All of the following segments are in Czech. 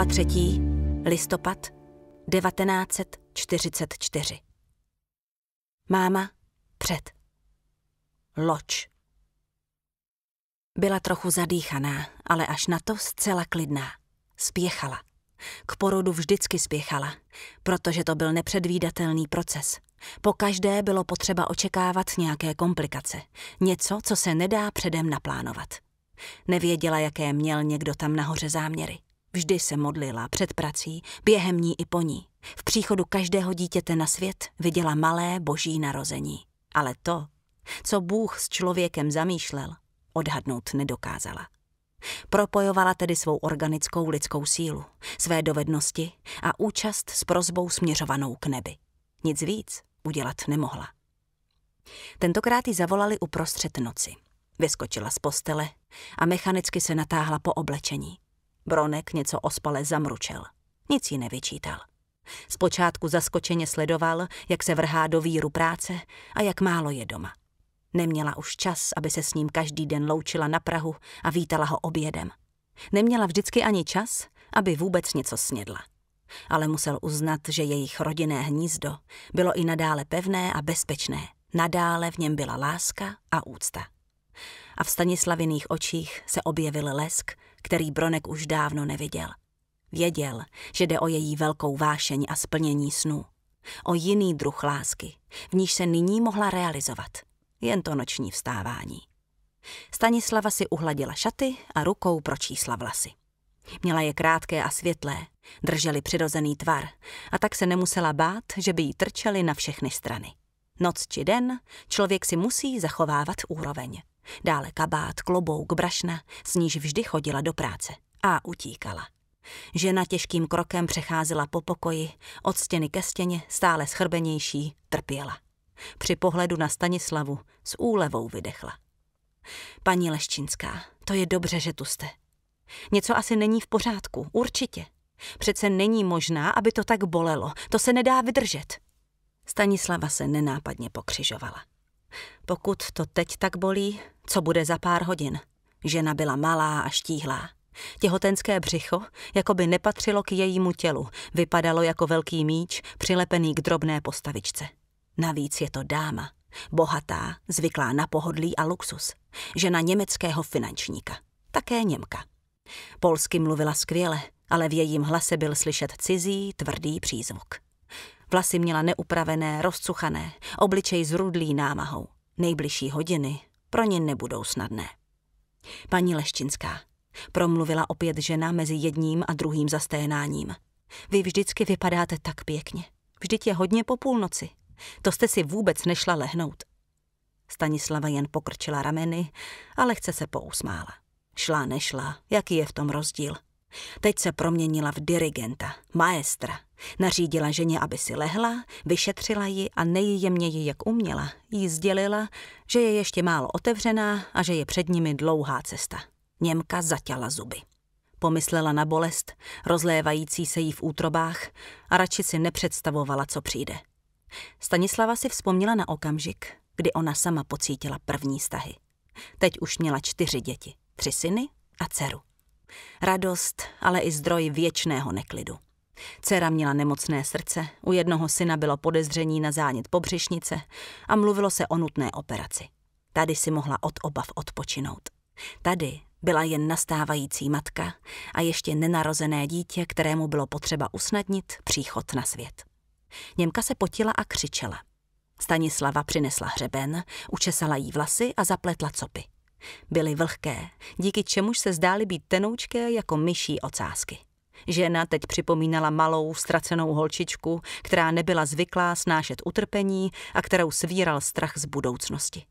Kapitola třetí, listopad 1944. Máma před. Loč. Byla trochu zadýchaná, ale až na to zcela klidná. Spěchala. K porodu vždycky spěchala, protože to byl nepředvídatelný proces. Po každé bylo potřeba očekávat nějaké komplikace, něco, co se nedá předem naplánovat. Nevěděla, jaké měl někdo tam nahoře záměry. Vždy se modlila před prací, během ní i po ní. V příchodu každého dítěte na svět viděla malé boží narození. Ale to, co Bůh s člověkem zamýšlel, odhadnout nedokázala. Propojovala tedy svou organickou lidskou sílu, své dovednosti a účast s prozbou směřovanou k nebi. Nic víc udělat nemohla. Tentokrát ji zavolali uprostřed noci. Vyskočila z postele a mechanicky se natáhla po oblečení. Bronek něco ospale zamručel. Nic ji nevyčítal. Zpočátku zaskočeně sledoval, jak se vrhá do víru práce a jak málo je doma. Neměla už čas, aby se s ním každý den loučila na Prahu a vítala ho obědem. Neměla vždycky ani čas, aby vůbec něco snědla. Ale musel uznat, že jejich rodinné hnízdo bylo i nadále pevné a bezpečné. Nadále v něm byla láska a úcta. A v Stanislaviných očích se objevil lesk, který Bronek už dávno neviděl. Věděl, že jde o její velkou vášeň a splnění snů. O jiný druh lásky, v níž se nyní mohla realizovat. Jen to noční vstávání. Stanislava si uhladila šaty a rukou pročísla vlasy. Měla je krátké a světlé, drželi přirozený tvar a tak se nemusela bát, že by jí trčeli na všechny strany. Noc či den, člověk si musí zachovávat úroveň. Dále kabát, klobouk, brašna, s níž vždy chodila do práce a utíkala. Žena těžkým krokem přecházela po pokoji, od stěny ke stěně, stále schrbenější, trpěla. Při pohledu na Stanislavu s úlevou vydechla. Paní Leščinská, to je dobře, že tu jste. Něco asi není v pořádku, určitě. Přece není možná, aby to tak bolelo, to se nedá vydržet. Stanislava se nenápadně pokřižovala. Pokud to teď tak bolí, co bude za pár hodin? Žena byla malá a štíhlá. Těhotenské břicho jako by nepatřilo k jejímu tělu, vypadalo jako velký míč přilepený k drobné postavičce. Navíc je to dáma, bohatá, zvyklá na pohodlí a luxus. Žena německého finančníka, také Němka. Polsky mluvila skvěle, ale v jejím hlase byl slyšet cizí, tvrdý přízvuk. Vlasy měla neupravené, rozcuchané, obličej zrudlý námahou. Nejbližší hodiny pro ně nebudou snadné. Paní Leščinská, promluvila opět žena mezi jedním a druhým zasténáním. Vy vždycky vypadáte tak pěkně. Vždyť je hodně po půlnoci. To jste si vůbec nešla lehnout. Stanislava jen pokrčila rameny, ale chce se pousmála. Šla, nešla, jaký je v tom rozdíl. Teď se proměnila v dirigenta, maestra, Nařídila ženě, aby si lehla, vyšetřila ji a nejjemněji, jak uměla, jí sdělila, že je ještě málo otevřená a že je před nimi dlouhá cesta. Němka zaťala zuby. Pomyslela na bolest, rozlévající se jí v útrobách a radši si nepředstavovala, co přijde. Stanislava si vzpomněla na okamžik, kdy ona sama pocítila první stahy. Teď už měla čtyři děti, tři syny a dceru. Radost, ale i zdroj věčného neklidu. Dcera měla nemocné srdce, u jednoho syna bylo podezření na zánět pobřišnice a mluvilo se o nutné operaci. Tady si mohla od obav odpočinout. Tady byla jen nastávající matka a ještě nenarozené dítě, kterému bylo potřeba usnadnit příchod na svět. Němka se potila a křičela. Stanislava přinesla hřeben, učesala jí vlasy a zapletla copy. Byly vlhké, díky čemuž se zdály být tenoučké jako myší ocásky. Žena teď připomínala malou, ztracenou holčičku, která nebyla zvyklá snášet utrpení a kterou svíral strach z budoucnosti.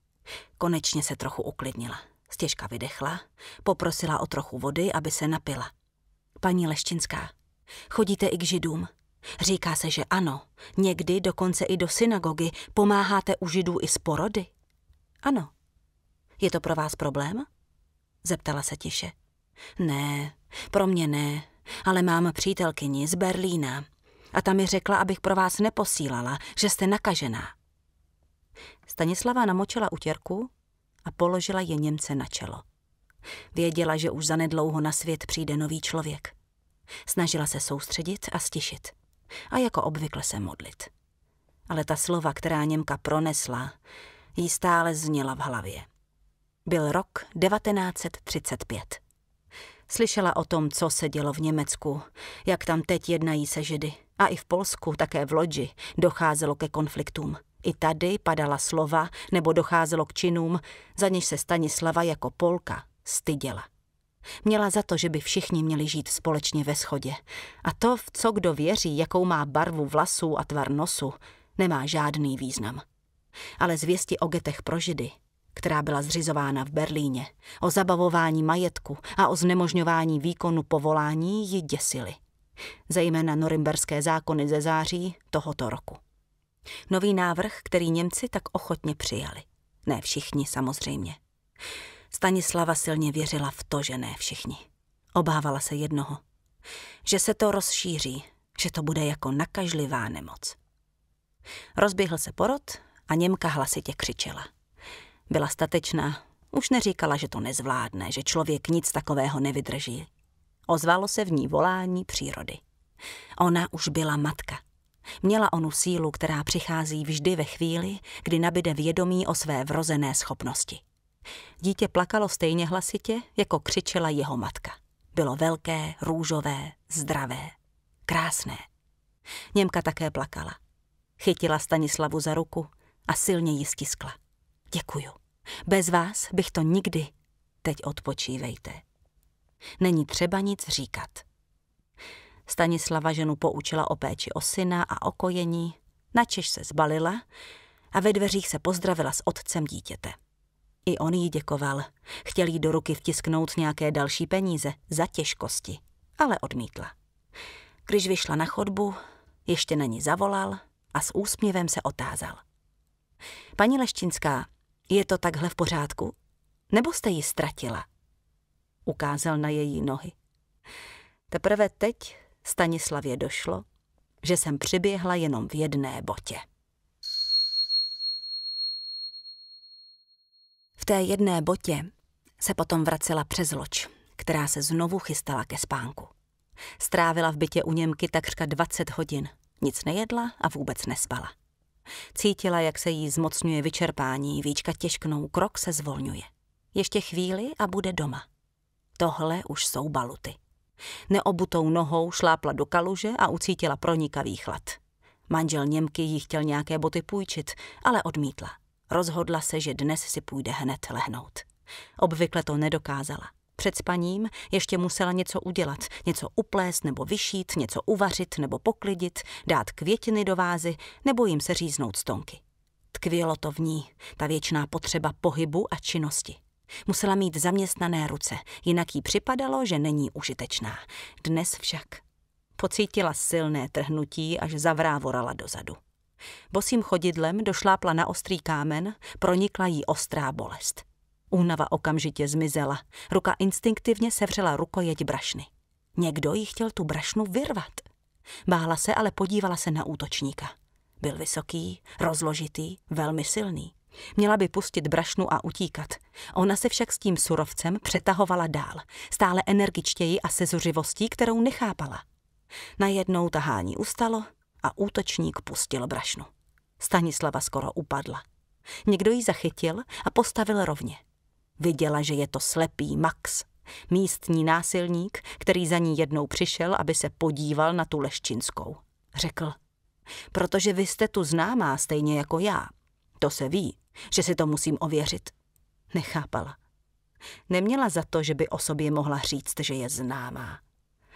Konečně se trochu uklidnila. Stěžka vydechla, poprosila o trochu vody, aby se napila. Paní Leštinská, chodíte i k židům? Říká se, že ano. Někdy dokonce i do synagogy pomáháte u židů i z porody. Ano. Je to pro vás problém? Zeptala se tiše. Ne, pro mě ne, ale mám přítelkyni z Berlína a ta mi řekla, abych pro vás neposílala, že jste nakažená. Stanislava namočila utěrku a položila je Němce na čelo. Věděla, že už zanedlouho na svět přijde nový člověk. Snažila se soustředit a stišit. A jako obvykle se modlit. Ale ta slova, která Němka pronesla, jí stále zněla v hlavě. Byl rok 1935. Slyšela o tom, co se dělo v Německu, jak tam teď jednají se Židy. A i v Polsku, také v Lodži, docházelo ke konfliktům. I tady padala slova nebo docházelo k činům, za něž se Stanislava jako Polka styděla. Měla za to, že by všichni měli žít společně ve schodě. A to, v co kdo věří, jakou má barvu vlasů a tvar nosu, nemá žádný význam. Ale zvěsti o getech pro židy která byla zřizována v Berlíně, o zabavování majetku a o znemožňování výkonu povolání ji děsily. Zejména norimberské zákony ze září tohoto roku. Nový návrh, který Němci tak ochotně přijali. Ne všichni samozřejmě. Stanislava silně věřila v to, že ne všichni. Obávala se jednoho. Že se to rozšíří, že to bude jako nakažlivá nemoc. Rozběhl se porod a Němka hlasitě křičela – byla statečná. Už neříkala, že to nezvládne, že člověk nic takového nevydrží. Ozvalo se v ní volání přírody. Ona už byla matka. Měla onu sílu, která přichází vždy ve chvíli, kdy nabide vědomí o své vrozené schopnosti. Dítě plakalo stejně hlasitě, jako křičela jeho matka. Bylo velké, růžové, zdravé, krásné. Němka také plakala. Chytila Stanislavu za ruku a silně ji stiskla. Děkuju. Bez vás bych to nikdy. Teď odpočívejte. Není třeba nic říkat. Stanislava ženu poučila o péči o syna a o kojení, načež se zbalila a ve dveřích se pozdravila s otcem dítěte. I on jí děkoval. Chtěl jí do ruky vtisknout nějaké další peníze za těžkosti, ale odmítla. Když vyšla na chodbu, ještě na ní zavolal a s úsměvem se otázal. Paní Leštinská, je to takhle v pořádku? Nebo jste ji ztratila? Ukázal na její nohy. Teprve teď Stanislavě došlo, že jsem přiběhla jenom v jedné botě. V té jedné botě se potom vracela přes loč, která se znovu chystala ke spánku. Strávila v bytě u Němky takřka 20 hodin. Nic nejedla a vůbec nespala. Cítila, jak se jí zmocňuje vyčerpání, víčka těžknou, krok se zvolňuje. Ještě chvíli a bude doma. Tohle už jsou baluty. Neobutou nohou šlápla do kaluže a ucítila pronikavý chlad. Manžel Němky jí chtěl nějaké boty půjčit, ale odmítla. Rozhodla se, že dnes si půjde hned lehnout. Obvykle to nedokázala. Před spaním ještě musela něco udělat, něco uplést nebo vyšít, něco uvařit nebo poklidit, dát květiny do vázy nebo jim se říznout stonky. Tkvělo to v ní, ta věčná potřeba pohybu a činnosti. Musela mít zaměstnané ruce, jinak jí připadalo, že není užitečná. Dnes však pocítila silné trhnutí, až zavrávorala dozadu. Bosým chodidlem došlápla na ostrý kámen, pronikla jí ostrá bolest. Únava okamžitě zmizela. Ruka instinktivně sevřela rukojeť brašny. Někdo jí chtěl tu brašnu vyrvat. Bála se, ale podívala se na útočníka. Byl vysoký, rozložitý, velmi silný. Měla by pustit brašnu a utíkat. Ona se však s tím surovcem přetahovala dál, stále energičtěji a se zuřivostí, kterou nechápala. Najednou tahání ustalo a útočník pustil brašnu. Stanislava skoro upadla. Někdo ji zachytil a postavil rovně. Viděla, že je to slepý Max, místní násilník, který za ní jednou přišel, aby se podíval na tu leščinskou. Řekl, protože vy jste tu známá stejně jako já. To se ví, že si to musím ověřit. Nechápala. Neměla za to, že by o sobě mohla říct, že je známá.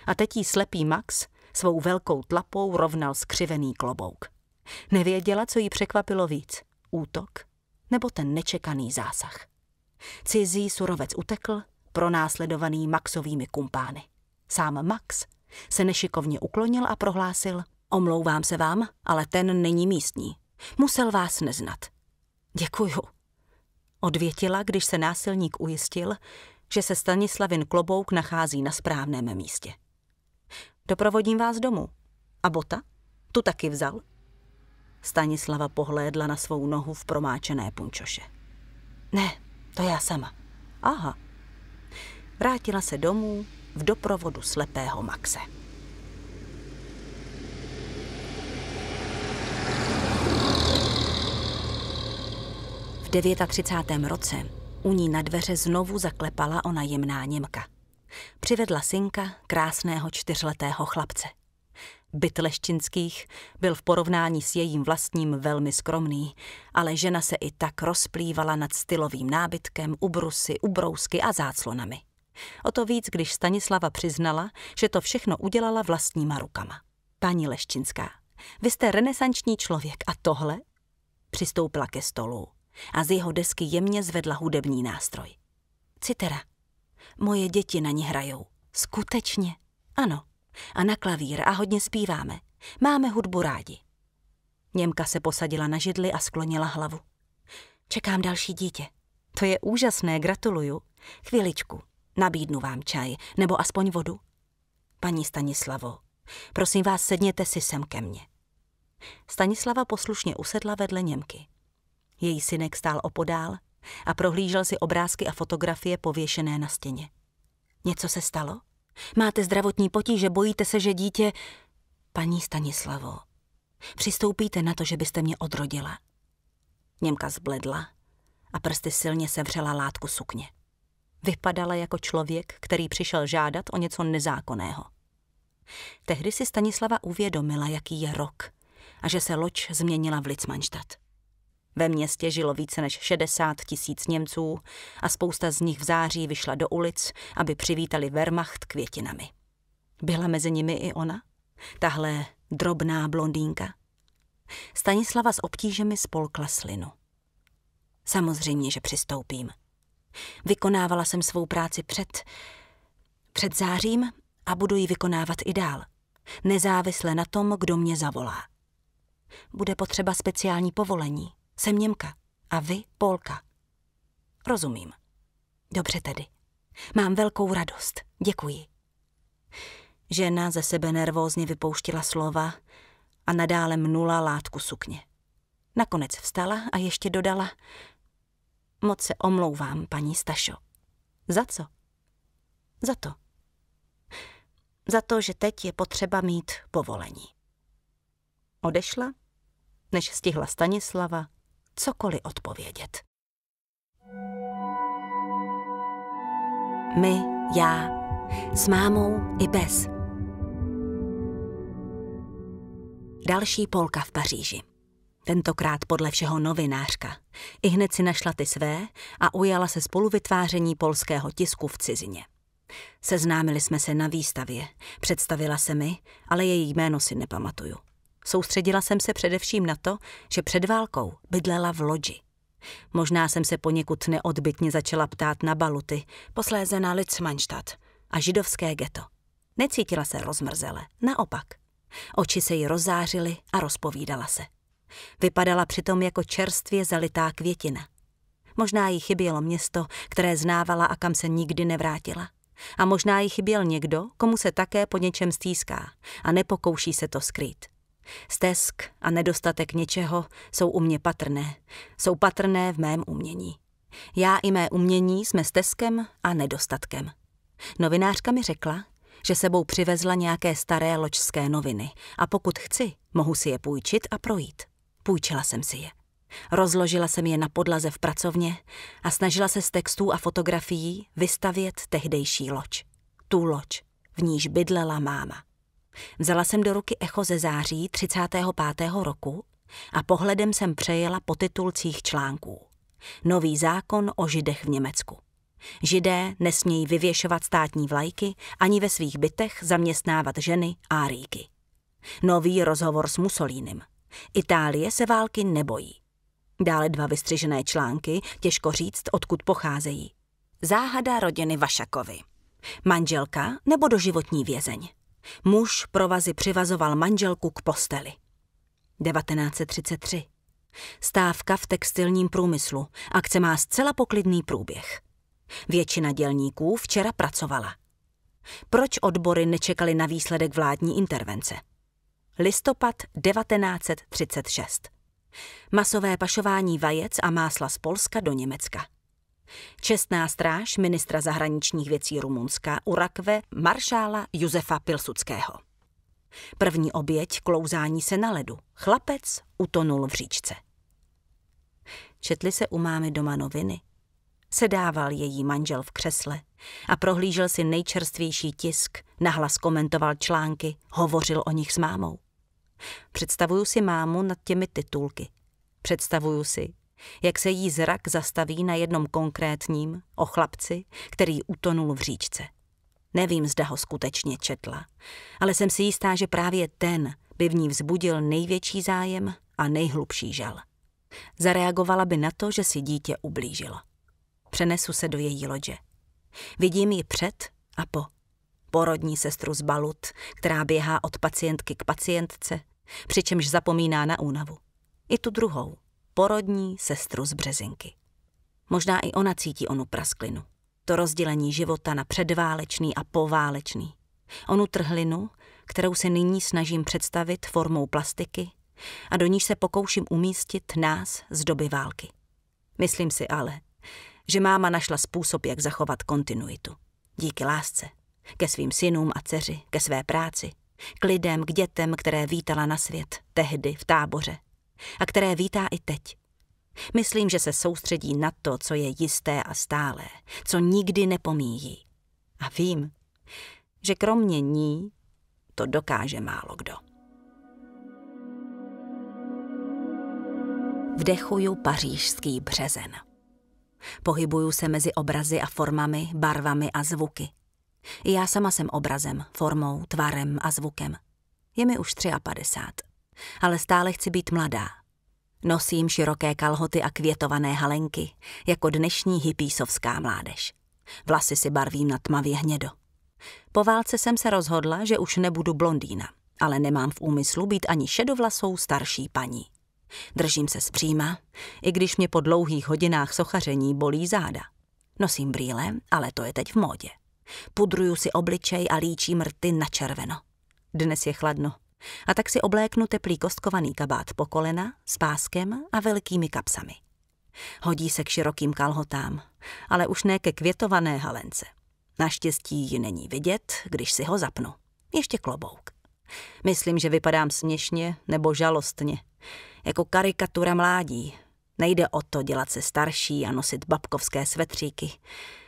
A teď jí slepý Max svou velkou tlapou rovnal skřivený klobouk. Nevěděla, co jí překvapilo víc. Útok nebo ten nečekaný zásah. Cizí surovec utekl, pronásledovaný Maxovými kumpány. Sám Max se nešikovně uklonil a prohlásil Omlouvám se vám, ale ten není místní. Musel vás neznat. Děkuju. Odvětila, když se násilník ujistil, že se Stanislavin klobouk nachází na správném místě. Doprovodím vás domů. A bota? Tu taky vzal? Stanislava pohlédla na svou nohu v promáčené punčoše. Ne, to já sama. Aha. Vrátila se domů v doprovodu slepého Maxe. V 39. roce u ní na dveře znovu zaklepala ona jemná Němka. Přivedla synka, krásného čtyřletého chlapce – Byt Leščinských byl v porovnání s jejím vlastním velmi skromný, ale žena se i tak rozplývala nad stylovým nábytkem, ubrusy, ubrousky a záclonami. O to víc, když Stanislava přiznala, že to všechno udělala vlastníma rukama. Paní Leščinská, vy jste renesanční člověk a tohle? Přistoupila ke stolu a z jeho desky jemně zvedla hudební nástroj. Citera. Moje děti na ní hrajou. Skutečně? Ano a na klavír a hodně zpíváme. Máme hudbu rádi. Němka se posadila na židli a sklonila hlavu. Čekám další dítě. To je úžasné, gratuluju. Chviličku, nabídnu vám čaj, nebo aspoň vodu. Paní Stanislavo, prosím vás, sedněte si sem ke mně. Stanislava poslušně usedla vedle Němky. Její synek stál opodál a prohlížel si obrázky a fotografie pověšené na stěně. Něco se stalo? Máte zdravotní potíže, bojíte se, že dítě... Paní Stanislavo, přistoupíte na to, že byste mě odrodila. Němka zbledla a prsty silně sevřela látku sukně. Vypadala jako člověk, který přišel žádat o něco nezákonného. Tehdy si Stanislava uvědomila, jaký je rok a že se loď změnila v Litzmannstadt. Ve městě žilo více než 60 tisíc Němců a spousta z nich v září vyšla do ulic, aby přivítali Wehrmacht květinami. Byla mezi nimi i ona? Tahle drobná blondýnka? Stanislava s obtížemi spolkla slinu. Samozřejmě, že přistoupím. Vykonávala jsem svou práci před, před zářím a budu ji vykonávat i dál, nezávisle na tom, kdo mě zavolá. Bude potřeba speciální povolení, jsem Němka a vy Polka. Rozumím. Dobře tedy. Mám velkou radost. Děkuji. Žena ze sebe nervózně vypouštila slova a nadále mnula látku sukně. Nakonec vstala a ještě dodala. Moc se omlouvám, paní Stašo. Za co? Za to. Za to, že teď je potřeba mít povolení. Odešla, než stihla Stanislava, cokoliv odpovědět. My, já, s mámou i bez. Další polka v Paříži. Tentokrát podle všeho novinářka. I hned si našla ty své a ujala se spoluvytváření polského tisku v cizině. Seznámili jsme se na výstavě, představila se mi, ale její jméno si nepamatuju. Soustředila jsem se především na to, že před válkou bydlela v loďi. Možná jsem se poněkud neodbytně začala ptát na baluty, posléze na Litzmannstadt a židovské geto. Necítila se rozmrzele, naopak. Oči se jí rozářily a rozpovídala se. Vypadala přitom jako čerstvě zalitá květina. Možná jí chybělo město, které znávala a kam se nikdy nevrátila. A možná jí chyběl někdo, komu se také po něčem stýská a nepokouší se to skrýt. Stesk a nedostatek něčeho jsou u mě patrné. Jsou patrné v mém umění. Já i mé umění jsme steskem a nedostatkem. Novinářka mi řekla, že sebou přivezla nějaké staré ločské noviny a pokud chci, mohu si je půjčit a projít. Půjčila jsem si je. Rozložila jsem je na podlaze v pracovně a snažila se z textů a fotografií vystavět tehdejší loď. Tu loď, v níž bydlela máma. Vzala jsem do ruky echo ze září 35. roku a pohledem jsem přejela po titulcích článků. Nový zákon o židech v Německu. Židé nesmějí vyvěšovat státní vlajky ani ve svých bytech zaměstnávat ženy a rýky. Nový rozhovor s Mussolínem. Itálie se války nebojí. Dále dva vystřižené články, těžko říct, odkud pocházejí. Záhada rodiny Vašakovi. Manželka nebo doživotní vězeň. Muž provazy přivazoval manželku k posteli. 1933. Stávka v textilním průmyslu. Akce má zcela poklidný průběh. Většina dělníků včera pracovala. Proč odbory nečekali na výsledek vládní intervence? Listopad 1936. Masové pašování vajec a másla z Polska do Německa. Čestná stráž ministra zahraničních věcí Rumunska Urakve maršála Josefa Pilsudského. První oběť klouzání se na ledu. Chlapec utonul v říčce. Četli se u mámy doma noviny. Sedával její manžel v křesle a prohlížel si nejčerstvější tisk, nahlas komentoval články, hovořil o nich s mámou. Představuju si mámu nad těmi titulky. Představuju si, jak se jí zrak zastaví na jednom konkrétním, o chlapci, který utonul v říčce. Nevím, zda ho skutečně četla, ale jsem si jistá, že právě ten by v ní vzbudil největší zájem a nejhlubší žal. Zareagovala by na to, že si dítě ublížilo. Přenesu se do její lodě. Vidím ji před a po. Porodní sestru z balut, která běhá od pacientky k pacientce, přičemž zapomíná na únavu. I tu druhou, porodní sestru z Březinky. Možná i ona cítí onu prasklinu. To rozdělení života na předválečný a poválečný. Onu trhlinu, kterou se nyní snažím představit formou plastiky a do níž se pokouším umístit nás z doby války. Myslím si ale, že máma našla způsob, jak zachovat kontinuitu. Díky lásce. Ke svým synům a dceři, ke své práci, k lidem, k dětem, které vítala na svět, tehdy v táboře, a které vítá i teď. Myslím, že se soustředí na to, co je jisté a stálé, co nikdy nepomíjí. A vím, že kromě ní to dokáže málo kdo. Vdechuju pařížský březen. Pohybuju se mezi obrazy a formami, barvami a zvuky. I já sama jsem obrazem, formou, tvarem a zvukem. Je mi už 53 ale stále chci být mladá. Nosím široké kalhoty a květované halenky, jako dnešní hipísovská mládež. Vlasy si barvím na tmavě hnědo. Po válce jsem se rozhodla, že už nebudu blondýna, ale nemám v úmyslu být ani šedovlasou starší paní. Držím se zpříma, i když mě po dlouhých hodinách sochaření bolí záda. Nosím brýle, ale to je teď v módě. Pudruju si obličej a líčím rty na červeno. Dnes je chladno, a tak si obléknu teplý kostkovaný kabát po kolena, s páskem a velkými kapsami. Hodí se k širokým kalhotám, ale už ne ke květované halence. Naštěstí ji není vidět, když si ho zapnu. Ještě klobouk. Myslím, že vypadám směšně nebo žalostně. Jako karikatura mládí. Nejde o to dělat se starší a nosit babkovské svetříky,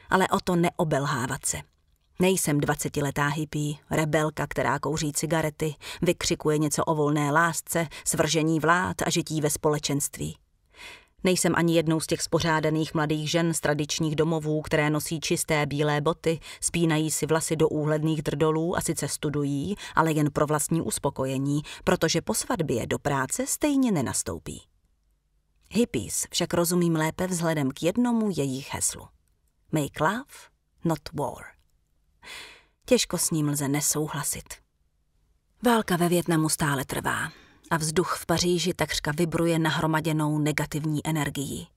ale o to neobelhávat se – Nejsem dvacetiletá hippie, rebelka, která kouří cigarety, vykřikuje něco o volné lásce, svržení vlád a žití ve společenství. Nejsem ani jednou z těch spořádaných mladých žen z tradičních domovů, které nosí čisté bílé boty, spínají si vlasy do úhledných drdolů a sice studují, ale jen pro vlastní uspokojení, protože po svatbě do práce stejně nenastoupí. Hippies však rozumím lépe vzhledem k jednomu jejich heslu. Make love, not war. Těžko s ním lze nesouhlasit. Válka ve Větnamu stále trvá a vzduch v Paříži takřka vybruje nahromaděnou negativní energii.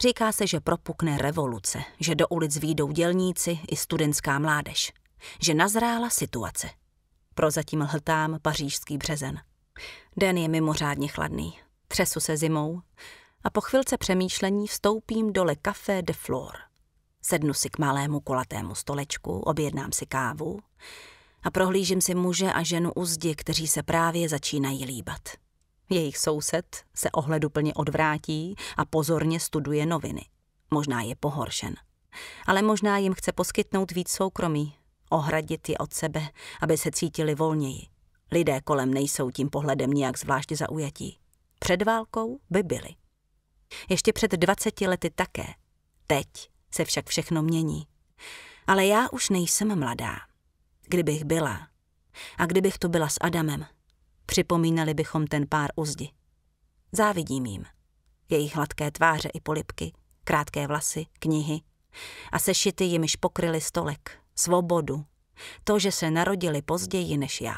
Říká se, že propukne revoluce, že do ulic výjdou dělníci i studentská mládež, že nazrála situace. Prozatím hltám pařížský březen. Den je mimořádně chladný, třesu se zimou a po chvilce přemýšlení vstoupím dole Café de Flore. Sednu si k malému kulatému stolečku, objednám si kávu a prohlížím si muže a ženu u zdi, kteří se právě začínají líbat. Jejich soused se ohleduplně odvrátí a pozorně studuje noviny. Možná je pohoršen. Ale možná jim chce poskytnout víc soukromí, ohradit je od sebe, aby se cítili volněji. Lidé kolem nejsou tím pohledem nijak zvlášť zaujatí. Před válkou by byli. Ještě před 20 lety také. Teď se však všechno mění. Ale já už nejsem mladá. Kdybych byla. A kdybych tu byla s Adamem, připomínali bychom ten pár uzdi. Závidím jim. Jejich hladké tváře i polipky, krátké vlasy, knihy. A sešity jimiž pokryly stolek, svobodu, to, že se narodili později než já.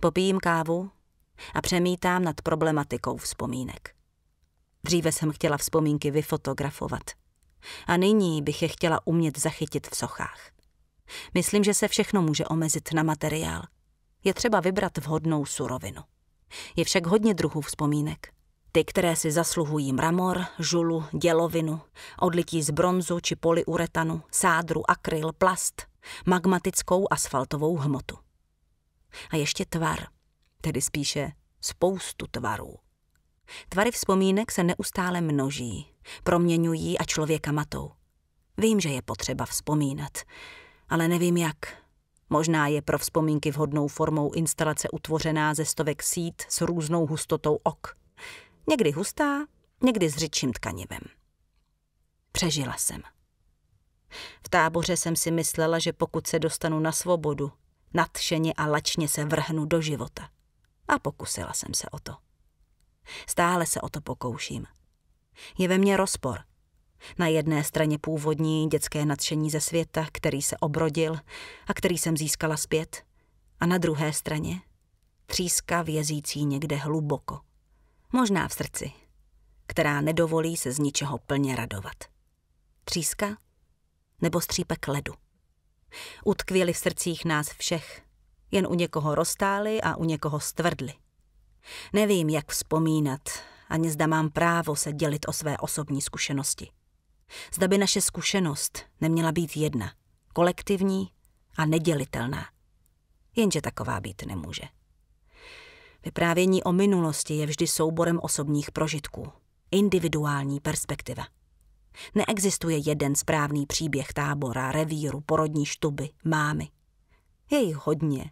Popijím kávu a přemítám nad problematikou vzpomínek. Dříve jsem chtěla vzpomínky vyfotografovat – a nyní bych je chtěla umět zachytit v sochách. Myslím, že se všechno může omezit na materiál. Je třeba vybrat vhodnou surovinu. Je však hodně druhů vzpomínek. Ty, které si zasluhují mramor, žulu, dělovinu, odlití z bronzu či polyuretanu, sádru, akryl, plast, magmatickou asfaltovou hmotu. A ještě tvar, tedy spíše spoustu tvarů. Tvary vzpomínek se neustále množí, proměňují a člověka matou. Vím, že je potřeba vzpomínat, ale nevím jak. Možná je pro vzpomínky vhodnou formou instalace utvořená ze stovek sít s různou hustotou ok. Někdy hustá, někdy s řidším tkanivem. Přežila jsem. V táboře jsem si myslela, že pokud se dostanu na svobodu, nadšeně a lačně se vrhnu do života. A pokusila jsem se o to. Stále se o to pokouším. Je ve mně rozpor. Na jedné straně původní dětské nadšení ze světa, který se obrodil a který jsem získala zpět, a na druhé straně tříska vězící někde hluboko, možná v srdci, která nedovolí se z ničeho plně radovat. Tříska nebo střípek ledu. Utkvěli v srdcích nás všech, jen u někoho roztáli a u někoho stvrdli. Nevím, jak vzpomínat, ani zda mám právo se dělit o své osobní zkušenosti. Zda by naše zkušenost neměla být jedna, kolektivní a nedělitelná. Jenže taková být nemůže. Vyprávění o minulosti je vždy souborem osobních prožitků, individuální perspektiva. Neexistuje jeden správný příběh tábora, revíru, porodní štuby, mámy. Je jich hodně,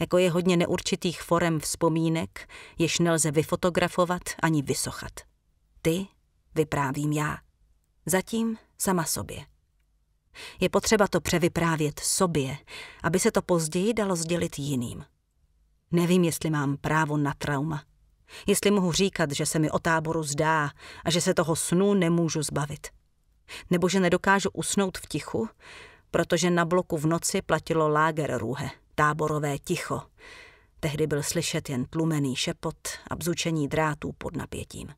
jako je hodně neurčitých forem vzpomínek, jež nelze vyfotografovat ani vysochat. Ty vyprávím já. Zatím sama sobě. Je potřeba to převyprávět sobě, aby se to později dalo sdělit jiným. Nevím, jestli mám právo na trauma. Jestli mohu říkat, že se mi o táboru zdá a že se toho snu nemůžu zbavit. Nebo že nedokážu usnout v tichu protože na bloku v noci platilo Lagerruhe, táborové ticho. Tehdy byl slyšet jen tlumený šepot a bzučení drátů pod napětím.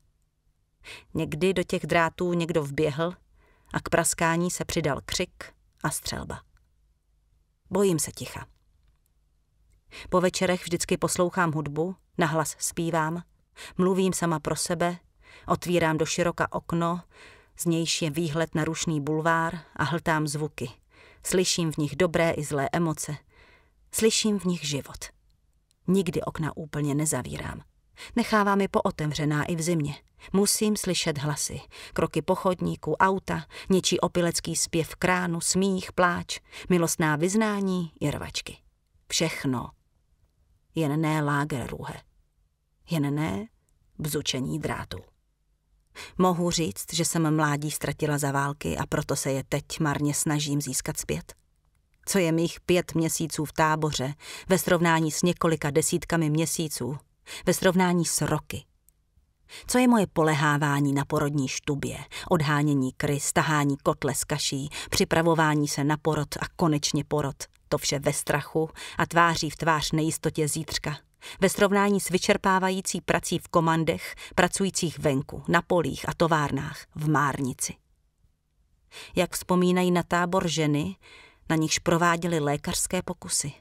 Někdy do těch drátů někdo vběhl a k praskání se přidal křik a střelba. Bojím se ticha. Po večerech vždycky poslouchám hudbu, nahlas zpívám, mluvím sama pro sebe, otvírám do široka okno, z nějž je výhled na rušný bulvár a hltám zvuky – Slyším v nich dobré i zlé emoce. Slyším v nich život. Nikdy okna úplně nezavírám. Nechávám je pootevřená i v zimě. Musím slyšet hlasy, kroky pochodníků, auta, něčí opilecký zpěv kránu, smích, pláč, milostná vyznání i rvačky. Všechno. Jen ne lágerruhe. Jen ne bzučení drátů. Mohu říct, že jsem mládí ztratila za války a proto se je teď marně snažím získat zpět. Co je mých pět měsíců v táboře ve srovnání s několika desítkami měsíců, ve srovnání s roky. Co je moje polehávání na porodní štubě, odhánění kry, stahání kotle z kaší, připravování se na porod a konečně porod, to vše ve strachu a tváří v tvář nejistotě zítřka ve srovnání s vyčerpávající prací v komandech, pracujících venku, na polích a továrnách, v Márnici. Jak vzpomínají na tábor ženy, na nichž prováděli lékařské pokusy.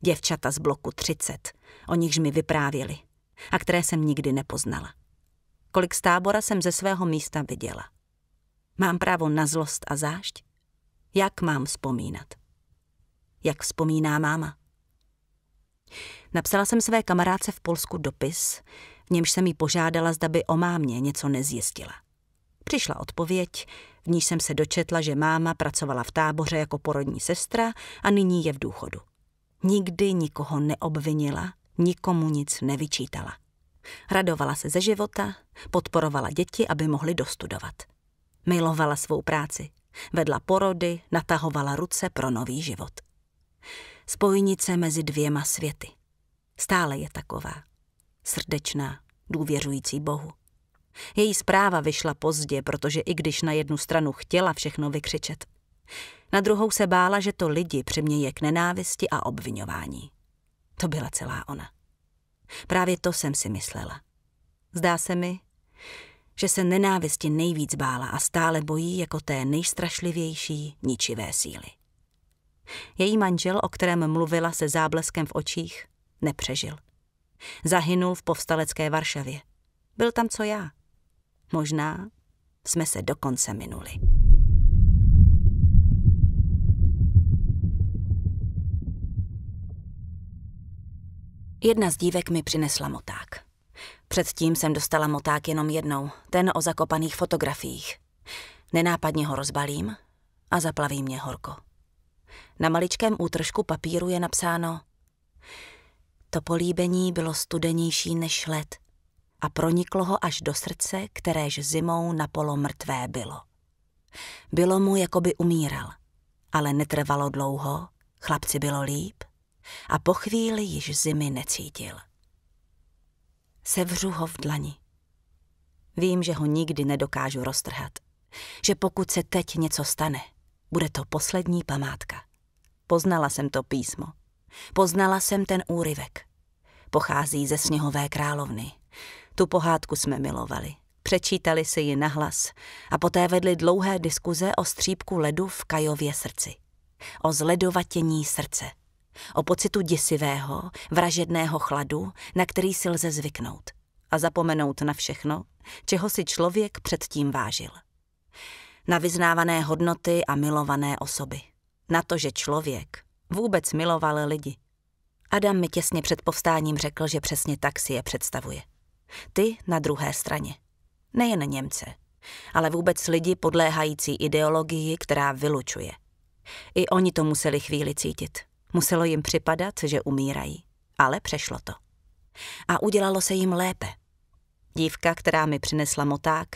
Děvčata z bloku 30, o nichž mi vyprávěli a které jsem nikdy nepoznala. Kolik z tábora jsem ze svého místa viděla. Mám právo na zlost a zášť? Jak mám vzpomínat? Jak vzpomíná máma? Napsala jsem své kamarádce v Polsku dopis, v němž jsem jí požádala, zda by o mámě něco nezjistila. Přišla odpověď, v níž jsem se dočetla, že máma pracovala v táboře jako porodní sestra a nyní je v důchodu. Nikdy nikoho neobvinila, nikomu nic nevyčítala. Radovala se ze života, podporovala děti, aby mohly dostudovat. Milovala svou práci, vedla porody, natahovala ruce pro nový život spojnice mezi dvěma světy. Stále je taková. Srdečná, důvěřující Bohu. Její zpráva vyšla pozdě, protože i když na jednu stranu chtěla všechno vykřičet, na druhou se bála, že to lidi přiměje k nenávisti a obvinování. To byla celá ona. Právě to jsem si myslela. Zdá se mi, že se nenávisti nejvíc bála a stále bojí jako té nejstrašlivější ničivé síly. Její manžel, o kterém mluvila se zábleskem v očích, nepřežil. Zahynul v povstalecké Varšavě. Byl tam co já. Možná jsme se dokonce minuli. Jedna z dívek mi přinesla moták. Předtím jsem dostala moták jenom jednou, ten o zakopaných fotografiích. Nenápadně ho rozbalím a zaplaví mě horko. Na maličkém útržku papíru je napsáno To políbení bylo studenější než led a proniklo ho až do srdce, kteréž zimou na polo mrtvé bylo. Bylo mu, jako by umíral, ale netrvalo dlouho, chlapci bylo líp a po chvíli již zimy necítil. Sevřu ho v dlani. Vím, že ho nikdy nedokážu roztrhat. Že pokud se teď něco stane, bude to poslední památka. Poznala jsem to písmo. Poznala jsem ten úryvek. Pochází ze sněhové královny. Tu pohádku jsme milovali. Přečítali si ji nahlas a poté vedli dlouhé diskuze o střípku ledu v Kajově srdci. O zledovatění srdce. O pocitu děsivého, vražedného chladu, na který si lze zvyknout. A zapomenout na všechno, čeho si člověk předtím vážil. Na vyznávané hodnoty a milované osoby na to, že člověk vůbec miloval lidi. Adam mi těsně před povstáním řekl, že přesně tak si je představuje. Ty na druhé straně. Nejen Němce, ale vůbec lidi podléhající ideologii, která vylučuje. I oni to museli chvíli cítit. Muselo jim připadat, že umírají. Ale přešlo to. A udělalo se jim lépe. Dívka, která mi přinesla moták,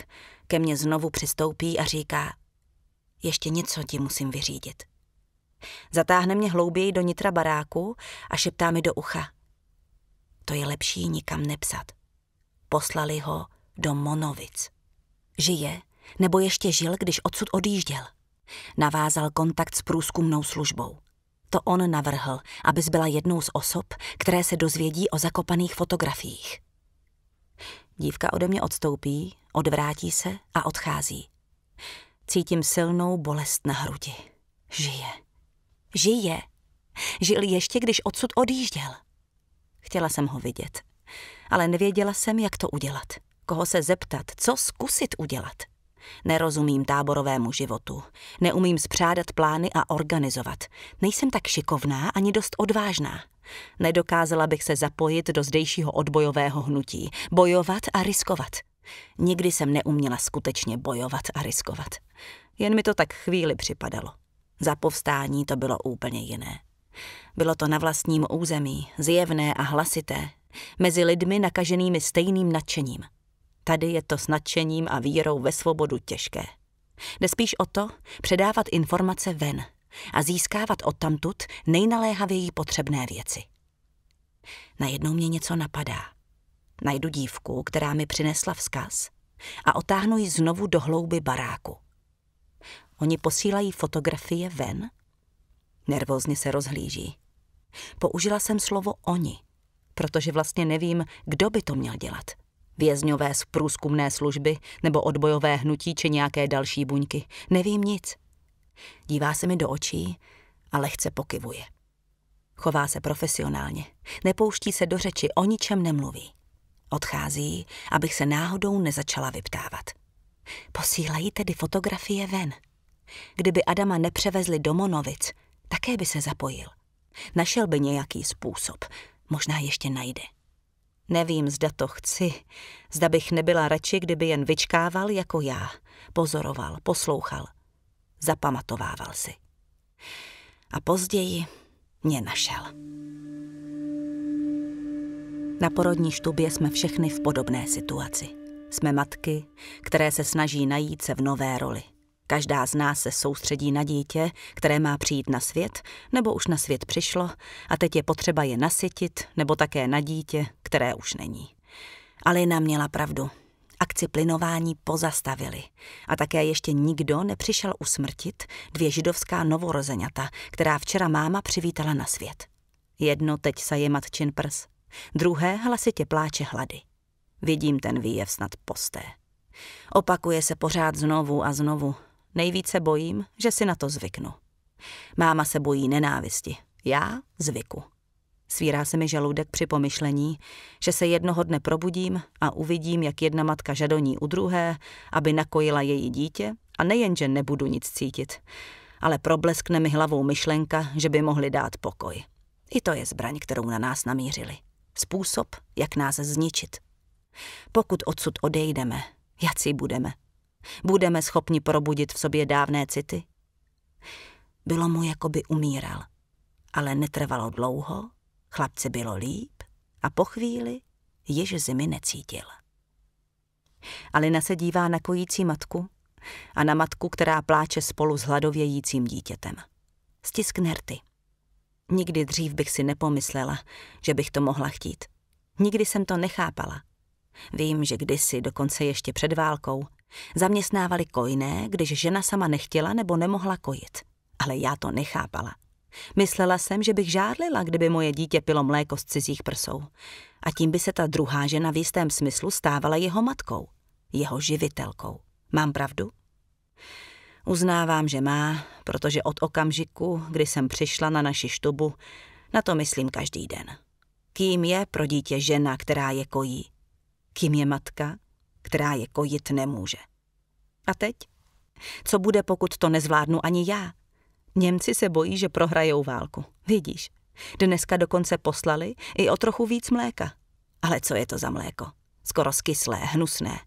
ke mně znovu přistoupí a říká, ještě něco ti musím vyřídit zatáhne mě hlouběji do nitra baráku a šeptá mi do ucha. To je lepší nikam nepsat. Poslali ho do Monovic. Žije, nebo ještě žil, když odsud odjížděl. Navázal kontakt s průzkumnou službou. To on navrhl, abys byla jednou z osob, které se dozvědí o zakopaných fotografiích. Dívka ode mě odstoupí, odvrátí se a odchází. Cítím silnou bolest na hrudi. Žije. Žije. Žil ještě, když odsud odjížděl. Chtěla jsem ho vidět, ale nevěděla jsem, jak to udělat. Koho se zeptat, co zkusit udělat. Nerozumím táborovému životu. Neumím zpřádat plány a organizovat. Nejsem tak šikovná ani dost odvážná. Nedokázala bych se zapojit do zdejšího odbojového hnutí, bojovat a riskovat. Nikdy jsem neuměla skutečně bojovat a riskovat. Jen mi to tak chvíli připadalo. Za povstání to bylo úplně jiné. Bylo to na vlastním území, zjevné a hlasité, mezi lidmi nakaženými stejným nadšením. Tady je to s nadšením a vírou ve svobodu těžké. Jde spíš o to předávat informace ven a získávat odtamtud nejnaléhavěji potřebné věci. Najednou mě něco napadá. Najdu dívku, která mi přinesla vzkaz a otáhnu ji znovu do hlouby baráku. Oni posílají fotografie ven? Nervózně se rozhlíží. Použila jsem slovo oni, protože vlastně nevím, kdo by to měl dělat. Vězňové z průzkumné služby nebo odbojové hnutí či nějaké další buňky. Nevím nic. Dívá se mi do očí a lehce pokyvuje. Chová se profesionálně. Nepouští se do řeči, o ničem nemluví. Odchází, abych se náhodou nezačala vyptávat. Posílají tedy fotografie ven. Kdyby Adama nepřevezli do Monovic, také by se zapojil. Našel by nějaký způsob, možná ještě najde. Nevím, zda to chci, zda bych nebyla radši, kdyby jen vyčkával jako já. Pozoroval, poslouchal, zapamatovával si. A později mě našel. Na porodní štubě jsme všechny v podobné situaci. Jsme matky, které se snaží najít se v nové roli. Každá z nás se soustředí na dítě, které má přijít na svět, nebo už na svět přišlo a teď je potřeba je nasytit, nebo také na dítě, které už není. Alina měla pravdu. Akci plynování pozastavili. A také ještě nikdo nepřišel usmrtit dvě židovská novorozeňata, která včera máma přivítala na svět. Jedno teď saje matčin prs, druhé hlasitě pláče hlady. Vidím ten výjev snad posté. Opakuje se pořád znovu a znovu, Nejvíce bojím, že si na to zvyknu. Máma se bojí nenávisti, já zvyku. Svírá se mi žaludek při pomyšlení, že se jednoho dne probudím a uvidím, jak jedna matka žadoní u druhé, aby nakojila její dítě a nejenže nebudu nic cítit, ale probleskne mi hlavou myšlenka, že by mohli dát pokoj. I to je zbraň, kterou na nás namířili. Způsob, jak nás zničit. Pokud odsud odejdeme, jací budeme? Budeme schopni probudit v sobě dávné city? Bylo mu, jako by umíral. Ale netrvalo dlouho, chlapci bylo líp a po chvíli již zimy necítil. Alina se dívá na kojící matku a na matku, která pláče spolu s hladovějícím dítětem. Stiskne rty. Nikdy dřív bych si nepomyslela, že bych to mohla chtít. Nikdy jsem to nechápala. Vím, že kdysi, dokonce ještě před válkou, Zaměstnávali kojné, když žena sama nechtěla nebo nemohla kojit. Ale já to nechápala. Myslela jsem, že bych žádlila, kdyby moje dítě pilo mléko z cizích prsou. A tím by se ta druhá žena v jistém smyslu stávala jeho matkou, jeho živitelkou. Mám pravdu? Uznávám, že má, protože od okamžiku, kdy jsem přišla na naši štubu, na to myslím každý den. Kým je pro dítě žena, která je kojí? Kým je matka, která je kojit nemůže. A teď? Co bude, pokud to nezvládnu ani já? Němci se bojí, že prohrajou válku. Vidíš, dneska dokonce poslali i o trochu víc mléka. Ale co je to za mléko? Skoro skyslé, hnusné.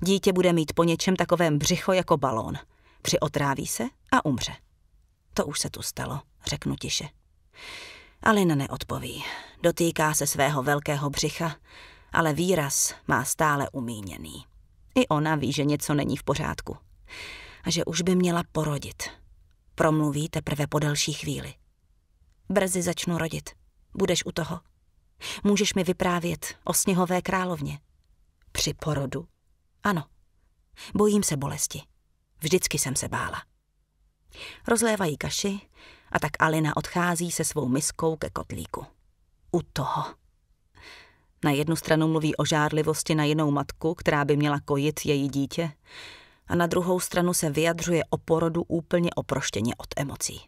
Dítě bude mít po něčem takovém břicho jako balón. Přiotráví se a umře. To už se tu stalo, řeknu tiše. Alina neodpoví. Dotýká se svého velkého břicha ale výraz má stále umíněný. I ona ví, že něco není v pořádku. A že už by měla porodit. Promluví teprve po delší chvíli. Brzy začnu rodit. Budeš u toho. Můžeš mi vyprávět o sněhové královně. Při porodu? Ano. Bojím se bolesti. Vždycky jsem se bála. Rozlévají kaši a tak Alina odchází se svou miskou ke kotlíku. U toho. Na jednu stranu mluví o žárlivosti na jinou matku, která by měla kojit její dítě, a na druhou stranu se vyjadřuje o porodu úplně oproštěně od emocí.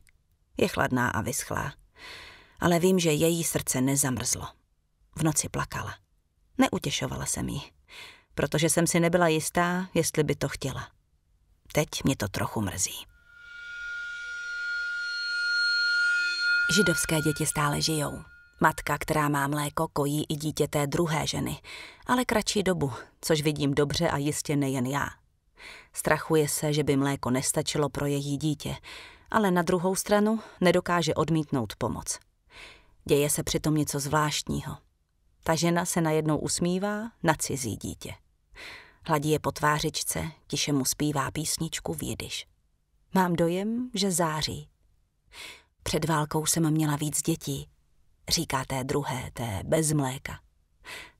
Je chladná a vyschlá, ale vím, že její srdce nezamrzlo. V noci plakala. Neutěšovala jsem ji, protože jsem si nebyla jistá, jestli by to chtěla. Teď mě to trochu mrzí. Židovské děti stále žijou. Matka, která má mléko, kojí i dítě té druhé ženy, ale kratší dobu, což vidím dobře a jistě nejen já. Strachuje se, že by mléko nestačilo pro její dítě, ale na druhou stranu nedokáže odmítnout pomoc. Děje se přitom něco zvláštního. Ta žena se najednou usmívá na cizí dítě. Hladí je po tvářičce, tiše mu zpívá písničku v jidiš. Mám dojem, že září. Před válkou jsem měla víc dětí, říká té druhé, té bez mléka.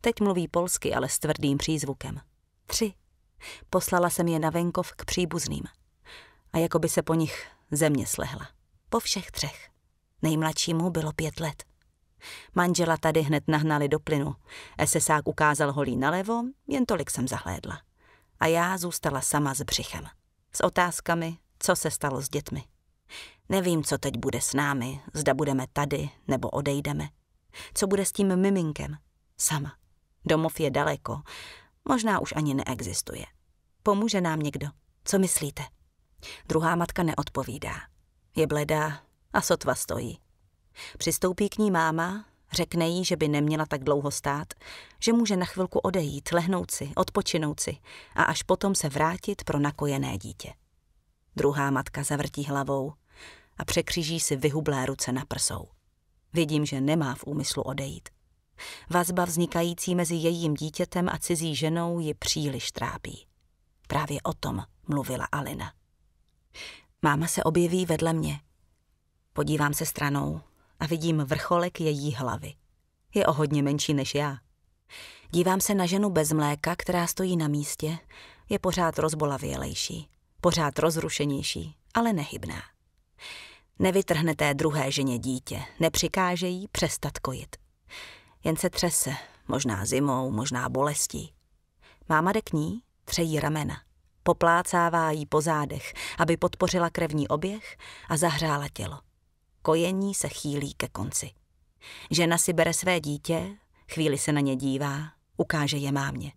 Teď mluví polsky, ale s tvrdým přízvukem. Tři. Poslala jsem je na venkov k příbuzným. A jako by se po nich země slehla. Po všech třech. Nejmladšímu bylo pět let. Manžela tady hned nahnali do plynu. Esesák ukázal holí nalevo, jen tolik jsem zahlédla. A já zůstala sama s břichem. S otázkami, co se stalo s dětmi. Nevím, co teď bude s námi, zda budeme tady nebo odejdeme. Co bude s tím miminkem? Sama. Domov je daleko, možná už ani neexistuje. Pomůže nám někdo? Co myslíte? Druhá matka neodpovídá. Je bledá a sotva stojí. Přistoupí k ní máma, řekne jí, že by neměla tak dlouho stát, že může na chvilku odejít, lehnout si, odpočinout si a až potom se vrátit pro nakojené dítě. Druhá matka zavrtí hlavou a překřiží si vyhublé ruce na prsou. Vidím, že nemá v úmyslu odejít. Vazba vznikající mezi jejím dítětem a cizí ženou ji příliš trápí. Právě o tom mluvila Alina. Máma se objeví vedle mě. Podívám se stranou a vidím vrcholek její hlavy. Je o hodně menší než já. Dívám se na ženu bez mléka, která stojí na místě, je pořád rozbolavělejší pořád rozrušenější, ale nehybná. Nevytrhne té druhé ženě dítě, nepřikáže jí přestat kojit. Jen se třese, možná zimou, možná bolestí. Máma jde k ní, třejí ramena. Poplácává jí po zádech, aby podpořila krevní oběh a zahřála tělo. Kojení se chýlí ke konci. Žena si bere své dítě, chvíli se na ně dívá, ukáže je mámě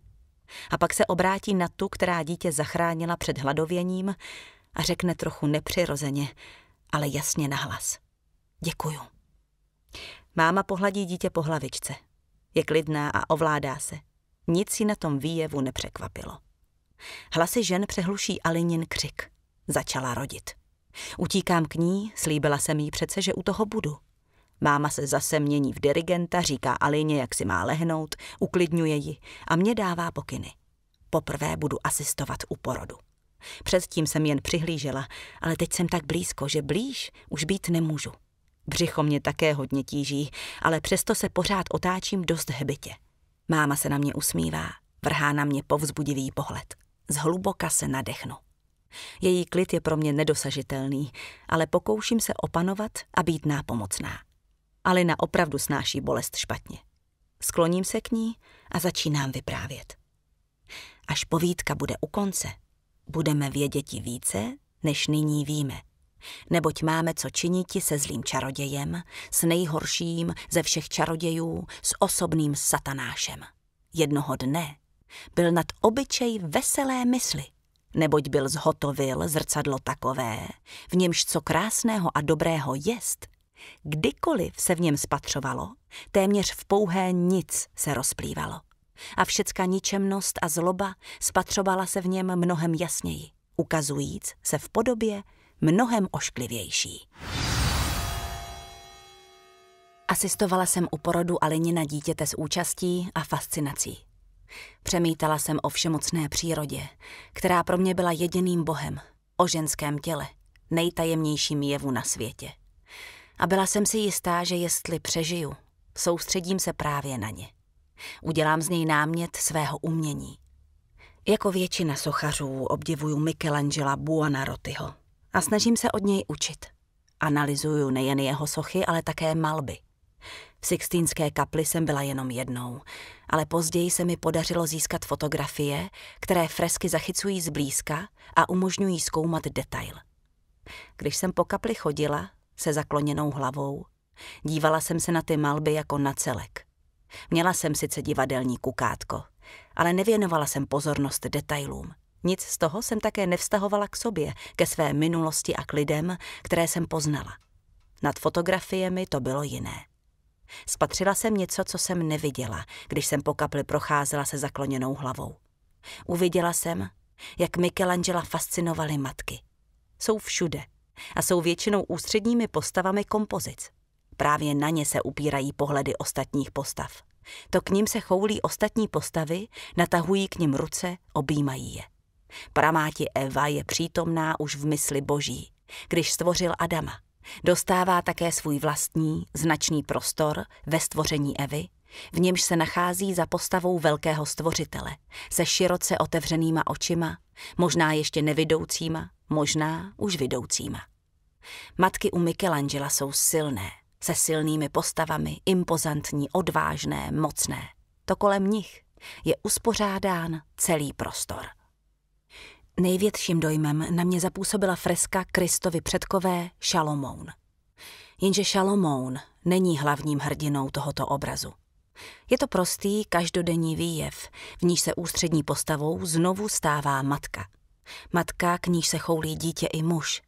a pak se obrátí na tu, která dítě zachránila před hladověním a řekne trochu nepřirozeně, ale jasně nahlas. Děkuju. Máma pohladí dítě po hlavičce. Je klidná a ovládá se. Nic si na tom výjevu nepřekvapilo. Hlasy žen přehluší Alinin křik. Začala rodit. Utíkám k ní, slíbila jsem jí přece, že u toho budu. Máma se zase mění v dirigenta, říká Alině, jak si má lehnout, uklidňuje ji a mě dává pokyny. Poprvé budu asistovat u porodu. Předtím jsem jen přihlížela, ale teď jsem tak blízko, že blíž už být nemůžu. Břicho mě také hodně tíží, ale přesto se pořád otáčím dost hebitě. Máma se na mě usmívá, vrhá na mě povzbudivý pohled. Zhluboka se nadechnu. Její klid je pro mě nedosažitelný, ale pokouším se opanovat a být nápomocná. Alina opravdu snáší bolest špatně. Skloním se k ní a začínám vyprávět. Až povídka bude u konce, budeme věděti více, než nyní víme. Neboť máme co činit se zlým čarodějem, s nejhorším ze všech čarodějů, s osobným satanášem. Jednoho dne byl nad obyčej veselé mysli, neboť byl zhotovil zrcadlo takové, v němž co krásného a dobrého jest, Kdykoliv se v něm spatřovalo, téměř v pouhé nic se rozplývalo. A všecka ničemnost a zloba spatřovala se v něm mnohem jasněji, ukazujíc se v podobě mnohem ošklivější. Asistovala jsem u porodu na dítěte s účastí a fascinací. Přemítala jsem o všemocné přírodě, která pro mě byla jediným bohem, o ženském těle, nejtajemnějším jevu na světě – a byla jsem si jistá, že jestli přežiju, soustředím se právě na ně. Udělám z něj námět svého umění. Jako většina sochařů obdivuju Michelangela Buonarrotiho a snažím se od něj učit. Analyzuju nejen jeho sochy, ale také malby. V Sixtínské kapli jsem byla jenom jednou, ale později se mi podařilo získat fotografie, které fresky zachycují zblízka a umožňují zkoumat detail. Když jsem po kapli chodila, se zakloněnou hlavou. Dívala jsem se na ty malby jako na celek. Měla jsem sice divadelní kukátko, ale nevěnovala jsem pozornost detailům. Nic z toho jsem také nevztahovala k sobě, ke své minulosti a k lidem, které jsem poznala. Nad fotografiemi to bylo jiné. Spatřila jsem něco, co jsem neviděla, když jsem po kapli procházela se zakloněnou hlavou. Uviděla jsem, jak Michelangela fascinovaly matky. Jsou všude, a jsou většinou ústředními postavami kompozic. Právě na ně se upírají pohledy ostatních postav. To k ním se choulí ostatní postavy, natahují k ním ruce, objímají je. Pramáti Eva je přítomná už v mysli boží, když stvořil Adama. Dostává také svůj vlastní, značný prostor ve stvoření Evy, v němž se nachází za postavou velkého stvořitele, se široce otevřenýma očima, možná ještě nevidoucíma, možná už vidoucíma. Matky u Michelangela jsou silné, se silnými postavami, impozantní, odvážné, mocné. To kolem nich je uspořádán celý prostor. Největším dojmem na mě zapůsobila freska Kristovi předkové Šalomoun. Jenže Šalomoun není hlavním hrdinou tohoto obrazu. Je to prostý každodenní výjev, v níž se ústřední postavou znovu stává matka. Matka, k níž se choulí dítě i muž,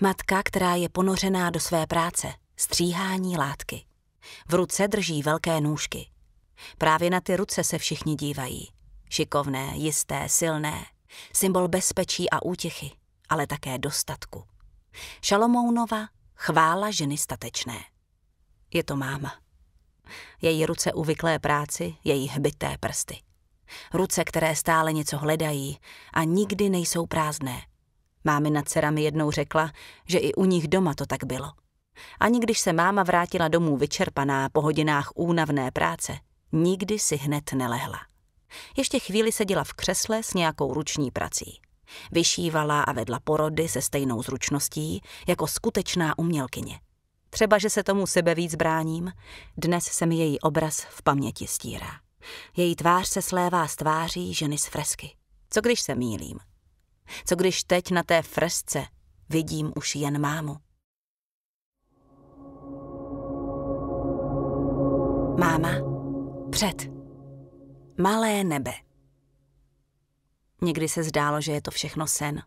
Matka, která je ponořená do své práce, stříhání látky. V ruce drží velké nůžky. Právě na ty ruce se všichni dívají. Šikovné, jisté, silné. Symbol bezpečí a útěchy, ale také dostatku. Šalomounova chvála ženy statečné. Je to máma. Její ruce uvyklé práci, její hbité prsty. Ruce, které stále něco hledají a nikdy nejsou prázdné na dcera mi jednou řekla, že i u nich doma to tak bylo. Ani když se máma vrátila domů vyčerpaná po hodinách únavné práce, nikdy si hned nelehla. Ještě chvíli seděla v křesle s nějakou ruční prací. Vyšívala a vedla porody se stejnou zručností jako skutečná umělkyně. Třeba, že se tomu sebe víc bráním, dnes se mi její obraz v paměti stírá. Její tvář se slévá z tváří ženy z fresky. Co když se mílím? Co když teď na té fresce vidím už jen mámu? Máma. Před. Malé nebe. Někdy se zdálo, že je to všechno sen.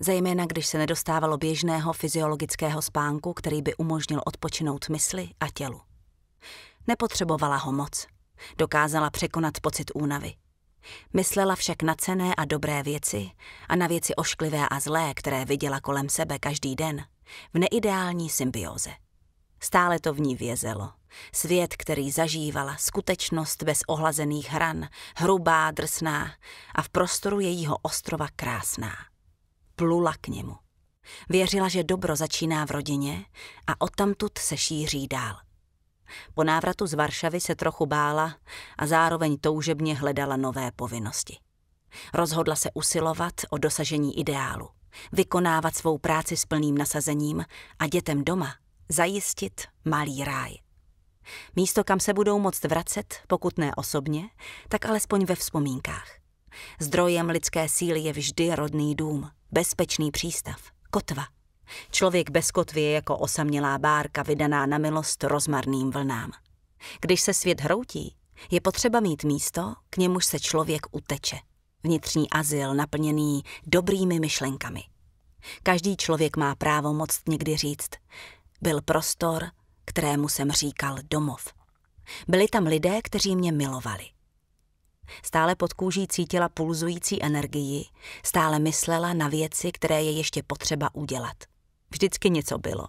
Zejména když se nedostávalo běžného fyziologického spánku, který by umožnil odpočinout mysli a tělu. Nepotřebovala ho moc. Dokázala překonat pocit únavy. Myslela však na cené a dobré věci a na věci ošklivé a zlé, které viděla kolem sebe každý den, v neideální symbioze. Stále to v ní vězelo. Svět, který zažívala, skutečnost bez ohlazených hran, hrubá, drsná a v prostoru jejího ostrova krásná. Plula k němu. Věřila, že dobro začíná v rodině a odtamtud se šíří dál. Po návratu z Varšavy se trochu bála a zároveň toužebně hledala nové povinnosti. Rozhodla se usilovat o dosažení ideálu, vykonávat svou práci s plným nasazením a dětem doma zajistit malý ráj. Místo, kam se budou moct vracet, pokud ne osobně, tak alespoň ve vzpomínkách. Zdrojem lidské síly je vždy rodný dům, bezpečný přístav, kotva – Člověk bez kotvy je jako osamělá bárka vydaná na milost rozmarným vlnám. Když se svět hroutí, je potřeba mít místo, k němuž se člověk uteče. Vnitřní azyl naplněný dobrými myšlenkami. Každý člověk má právo moc někdy říct, byl prostor, kterému jsem říkal domov. Byli tam lidé, kteří mě milovali. Stále pod kůží cítila pulzující energii, stále myslela na věci, které je ještě potřeba udělat. Vždycky něco bylo.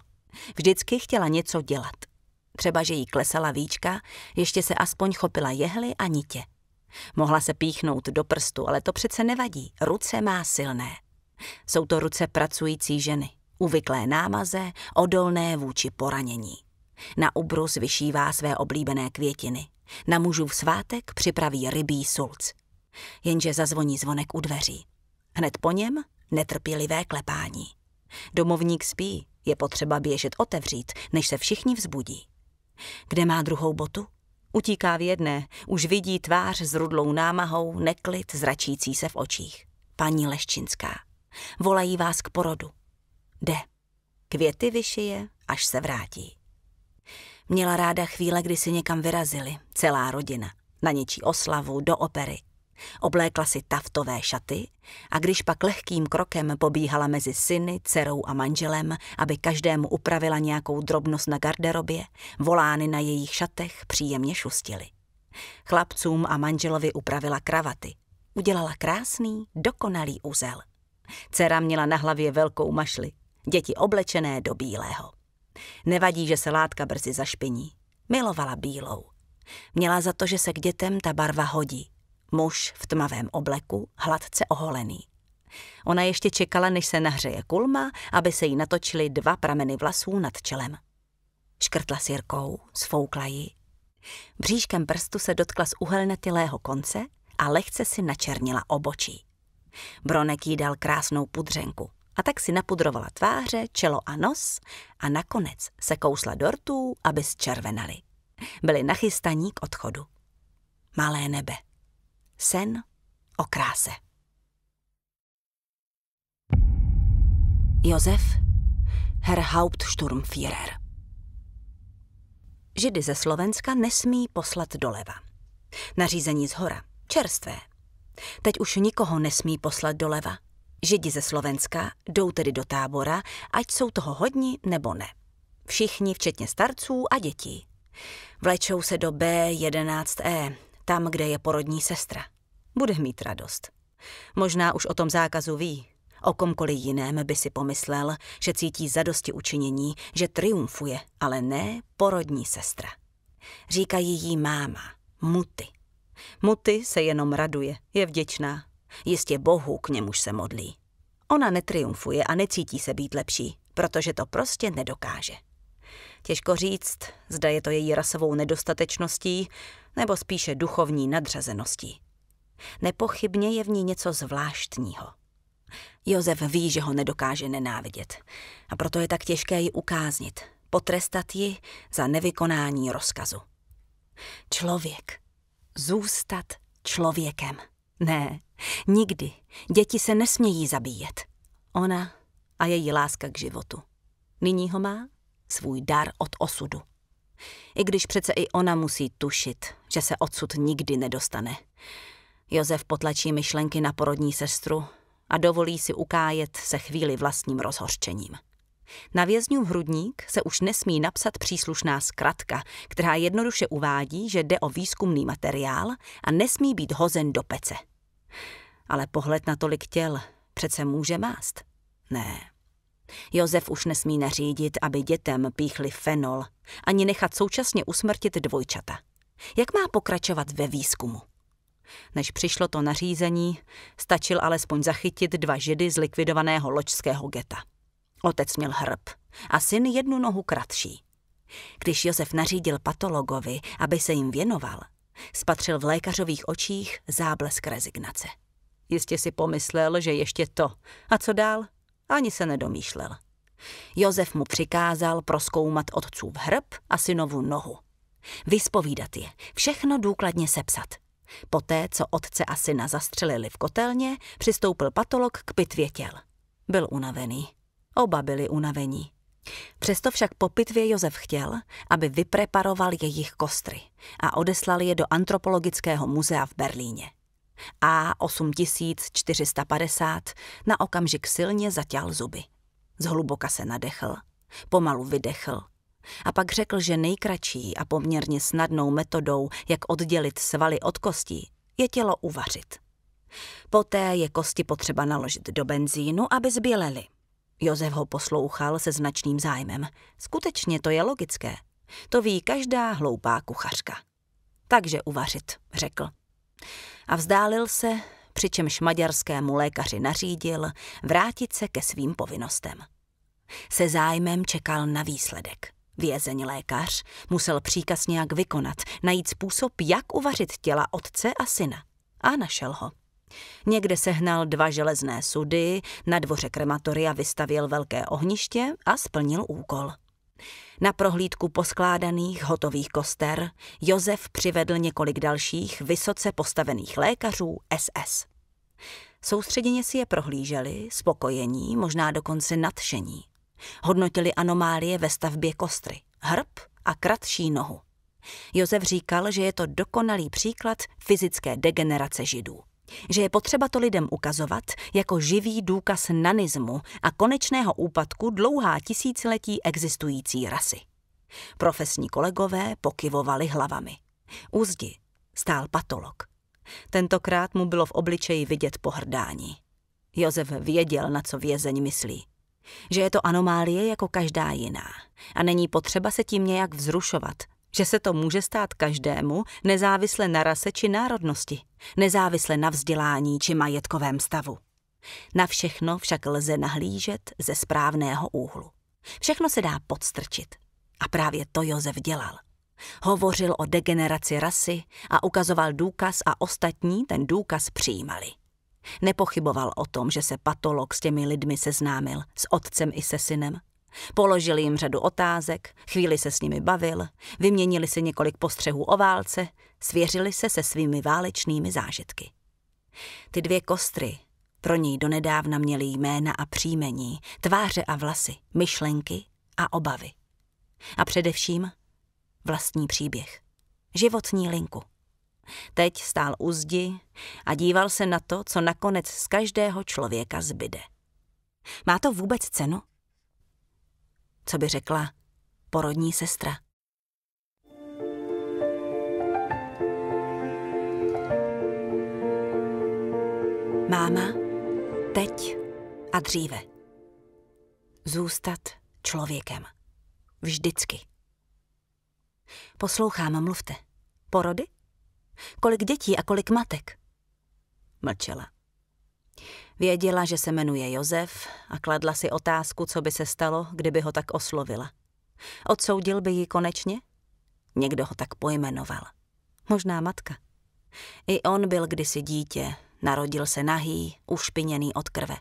Vždycky chtěla něco dělat. Třeba, že jí klesala víčka, ještě se aspoň chopila jehly a nitě. Mohla se píchnout do prstu, ale to přece nevadí. Ruce má silné. Jsou to ruce pracující ženy, uvyklé námaze, odolné vůči poranění. Na ubrus vyšívá své oblíbené květiny. Na mužův svátek připraví rybí sulc. Jenže zazvoní zvonek u dveří. Hned po něm netrpělivé klepání. Domovník spí, je potřeba běžet otevřít, než se všichni vzbudí. Kde má druhou botu? Utíká v jedné, už vidí tvář s rudlou námahou, neklid zračící se v očích. Paní Leščinská. Volají vás k porodu. Jde. Květy vyšije, až se vrátí. Měla ráda chvíle, kdy si někam vyrazili, celá rodina. Na něčí oslavu, do opery. Oblékla si taftové šaty a když pak lehkým krokem pobíhala mezi syny, dcerou a manželem, aby každému upravila nějakou drobnost na garderobě, volány na jejich šatech příjemně šustily. Chlapcům a manželovi upravila kravaty. Udělala krásný, dokonalý úzel. Dcera měla na hlavě velkou mašli, děti oblečené do bílého. Nevadí, že se látka brzy zašpiní. Milovala bílou. Měla za to, že se k dětem ta barva hodí. Muž v tmavém obleku, hladce oholený. Ona ještě čekala, než se nahřeje kulma, aby se jí natočily dva prameny vlasů nad čelem. Škrtla sirkou, sfoukla ji. Bříškem prstu se dotkla z uhelnetilého konce a lehce si načernila obočí. Bronek jí dal krásnou pudřenku a tak si napudrovala tváře, čelo a nos a nakonec se kousla dortů, aby zčervenali. Byli nachystaní k odchodu. Malé nebe. Sen o kráse. Josef, Herr Hauptsturmführer. Židy ze Slovenska nesmí poslat doleva. Nařízení z hora, čerstvé. Teď už nikoho nesmí poslat doleva. Židi ze Slovenska jdou tedy do tábora, ať jsou toho hodni nebo ne. Všichni, včetně starců a dětí. Vlečou se do B11E, tam, kde je porodní sestra bude mít radost. Možná už o tom zákazu ví. O komkoliv jiném by si pomyslel, že cítí zadosti učinění, že triumfuje, ale ne porodní sestra. Říkají jí máma, muty. Muty se jenom raduje, je vděčná. Jistě Bohu, k němuž se modlí. Ona netriumfuje a necítí se být lepší, protože to prostě nedokáže. Těžko říct, zda je to její rasovou nedostatečností nebo spíše duchovní nadřazeností. Nepochybně je v ní něco zvláštního. Jozef ví, že ho nedokáže nenávidět a proto je tak těžké ji ukáznit, potrestat ji za nevykonání rozkazu. Člověk. Zůstat člověkem. Ne, nikdy. Děti se nesmějí zabíjet. Ona a její láska k životu. Nyní ho má svůj dar od osudu. I když přece i ona musí tušit, že se odsud nikdy nedostane. Josef potlačí myšlenky na porodní sestru a dovolí si ukájet se chvíli vlastním rozhořčením. Na v hrudník se už nesmí napsat příslušná zkratka, která jednoduše uvádí, že jde o výzkumný materiál a nesmí být hozen do pece. Ale pohled na tolik těl přece může mást. Ne. Josef už nesmí nařídit, aby dětem píchli fenol, ani nechat současně usmrtit dvojčata. Jak má pokračovat ve výzkumu? Než přišlo to nařízení, stačil alespoň zachytit dva židy z likvidovaného ločského geta. Otec měl hrb a syn jednu nohu kratší. Když Josef nařídil patologovi, aby se jim věnoval, spatřil v lékařových očích záblesk rezignace. Jistě si pomyslel, že ještě to. A co dál? Ani se nedomýšlel. Josef mu přikázal proskoumat otcův hrb a synovu nohu. Vyspovídat je, všechno důkladně sepsat. Poté, co otce a syna zastřelili v kotelně, přistoupil patolog k pitvě těl. Byl unavený. Oba byli unavení. Přesto však po pitvě Josef chtěl, aby vypreparoval jejich kostry a odeslal je do antropologického muzea v Berlíně. A 8450 na okamžik silně zatěl zuby. Zhluboka se nadechl, pomalu vydechl a pak řekl, že nejkratší a poměrně snadnou metodou, jak oddělit svaly od kostí, je tělo uvařit. Poté je kosti potřeba naložit do benzínu, aby zbělely. Jozef ho poslouchal se značným zájmem. Skutečně to je logické. To ví každá hloupá kuchařka. Takže uvařit, řekl. A vzdálil se, přičemž maďarskému lékaři nařídil vrátit se ke svým povinnostem. Se zájmem čekal na výsledek. Vězeň lékař musel příkaz nějak vykonat, najít způsob, jak uvařit těla otce a syna. A našel ho. Někde sehnal dva železné sudy, na dvoře krematoria vystavil velké ohniště a splnil úkol. Na prohlídku poskládaných hotových koster Josef přivedl několik dalších vysoce postavených lékařů SS. Soustředěně si je prohlíželi, spokojení, možná dokonce nadšení. Hodnotili anomálie ve stavbě kostry, hrb a kratší nohu. Josef říkal, že je to dokonalý příklad fyzické degenerace židů. Že je potřeba to lidem ukazovat jako živý důkaz nanismu a konečného úpadku dlouhá tisíciletí existující rasy. Profesní kolegové pokyvovali hlavami. U zdi stál patolog. Tentokrát mu bylo v obličeji vidět pohrdání. Josef věděl, na co vězeň myslí. Že je to anomálie jako každá jiná a není potřeba se tím nějak vzrušovat, že se to může stát každému, nezávisle na rase či národnosti, nezávisle na vzdělání či majetkovém stavu. Na všechno však lze nahlížet ze správného úhlu. Všechno se dá podstrčit. A právě to Jozef dělal. Hovořil o degeneraci rasy a ukazoval důkaz a ostatní ten důkaz přijímali. Nepochyboval o tom, že se patolog s těmi lidmi seznámil, s otcem i se synem. Položil jim řadu otázek, chvíli se s nimi bavil, vyměnili si několik postřehů o válce, svěřili se se svými válečnými zážitky. Ty dvě kostry pro něj donedávna měly jména a příjmení, tváře a vlasy, myšlenky a obavy. A především vlastní příběh, životní linku. Teď stál u zdi a díval se na to, co nakonec z každého člověka zbyde. Má to vůbec cenu? Co by řekla porodní sestra? Máma, teď a dříve. Zůstat člověkem. Vždycky. Poslouchám, mluvte. Porody? Kolik dětí a kolik matek? Mlčela. Věděla, že se jmenuje Josef a kladla si otázku, co by se stalo, kdyby ho tak oslovila. Odsoudil by ji konečně? Někdo ho tak pojmenoval. Možná matka. I on byl kdysi dítě, narodil se nahý, ušpiněný od krve.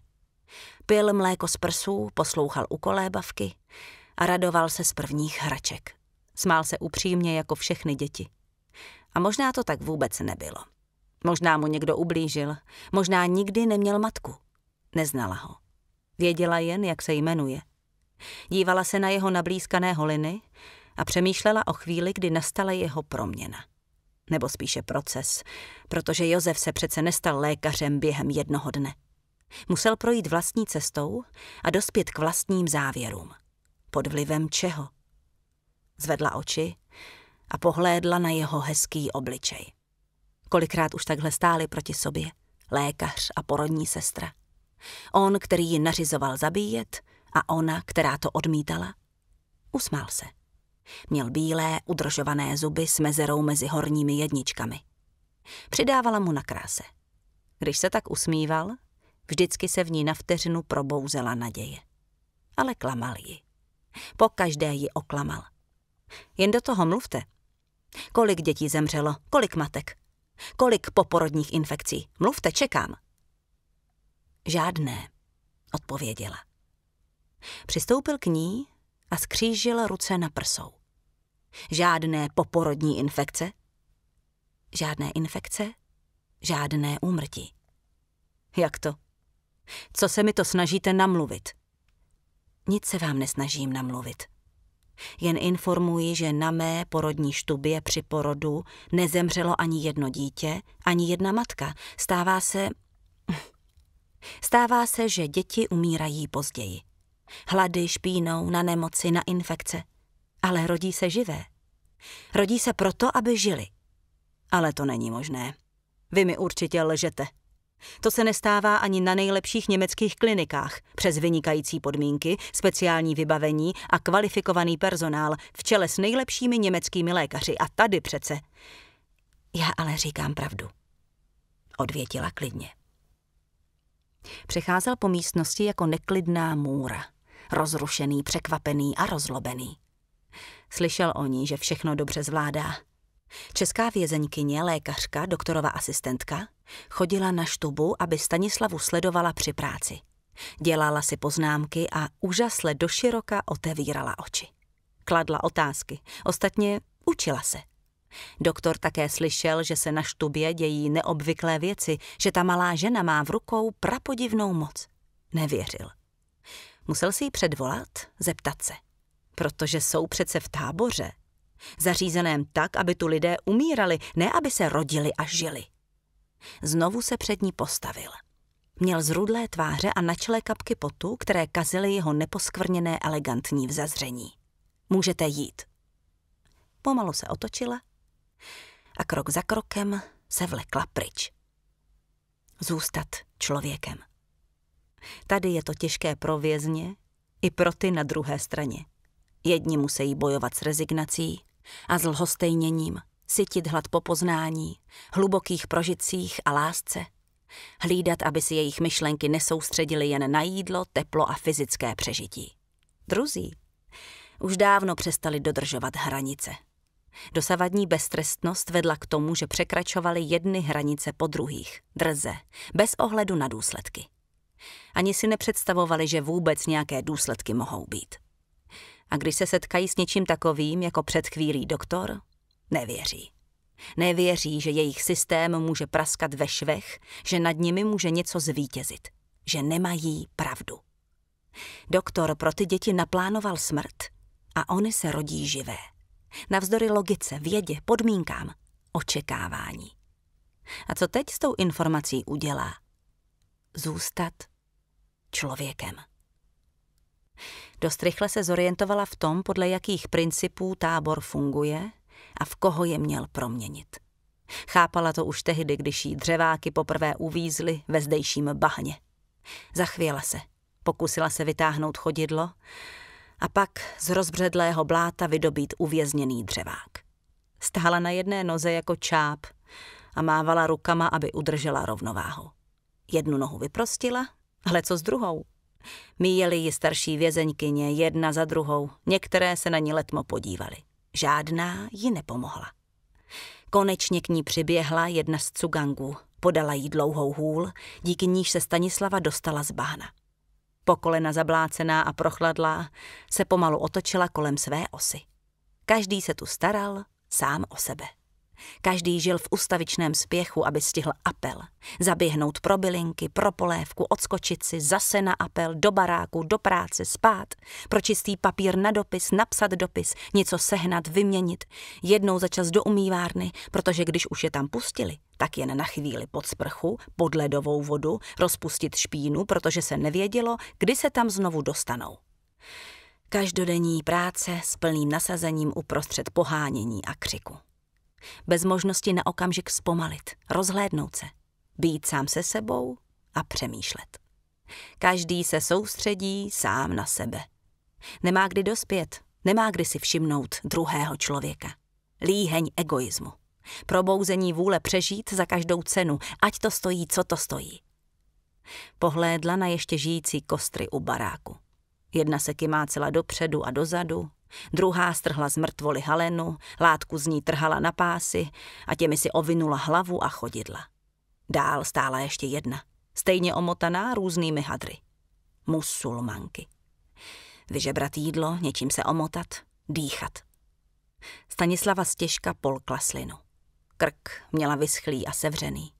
Pil mléko z prsů, poslouchal u kolébavky a radoval se z prvních hraček. Smál se upřímně jako všechny děti. A možná to tak vůbec nebylo. Možná mu někdo ublížil, možná nikdy neměl matku. Neznala ho. Věděla jen, jak se jmenuje. Dívala se na jeho nablízkané holiny a přemýšlela o chvíli, kdy nastala jeho proměna. Nebo spíše proces, protože Josef se přece nestal lékařem během jednoho dne. Musel projít vlastní cestou a dospět k vlastním závěrům. Pod vlivem čeho? Zvedla oči a pohlédla na jeho hezký obličej. Kolikrát už takhle stáli proti sobě, lékař a porodní sestra. On, který ji nařizoval zabíjet, a ona, která to odmítala. Usmál se. Měl bílé, udržované zuby s mezerou mezi horními jedničkami. Přidávala mu na kráse. Když se tak usmíval, vždycky se v ní na vteřinu probouzela naděje. Ale klamal ji. Po každé ji oklamal. Jen do toho mluvte, Kolik dětí zemřelo? Kolik matek? Kolik poporodních infekcí? Mluvte, čekám. Žádné, odpověděla. Přistoupil k ní a skřížil ruce na prsou. Žádné poporodní infekce? Žádné infekce? Žádné úmrtí. Jak to? Co se mi to snažíte namluvit? Nic se vám nesnažím namluvit. Jen informuji, že na mé porodní štubě při porodu nezemřelo ani jedno dítě, ani jedna matka. Stává se... Stává se, že děti umírají později. Hlady, špínou, na nemoci, na infekce. Ale rodí se živé. Rodí se proto, aby žili. Ale to není možné. Vy mi určitě lžete. To se nestává ani na nejlepších německých klinikách. Přes vynikající podmínky, speciální vybavení a kvalifikovaný personál v čele s nejlepšími německými lékaři. A tady přece. Já ale říkám pravdu. Odvětila klidně. Přecházel po místnosti jako neklidná můra. Rozrušený, překvapený a rozlobený. Slyšel o ní, že všechno dobře zvládá. Česká vězeňkyně, lékařka, doktorová asistentka – Chodila na štubu, aby Stanislavu sledovala při práci. Dělala si poznámky a úžasle doširoka otevírala oči. Kladla otázky, ostatně učila se. Doktor také slyšel, že se na štubě dějí neobvyklé věci, že ta malá žena má v rukou prapodivnou moc. Nevěřil. Musel si ji předvolat, zeptat se. Protože jsou přece v táboře. Zařízeném tak, aby tu lidé umírali, ne aby se rodili a žili. Znovu se před ní postavil. Měl zrudlé tváře a na čele kapky potu, které kazily jeho neposkvrněné elegantní vzazření. Můžete jít. Pomalu se otočila a krok za krokem se vlekla pryč. Zůstat člověkem. Tady je to těžké pro vězně i pro ty na druhé straně. Jedni musí bojovat s rezignací a s lhostejněním – cítit hlad po poznání, hlubokých prožitcích a lásce, hlídat, aby si jejich myšlenky nesoustředily jen na jídlo, teplo a fyzické přežití. Druzí už dávno přestali dodržovat hranice. Dosavadní beztrestnost vedla k tomu, že překračovali jedny hranice po druhých, drze, bez ohledu na důsledky. Ani si nepředstavovali, že vůbec nějaké důsledky mohou být. A když se setkají s něčím takovým, jako před chvílí doktor, nevěří. Nevěří, že jejich systém může praskat ve švech, že nad nimi může něco zvítězit, že nemají pravdu. Doktor pro ty děti naplánoval smrt a oni se rodí živé. Navzdory logice, vědě, podmínkám, očekávání. A co teď s tou informací udělá? Zůstat člověkem. Dost rychle se zorientovala v tom, podle jakých principů tábor funguje a v koho je měl proměnit. Chápala to už tehdy, když jí dřeváky poprvé uvízly ve zdejším bahně. Zachvěla se, pokusila se vytáhnout chodidlo a pak z rozbředlého bláta vydobít uvězněný dřevák. Stála na jedné noze jako čáp a mávala rukama, aby udržela rovnováhu. Jednu nohu vyprostila, ale co s druhou? Míjeli ji starší vězeňkyně jedna za druhou, některé se na ní letmo podívali. Žádná ji nepomohla. Konečně k ní přiběhla jedna z cugangů, podala jí dlouhou hůl, díky níž se Stanislava dostala z bahna. Pokolena zablácená a prochladlá se pomalu otočila kolem své osy. Každý se tu staral sám o sebe. Každý žil v ustavičném spěchu, aby stihl apel. Zaběhnout pro bylinky, pro polévku, odskočit si, zase na apel, do baráku, do práce, spát, pro čistý papír na dopis, napsat dopis, něco sehnat, vyměnit. Jednou za čas do umývárny, protože když už je tam pustili, tak jen na chvíli pod sprchu, pod ledovou vodu, rozpustit špínu, protože se nevědělo, kdy se tam znovu dostanou. Každodenní práce s plným nasazením uprostřed pohánění a křiku bez možnosti na okamžik zpomalit, rozhlédnout se, být sám se sebou a přemýšlet. Každý se soustředí sám na sebe. Nemá kdy dospět, nemá kdy si všimnout druhého člověka. Líheň egoismu. Probouzení vůle přežít za každou cenu, ať to stojí, co to stojí. Pohlédla na ještě žijící kostry u baráku. Jedna se kymácela dopředu a dozadu, Druhá strhla z mrtvoly halenu, látku z ní trhala na pásy a těmi si ovinula hlavu a chodidla. Dál stála ještě jedna, stejně omotaná různými hadry. Musulmanky. Vyžebrat jídlo, něčím se omotat, dýchat. Stanislava stěžka polkla slinu. Krk měla vyschlý a sevřený.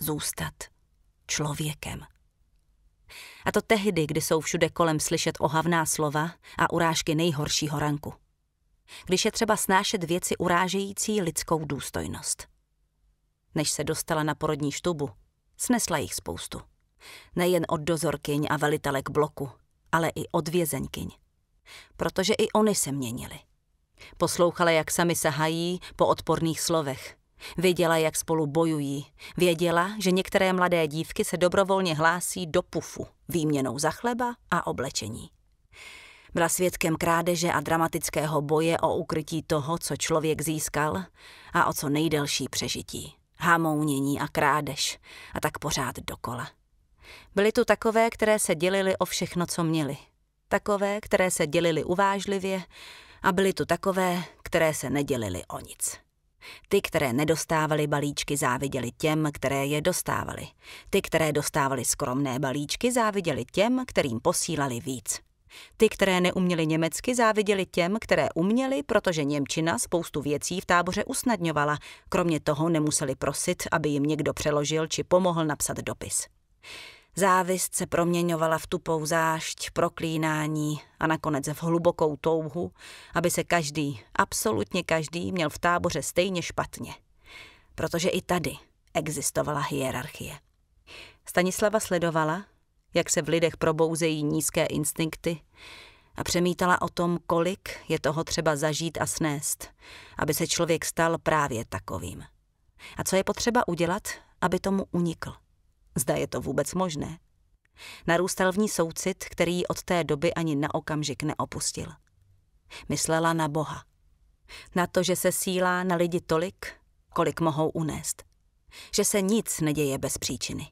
Zůstat člověkem. A to tehdy, kdy jsou všude kolem slyšet ohavná slova a urážky nejhoršího ranku. Když je třeba snášet věci urážející lidskou důstojnost. Než se dostala na porodní štubu, snesla jich spoustu. Nejen od dozorkyň a velitelek bloku, ale i od vězeňkyň. Protože i oni se měnili. Poslouchala, jak sami sahají po odporných slovech, Viděla, jak spolu bojují. Věděla, že některé mladé dívky se dobrovolně hlásí do pufu výměnou za chleba a oblečení. Byla svědkem krádeže a dramatického boje o ukrytí toho, co člověk získal a o co nejdelší přežití. Hamounění a krádež a tak pořád dokola. Byly tu takové, které se dělily o všechno, co měli. Takové, které se dělily uvážlivě a byly tu takové, které se nedělily o nic. Ty, které nedostávali balíčky, záviděli těm, které je dostávali. Ty, které dostávali skromné balíčky, záviděli těm, kterým posílali víc. Ty, které neuměli německy, záviděli těm, které uměli, protože Němčina spoustu věcí v táboře usnadňovala. Kromě toho nemuseli prosit, aby jim někdo přeložil či pomohl napsat dopis. Závist se proměňovala v tupou zášť, proklínání a nakonec v hlubokou touhu, aby se každý, absolutně každý, měl v táboře stejně špatně. Protože i tady existovala hierarchie. Stanislava sledovala, jak se v lidech probouzejí nízké instinkty a přemítala o tom, kolik je toho třeba zažít a snést, aby se člověk stal právě takovým. A co je potřeba udělat, aby tomu unikl zda je to vůbec možné. Narůstal v ní soucit, který ji od té doby ani na okamžik neopustil. Myslela na Boha. Na to, že se sílá na lidi tolik, kolik mohou unést. Že se nic neděje bez příčiny.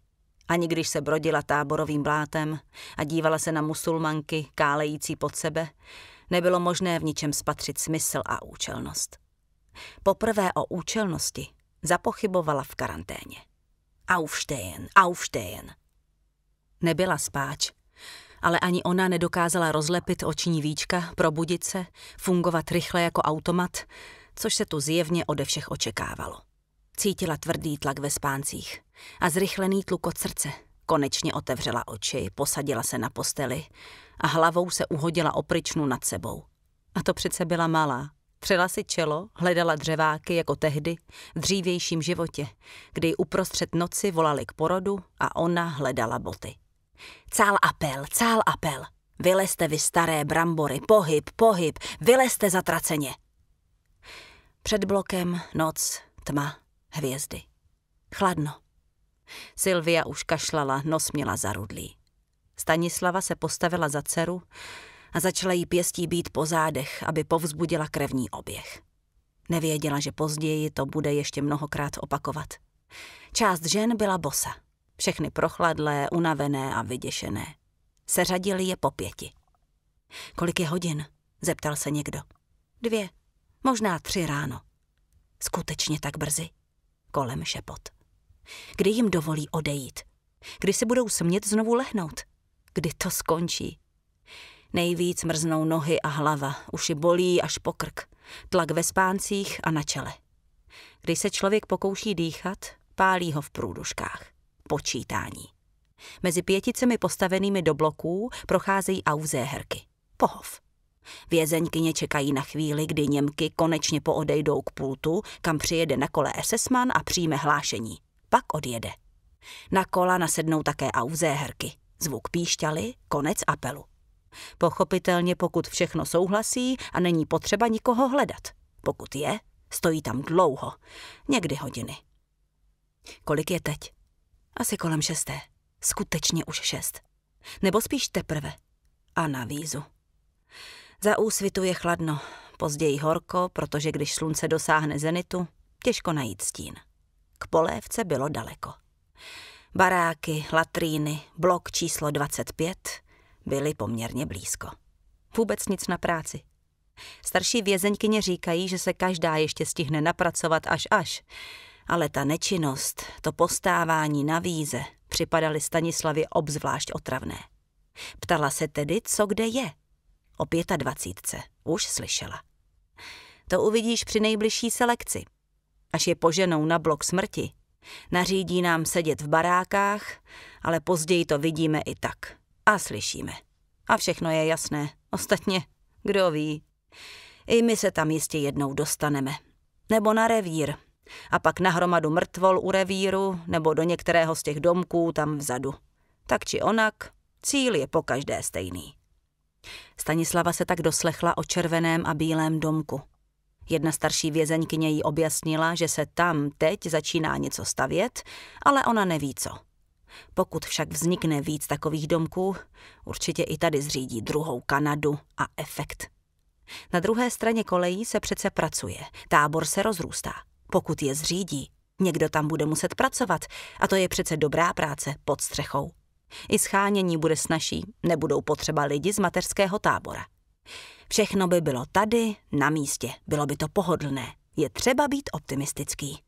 Ani když se brodila táborovým blátem a dívala se na musulmanky kálející pod sebe, nebylo možné v ničem spatřit smysl a účelnost. Poprvé o účelnosti zapochybovala v karanténě. Aufstehen, aufstehen. Nebyla spáč, ale ani ona nedokázala rozlepit oční víčka, probudit se, fungovat rychle jako automat, což se tu zjevně ode všech očekávalo. Cítila tvrdý tlak ve spáncích a zrychlený od srdce. Konečně otevřela oči, posadila se na posteli a hlavou se uhodila opryčnu nad sebou. A to přece byla malá, Střela si čelo, hledala dřeváky jako tehdy, v dřívějším životě, kdy uprostřed noci volali k porodu a ona hledala boty. Cál apel, cál apel, vylezte vy staré brambory, pohyb, pohyb, vylezte zatraceně. Před blokem noc, tma, hvězdy. Chladno. Silvia už kašlala, nos měla zarudlý. Stanislava se postavila za dceru a začala jí pěstí být po zádech, aby povzbudila krevní oběh. Nevěděla, že později to bude ještě mnohokrát opakovat. Část žen byla bosa. Všechny prochladlé, unavené a vyděšené. Seřadili je po pěti. Kolik je hodin? Zeptal se někdo. Dvě, možná tři ráno. Skutečně tak brzy? Kolem šepot. Kdy jim dovolí odejít? Kdy se budou smět znovu lehnout? Kdy to skončí? Nejvíc mrznou nohy a hlava, uši bolí až po krk, tlak ve spáncích a na čele. Když se člověk pokouší dýchat, pálí ho v průduškách. Počítání. Mezi pěticemi postavenými do bloků procházejí auzéherky. Pohov. Vězeňkyně čekají na chvíli, kdy Němky konečně poodejdou k pultu, kam přijede na kole SS-man a přijme hlášení. Pak odjede. Na kola nasednou také auzéherky. Zvuk píšťaly, konec apelu. Pochopitelně, pokud všechno souhlasí a není potřeba nikoho hledat. Pokud je, stojí tam dlouho, někdy hodiny. Kolik je teď? Asi kolem šesté. Skutečně už šest. Nebo spíš teprve. A na vízu. Za úsvitu je chladno, později horko, protože když slunce dosáhne zenitu, těžko najít stín. K polévce bylo daleko. Baráky, latríny, blok číslo 25, byli poměrně blízko. Vůbec nic na práci. Starší vězeňkyně říkají, že se každá ještě stihne napracovat až až, ale ta nečinnost, to postávání na víze, připadaly Stanislavě obzvlášť otravné. Ptala se tedy, co kde je. O pětadvacítce. Už slyšela. To uvidíš při nejbližší selekci. Až je poženou na blok smrti, nařídí nám sedět v barákách, ale později to vidíme i tak a slyšíme. A všechno je jasné. Ostatně, kdo ví. I my se tam jistě jednou dostaneme. Nebo na revír. A pak na hromadu mrtvol u revíru, nebo do některého z těch domků tam vzadu. Tak či onak, cíl je po každé stejný. Stanislava se tak doslechla o červeném a bílém domku. Jedna starší vězeňkyně jí objasnila, že se tam teď začíná něco stavět, ale ona neví co. Pokud však vznikne víc takových domků, určitě i tady zřídí druhou Kanadu a efekt. Na druhé straně kolejí se přece pracuje, tábor se rozrůstá. Pokud je zřídí, někdo tam bude muset pracovat a to je přece dobrá práce pod střechou. I schánění bude snažší, nebudou potřeba lidi z mateřského tábora. Všechno by bylo tady, na místě, bylo by to pohodlné. Je třeba být optimistický.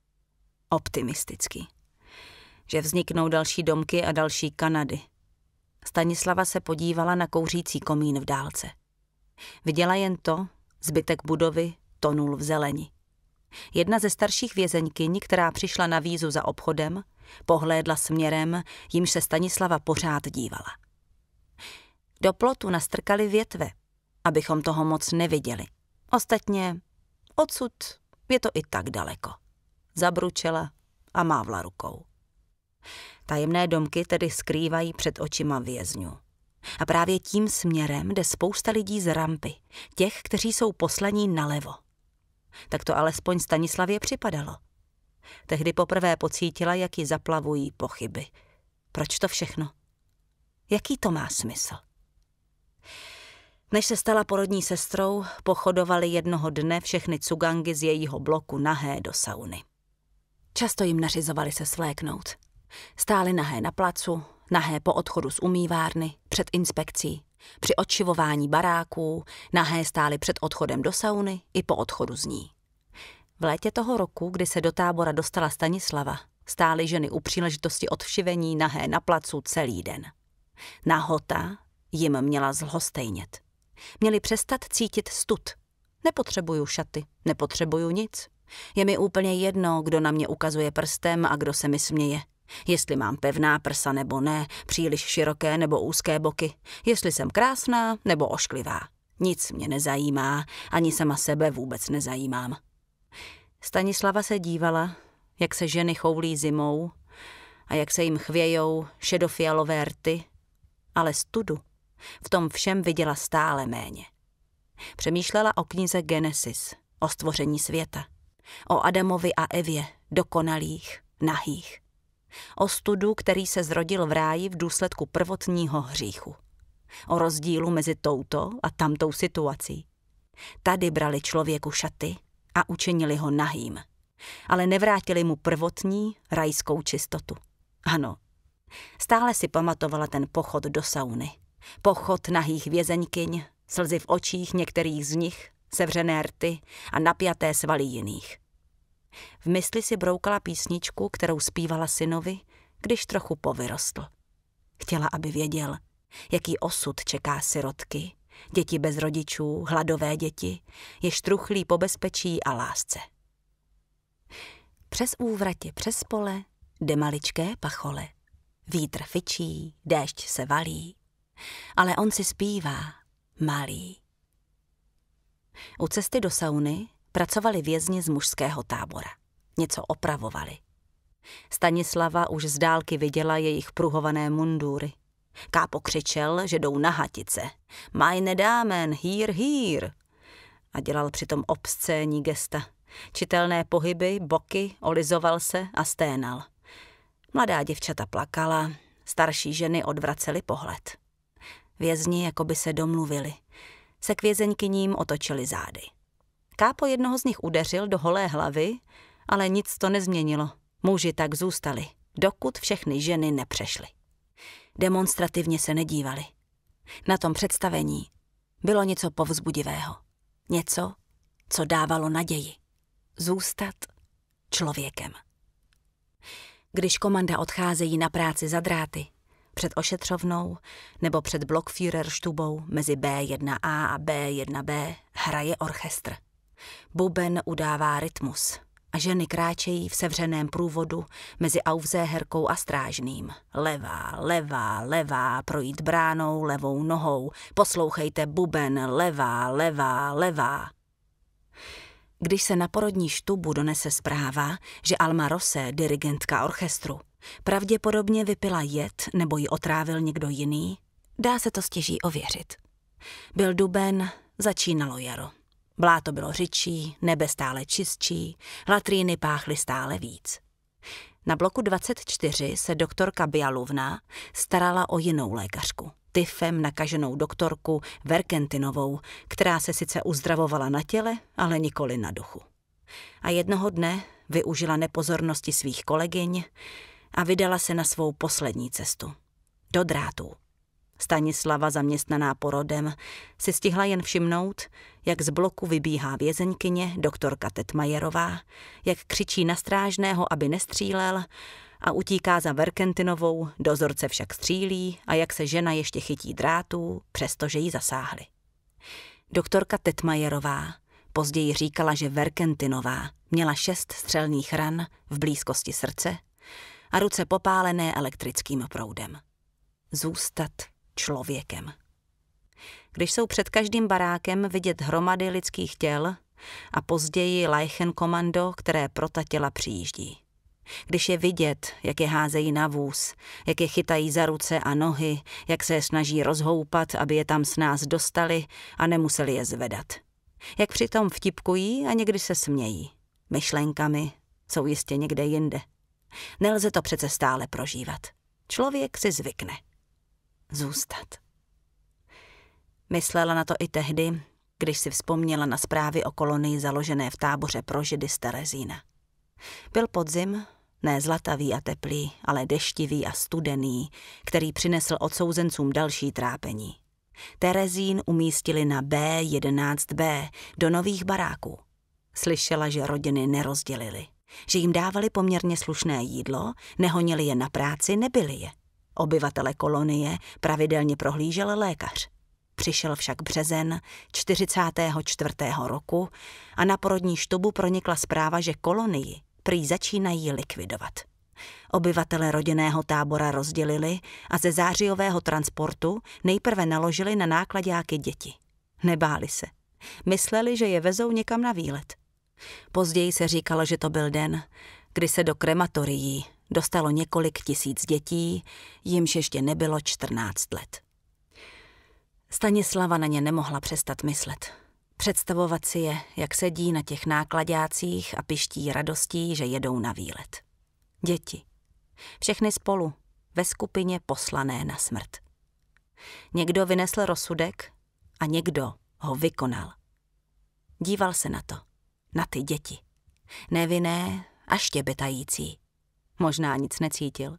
Optimistický že vzniknou další domky a další Kanady. Stanislava se podívala na kouřící komín v dálce. Viděla jen to, zbytek budovy tonul v zeleni. Jedna ze starších vězeňkyň, která přišla na vízu za obchodem, pohlédla směrem, jimž se Stanislava pořád dívala. Do plotu nastrkali větve, abychom toho moc neviděli. Ostatně odsud je to i tak daleko. Zabručela a mávla rukou. Tajemné domky tedy skrývají před očima vězňů. A právě tím směrem jde spousta lidí z rampy, těch, kteří jsou poslaní nalevo. Tak to alespoň Stanislavě připadalo. Tehdy poprvé pocítila, jak ji zaplavují pochyby. Proč to všechno? Jaký to má smysl? Než se stala porodní sestrou, pochodovali jednoho dne všechny cugangy z jejího bloku nahé do sauny. Často jim nařizovali se svléknout – Stáli nahé na placu, nahé po odchodu z umývárny, před inspekcí, při odšivování baráků, nahé stáli před odchodem do sauny i po odchodu z ní. V létě toho roku, kdy se do tábora dostala Stanislava, stály ženy u příležitosti odšivení nahé na placu celý den. Nahota jim měla zlhostejnět. Měli přestat cítit stud. Nepotřebuju šaty, nepotřebuju nic. Je mi úplně jedno, kdo na mě ukazuje prstem a kdo se mi směje. Jestli mám pevná prsa nebo ne, příliš široké nebo úzké boky, jestli jsem krásná nebo ošklivá. Nic mě nezajímá, ani sama sebe vůbec nezajímám. Stanislava se dívala, jak se ženy choulí zimou a jak se jim chvějou šedofialové rty, ale studu v tom všem viděla stále méně. Přemýšlela o knize Genesis, o stvoření světa, o Adamovi a Evě, dokonalých, nahých. O studu, který se zrodil v ráji v důsledku prvotního hříchu. O rozdílu mezi touto a tamtou situací. Tady brali člověku šaty a učinili ho nahým, ale nevrátili mu prvotní rajskou čistotu. Ano, stále si pamatovala ten pochod do sauny. Pochod nahých vězeňkyň, slzy v očích některých z nich, sevřené rty a napjaté svaly jiných – v mysli si broukala písničku, kterou zpívala synovi, když trochu povyrostl. Chtěla, aby věděl, jaký osud čeká sirotky, děti bez rodičů, hladové děti, jež truchlí po bezpečí a lásce. Přes úvratě, přes pole, jde maličké pachole. Vítr fičí, déšť se valí, ale on si zpívá, malý. U cesty do sauny pracovali vězni z mužského tábora. Něco opravovali. Stanislava už z dálky viděla jejich pruhované mundury. Kápo křičel, že jdou na hatice. Meine nedámen, hír, hír! A dělal přitom obscénní gesta. Čitelné pohyby, boky, olizoval se a sténal. Mladá děvčata plakala, starší ženy odvracely pohled. Vězni jako by se domluvili. Se k vězeňkyním otočili zády. Kápo jednoho z nich udeřil do holé hlavy, ale nic to nezměnilo. Muži tak zůstali, dokud všechny ženy nepřešly. Demonstrativně se nedívali. Na tom představení bylo něco povzbudivého. Něco, co dávalo naději. Zůstat člověkem. Když komanda odcházejí na práci za dráty, před ošetřovnou nebo před Blockführerštubou mezi B1A a B1B hraje orchestr buben udává rytmus a ženy kráčejí v sevřeném průvodu mezi auvzéherkou a strážným. Levá, levá, levá, projít bránou, levou nohou, poslouchejte buben, levá, levá, levá. Když se na porodní štubu donese zpráva, že Alma Rose, dirigentka orchestru, pravděpodobně vypila jed nebo ji otrávil někdo jiný, dá se to stěží ověřit. Byl duben, začínalo jaro. Bláto bylo řičí, nebe stále čistší, latríny páchly stále víc. Na bloku 24 se doktorka Bialovna starala o jinou lékařku, tyfem nakaženou doktorku Verkentinovou, která se sice uzdravovala na těle, ale nikoli na duchu. A jednoho dne využila nepozornosti svých kolegyň a vydala se na svou poslední cestu. Do drátů. Stanislava, zaměstnaná porodem, si stihla jen všimnout, jak z bloku vybíhá vězeňkyně doktorka Tetmajerová, jak křičí na strážného, aby nestřílel, a utíká za Verkentinovou, dozorce však střílí a jak se žena ještě chytí drátů, přestože ji zasáhli. Doktorka Tetmajerová později říkala, že Verkentinová měla šest střelných ran v blízkosti srdce a ruce popálené elektrickým proudem. Zůstat člověkem. Když jsou před každým barákem vidět hromady lidských těl a později komando, které pro ta těla přijíždí. Když je vidět, jak je házejí na vůz, jak je chytají za ruce a nohy, jak se je snaží rozhoupat, aby je tam s nás dostali a nemuseli je zvedat. Jak přitom vtipkují a někdy se smějí. Myšlenkami jsou jistě někde jinde. Nelze to přece stále prožívat. Člověk si zvykne zůstat. Myslela na to i tehdy, když si vzpomněla na zprávy o kolonii založené v táboře pro židy z Terezína. Byl podzim, ne zlatavý a teplý, ale deštivý a studený, který přinesl odsouzencům další trápení. Terezín umístili na B11B do nových baráků. Slyšela, že rodiny nerozdělili, že jim dávali poměrně slušné jídlo, nehonili je na práci, nebyli je. Obyvatele kolonie pravidelně prohlížel lékař. Přišel však březen 44. roku a na porodní štubu pronikla zpráva, že kolonii prý začínají likvidovat. Obyvatele rodinného tábora rozdělili a ze zářijového transportu nejprve naložili na nákladáky děti. Nebáli se. Mysleli, že je vezou někam na výlet. Později se říkalo, že to byl den, kdy se do krematorií dostalo několik tisíc dětí, jimž ještě nebylo 14 let. Stanislava na ně nemohla přestat myslet. Představovat si je, jak sedí na těch nákladácích a piští radostí, že jedou na výlet. Děti. Všechny spolu, ve skupině poslané na smrt. Někdo vynesl rozsudek a někdo ho vykonal. Díval se na to, na ty děti. Nevinné a štěbetající. Možná nic necítil.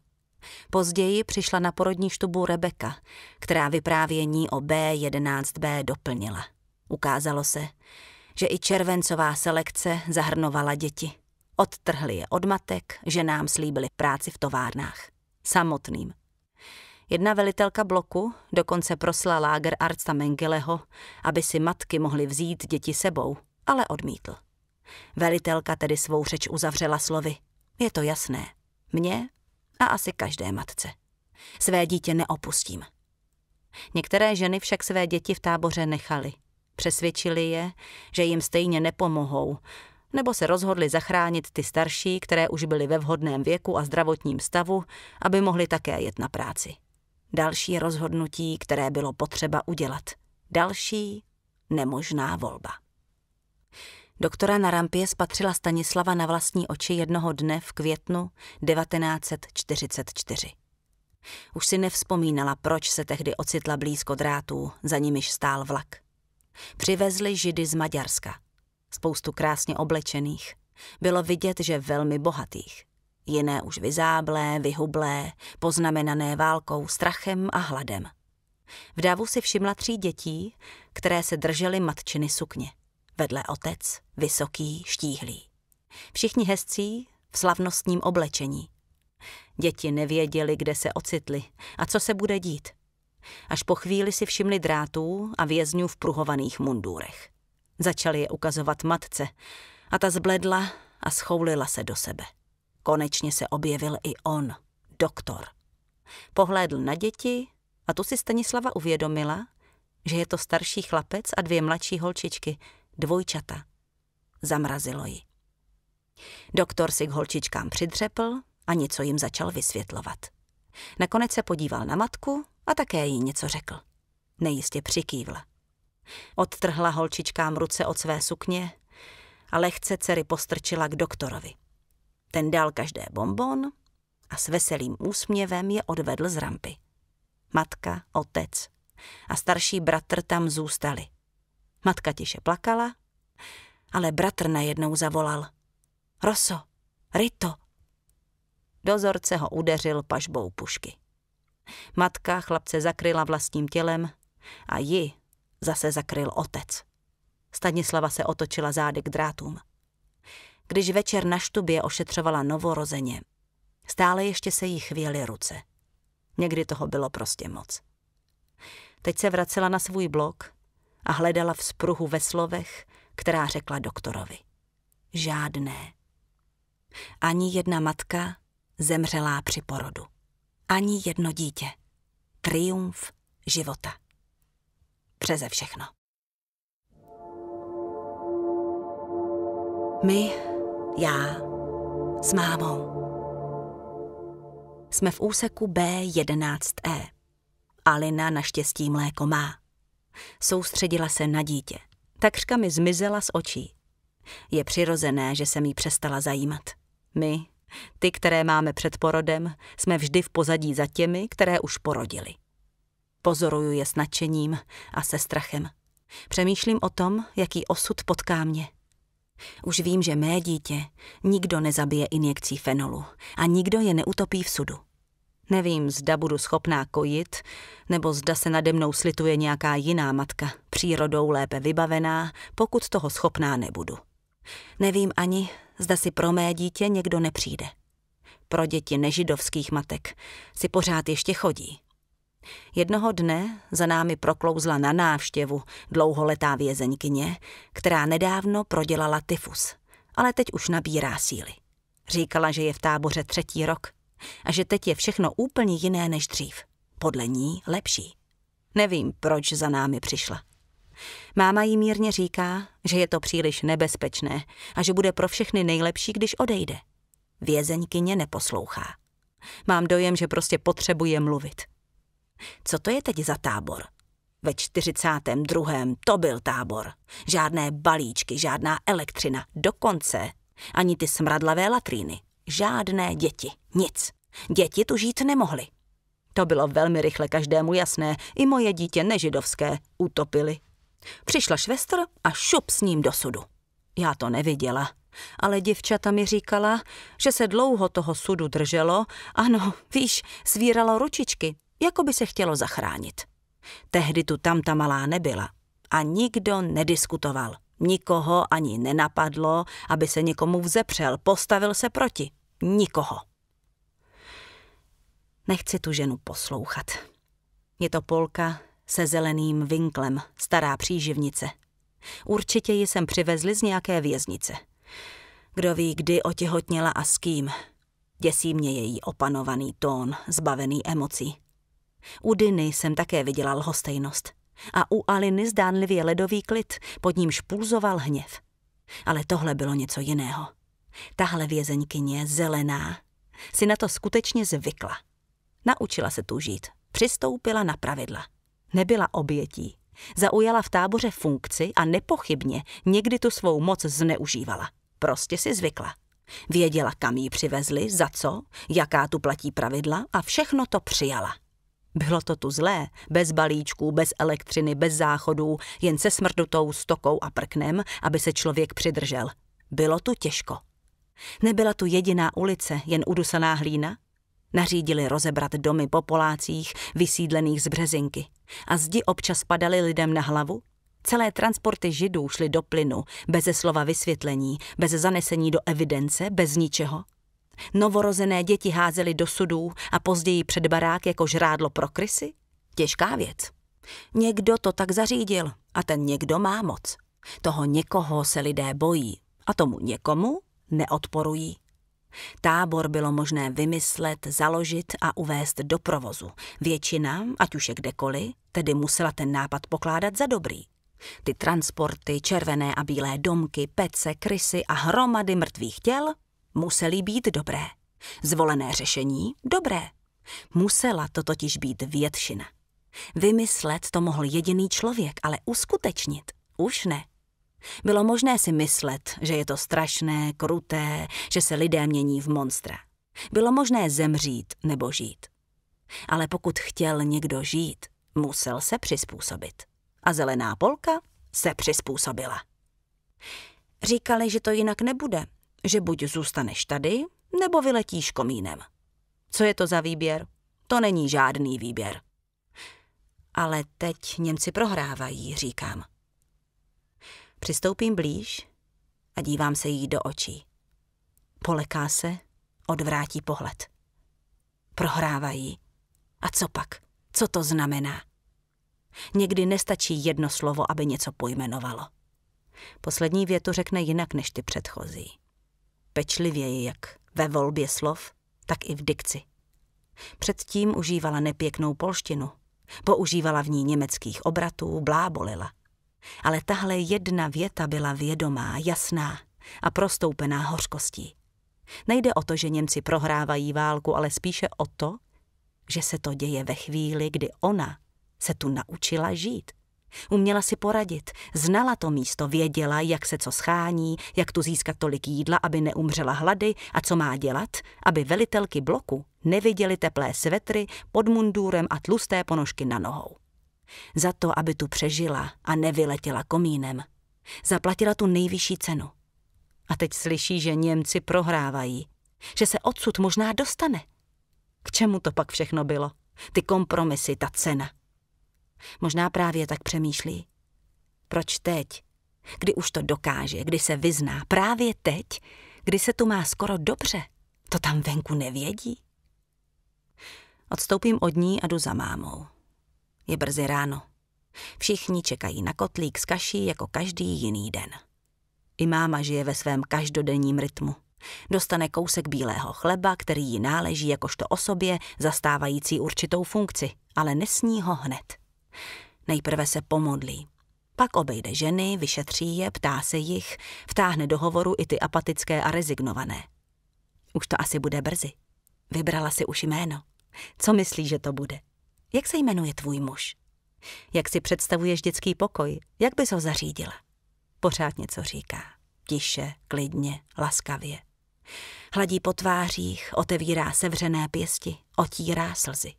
Později přišla na porodní štubu Rebeka, která vyprávění o B11B doplnila. Ukázalo se, že i červencová selekce zahrnovala děti. Odtrhli je od matek, že nám slíbili práci v továrnách. Samotným. Jedna velitelka bloku dokonce prosla láger Arsta Mengeleho, aby si matky mohly vzít děti sebou, ale odmítl. Velitelka tedy svou řeč uzavřela slovy. Je to jasné, mně a asi každé matce. Své dítě neopustím. Některé ženy však své děti v táboře nechali. Přesvědčili je, že jim stejně nepomohou, nebo se rozhodli zachránit ty starší, které už byly ve vhodném věku a zdravotním stavu, aby mohli také jet na práci. Další rozhodnutí, které bylo potřeba udělat. Další nemožná volba. Doktora na rampě spatřila Stanislava na vlastní oči jednoho dne v květnu 1944. Už si nevzpomínala, proč se tehdy ocitla blízko drátů, za nimiž stál vlak. Přivezli židy z Maďarska. Spoustu krásně oblečených. Bylo vidět, že velmi bohatých. Jiné už vyzáblé, vyhublé, poznamenané válkou, strachem a hladem. V dávu si všimla tří dětí, které se držely matčiny sukně vedle otec, vysoký, štíhlý. Všichni hezcí v slavnostním oblečení. Děti nevěděli, kde se ocitli a co se bude dít. Až po chvíli si všimli drátů a vězňů v pruhovaných mundúrech. Začali je ukazovat matce a ta zbledla a schoulila se do sebe. Konečně se objevil i on, doktor. Pohlédl na děti a tu si Stanislava uvědomila, že je to starší chlapec a dvě mladší holčičky – dvojčata. Zamrazilo ji. Doktor si k holčičkám přidřepl a něco jim začal vysvětlovat. Nakonec se podíval na matku a také jí něco řekl. Nejistě přikývla. Odtrhla holčičkám ruce od své sukně a lehce dcery postrčila k doktorovi. Ten dal každé bonbon a s veselým úsměvem je odvedl z rampy. Matka, otec a starší bratr tam zůstali – Matka tiše plakala, ale bratr najednou zavolal. Roso, Rito. Dozorce ho udeřil pažbou pušky. Matka chlapce zakryla vlastním tělem a ji zase zakryl otec. Stanislava se otočila zády k drátům. Když večer na štubě ošetřovala novorozeně, stále ještě se jí chvěly ruce. Někdy toho bylo prostě moc. Teď se vracela na svůj blok a hledala v spruhu ve slovech, která řekla doktorovi. Žádné. Ani jedna matka zemřelá při porodu. Ani jedno dítě. Triumf života. Přeze všechno. My, já, s mámou. Jsme v úseku B11E. Alina naštěstí mléko má. Soustředila se na dítě. Takřka mi zmizela z očí. Je přirozené, že se mi přestala zajímat. My, ty, které máme před porodem, jsme vždy v pozadí za těmi, které už porodili. Pozoruju je s nadšením a se strachem. Přemýšlím o tom, jaký osud potká mě. Už vím, že mé dítě nikdo nezabije injekcí fenolu a nikdo je neutopí v sudu. Nevím, zda budu schopná kojit, nebo zda se nade mnou slituje nějaká jiná matka, přírodou lépe vybavená, pokud toho schopná nebudu. Nevím ani, zda si pro mé dítě někdo nepřijde. Pro děti nežidovských matek si pořád ještě chodí. Jednoho dne za námi proklouzla na návštěvu dlouholetá vězeňkyně, která nedávno prodělala tyfus, ale teď už nabírá síly. Říkala, že je v táboře třetí rok – a že teď je všechno úplně jiné než dřív. Podle ní lepší. Nevím, proč za námi přišla. Máma jí mírně říká, že je to příliš nebezpečné a že bude pro všechny nejlepší, když odejde. Vězeňkyně neposlouchá. Mám dojem, že prostě potřebuje mluvit. Co to je teď za tábor? Ve 42. to byl tábor. Žádné balíčky, žádná elektřina, dokonce ani ty smradlavé latríny žádné děti, nic. Děti tu žít nemohly. To bylo velmi rychle každému jasné, i moje dítě nežidovské utopili. Přišla švestr a šup s ním do sudu. Já to neviděla, ale děvčata mi říkala, že se dlouho toho sudu drželo, ano, víš, svíralo ručičky, jako by se chtělo zachránit. Tehdy tu tam ta malá nebyla a nikdo nediskutoval. Nikoho ani nenapadlo, aby se někomu vzepřel, postavil se proti. Nikoho. Nechci tu ženu poslouchat. Je to Polka se zeleným vinklem, stará příživnice. Určitě ji sem přivezli z nějaké věznice. Kdo ví, kdy otěhotněla a s kým. Děsí mě její opanovaný tón, zbavený emocí. U Diny jsem také viděla lhostejnost. A u Aliny zdánlivě ledový klid, pod nímž pulzoval hněv. Ale tohle bylo něco jiného. Tahle vězeňkyně, zelená, si na to skutečně zvykla. Naučila se tu žít, přistoupila na pravidla. Nebyla obětí, zaujala v táboře funkci a nepochybně někdy tu svou moc zneužívala. Prostě si zvykla. Věděla, kam ji přivezli, za co, jaká tu platí pravidla a všechno to přijala. Bylo to tu zlé, bez balíčků, bez elektřiny, bez záchodů, jen se smrdutou stokou a prknem, aby se člověk přidržel. Bylo tu těžko. Nebyla tu jediná ulice, jen udusaná hlína? Nařídili rozebrat domy po Polácích, vysídlených z Březinky. A zdi občas padaly lidem na hlavu? Celé transporty židů šly do plynu, bez slova vysvětlení, bez zanesení do evidence, bez ničeho. Novorozené děti házely do sudů a později před barák jako žrádlo pro krysy? Těžká věc. Někdo to tak zařídil a ten někdo má moc. Toho někoho se lidé bojí a tomu někomu neodporují. Tábor bylo možné vymyslet, založit a uvést do provozu. Většina, ať už je kdekoliv, tedy musela ten nápad pokládat za dobrý. Ty transporty, červené a bílé domky, pece, krysy a hromady mrtvých těl musely být dobré. Zvolené řešení dobré. Musela to totiž být většina. Vymyslet to mohl jediný člověk, ale uskutečnit už ne. Bylo možné si myslet, že je to strašné, kruté, že se lidé mění v monstra. Bylo možné zemřít nebo žít. Ale pokud chtěl někdo žít, musel se přizpůsobit. A zelená polka se přizpůsobila. Říkali, že to jinak nebude, že buď zůstaneš tady, nebo vyletíš komínem. Co je to za výběr? To není žádný výběr. Ale teď Němci prohrávají, říkám. Přistoupím blíž a dívám se jí do očí. Poleká se, odvrátí pohled. Prohrávají. A co pak? Co to znamená? Někdy nestačí jedno slovo, aby něco pojmenovalo. Poslední větu řekne jinak než ty předchozí. Pečlivěji jak ve volbě slov, tak i v dikci. Předtím užívala nepěknou polštinu, používala v ní německých obratů, blábolila ale tahle jedna věta byla vědomá, jasná a prostoupená hořkostí. Nejde o to, že Němci prohrávají válku, ale spíše o to, že se to děje ve chvíli, kdy ona se tu naučila žít. Uměla si poradit, znala to místo, věděla, jak se co schání, jak tu získat tolik jídla, aby neumřela hlady a co má dělat, aby velitelky bloku neviděly teplé svetry pod mundúrem a tlusté ponožky na nohou. Za to, aby tu přežila a nevyletěla komínem. Zaplatila tu nejvyšší cenu. A teď slyší, že Němci prohrávají. Že se odsud možná dostane. K čemu to pak všechno bylo? Ty kompromisy, ta cena. Možná právě tak přemýšlí. Proč teď? Kdy už to dokáže, kdy se vyzná. Právě teď, kdy se tu má skoro dobře. To tam venku nevědí. Odstoupím od ní a jdu za mámou. Je brzy ráno. Všichni čekají na kotlík s kaší jako každý jiný den. I máma žije ve svém každodenním rytmu. Dostane kousek bílého chleba, který ji náleží jakožto osobě zastávající určitou funkci, ale nesní ho hned. Nejprve se pomodlí. Pak obejde ženy, vyšetří je, ptá se jich, vtáhne do hovoru i ty apatické a rezignované. Už to asi bude brzy. Vybrala si už jméno. Co myslí, že to bude? Jak se jmenuje tvůj muž? Jak si představuješ dětský pokoj? Jak bys ho zařídila? Pořád něco říká. Tiše, klidně, laskavě. Hladí po tvářích, otevírá sevřené pěsti, otírá slzy.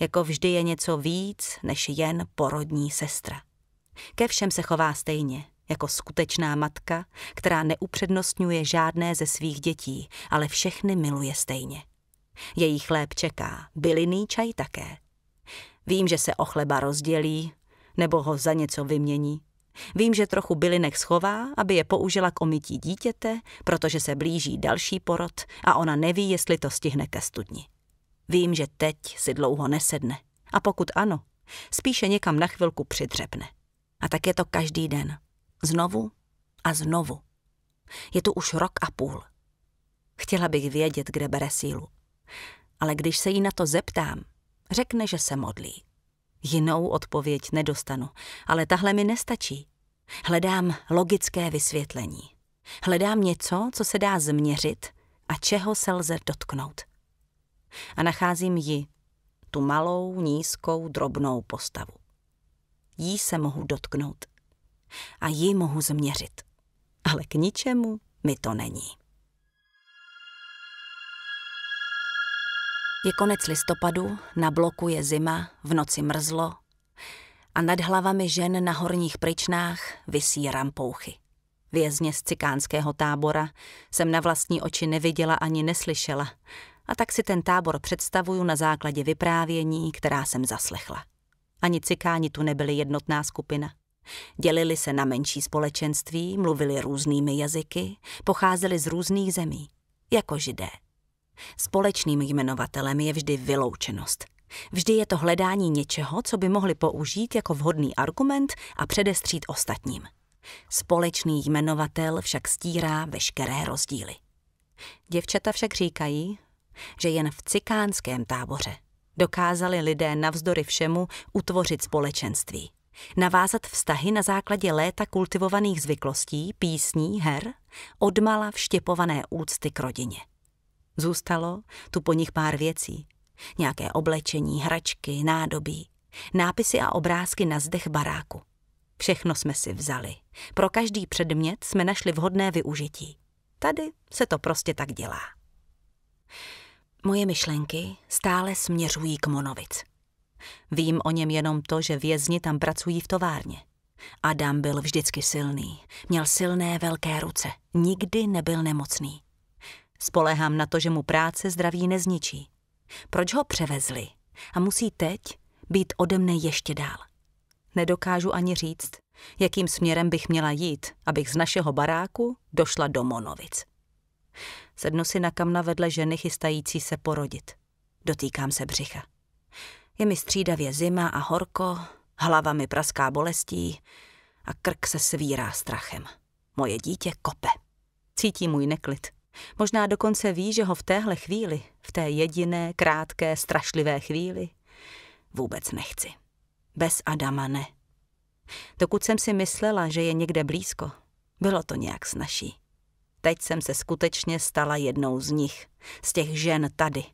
Jako vždy je něco víc než jen porodní sestra. Ke všem se chová stejně, jako skutečná matka, která neupřednostňuje žádné ze svých dětí, ale všechny miluje stejně. Její chléb čeká, byliný čaj také. Vím, že se o chleba rozdělí, nebo ho za něco vymění. Vím, že trochu bylinek schová, aby je použila k omytí dítěte, protože se blíží další porod a ona neví, jestli to stihne ke studni. Vím, že teď si dlouho nesedne. A pokud ano, spíše někam na chvilku přidřepne. A tak je to každý den. Znovu a znovu. Je tu už rok a půl. Chtěla bych vědět, kde bere sílu ale když se jí na to zeptám, řekne, že se modlí. Jinou odpověď nedostanu, ale tahle mi nestačí. Hledám logické vysvětlení. Hledám něco, co se dá změřit a čeho se lze dotknout. A nacházím ji, tu malou, nízkou, drobnou postavu. Jí se mohu dotknout a ji mohu změřit. Ale k ničemu mi to není. Je konec listopadu, na bloku je zima, v noci mrzlo a nad hlavami žen na horních pryčnách visí rampouchy. Vězně z cikánského tábora jsem na vlastní oči neviděla ani neslyšela a tak si ten tábor představuju na základě vyprávění, která jsem zaslechla. Ani cikáni tu nebyli jednotná skupina. Dělili se na menší společenství, mluvili různými jazyky, pocházeli z různých zemí, jako židé. Společným jmenovatelem je vždy vyloučenost. Vždy je to hledání něčeho, co by mohli použít jako vhodný argument a předestřít ostatním. Společný jmenovatel však stírá veškeré rozdíly. Děvčata však říkají, že jen v cikánském táboře dokázali lidé navzdory všemu utvořit společenství, navázat vztahy na základě léta kultivovaných zvyklostí, písní, her, odmala vštěpované úcty k rodině. Zůstalo tu po nich pár věcí. Nějaké oblečení, hračky, nádobí, nápisy a obrázky na zdech baráku. Všechno jsme si vzali. Pro každý předmět jsme našli vhodné využití. Tady se to prostě tak dělá. Moje myšlenky stále směřují k Monovic. Vím o něm jenom to, že vězni tam pracují v továrně. Adam byl vždycky silný, měl silné velké ruce, nikdy nebyl nemocný. Spolehám na to, že mu práce zdraví nezničí. Proč ho převezli? A musí teď být ode mne ještě dál. Nedokážu ani říct, jakým směrem bych měla jít, abych z našeho baráku došla do Monovic. Sednu si na kamna vedle ženy chystající se porodit. Dotýkám se břicha. Je mi střídavě zima a horko, hlava mi praská bolestí a krk se svírá strachem. Moje dítě kope. Cítí můj neklid. Možná dokonce ví, že ho v téhle chvíli, v té jediné, krátké, strašlivé chvíli, vůbec nechci. Bez Adama ne. Dokud jsem si myslela, že je někde blízko, bylo to nějak snaží. Teď jsem se skutečně stala jednou z nich, z těch žen tady.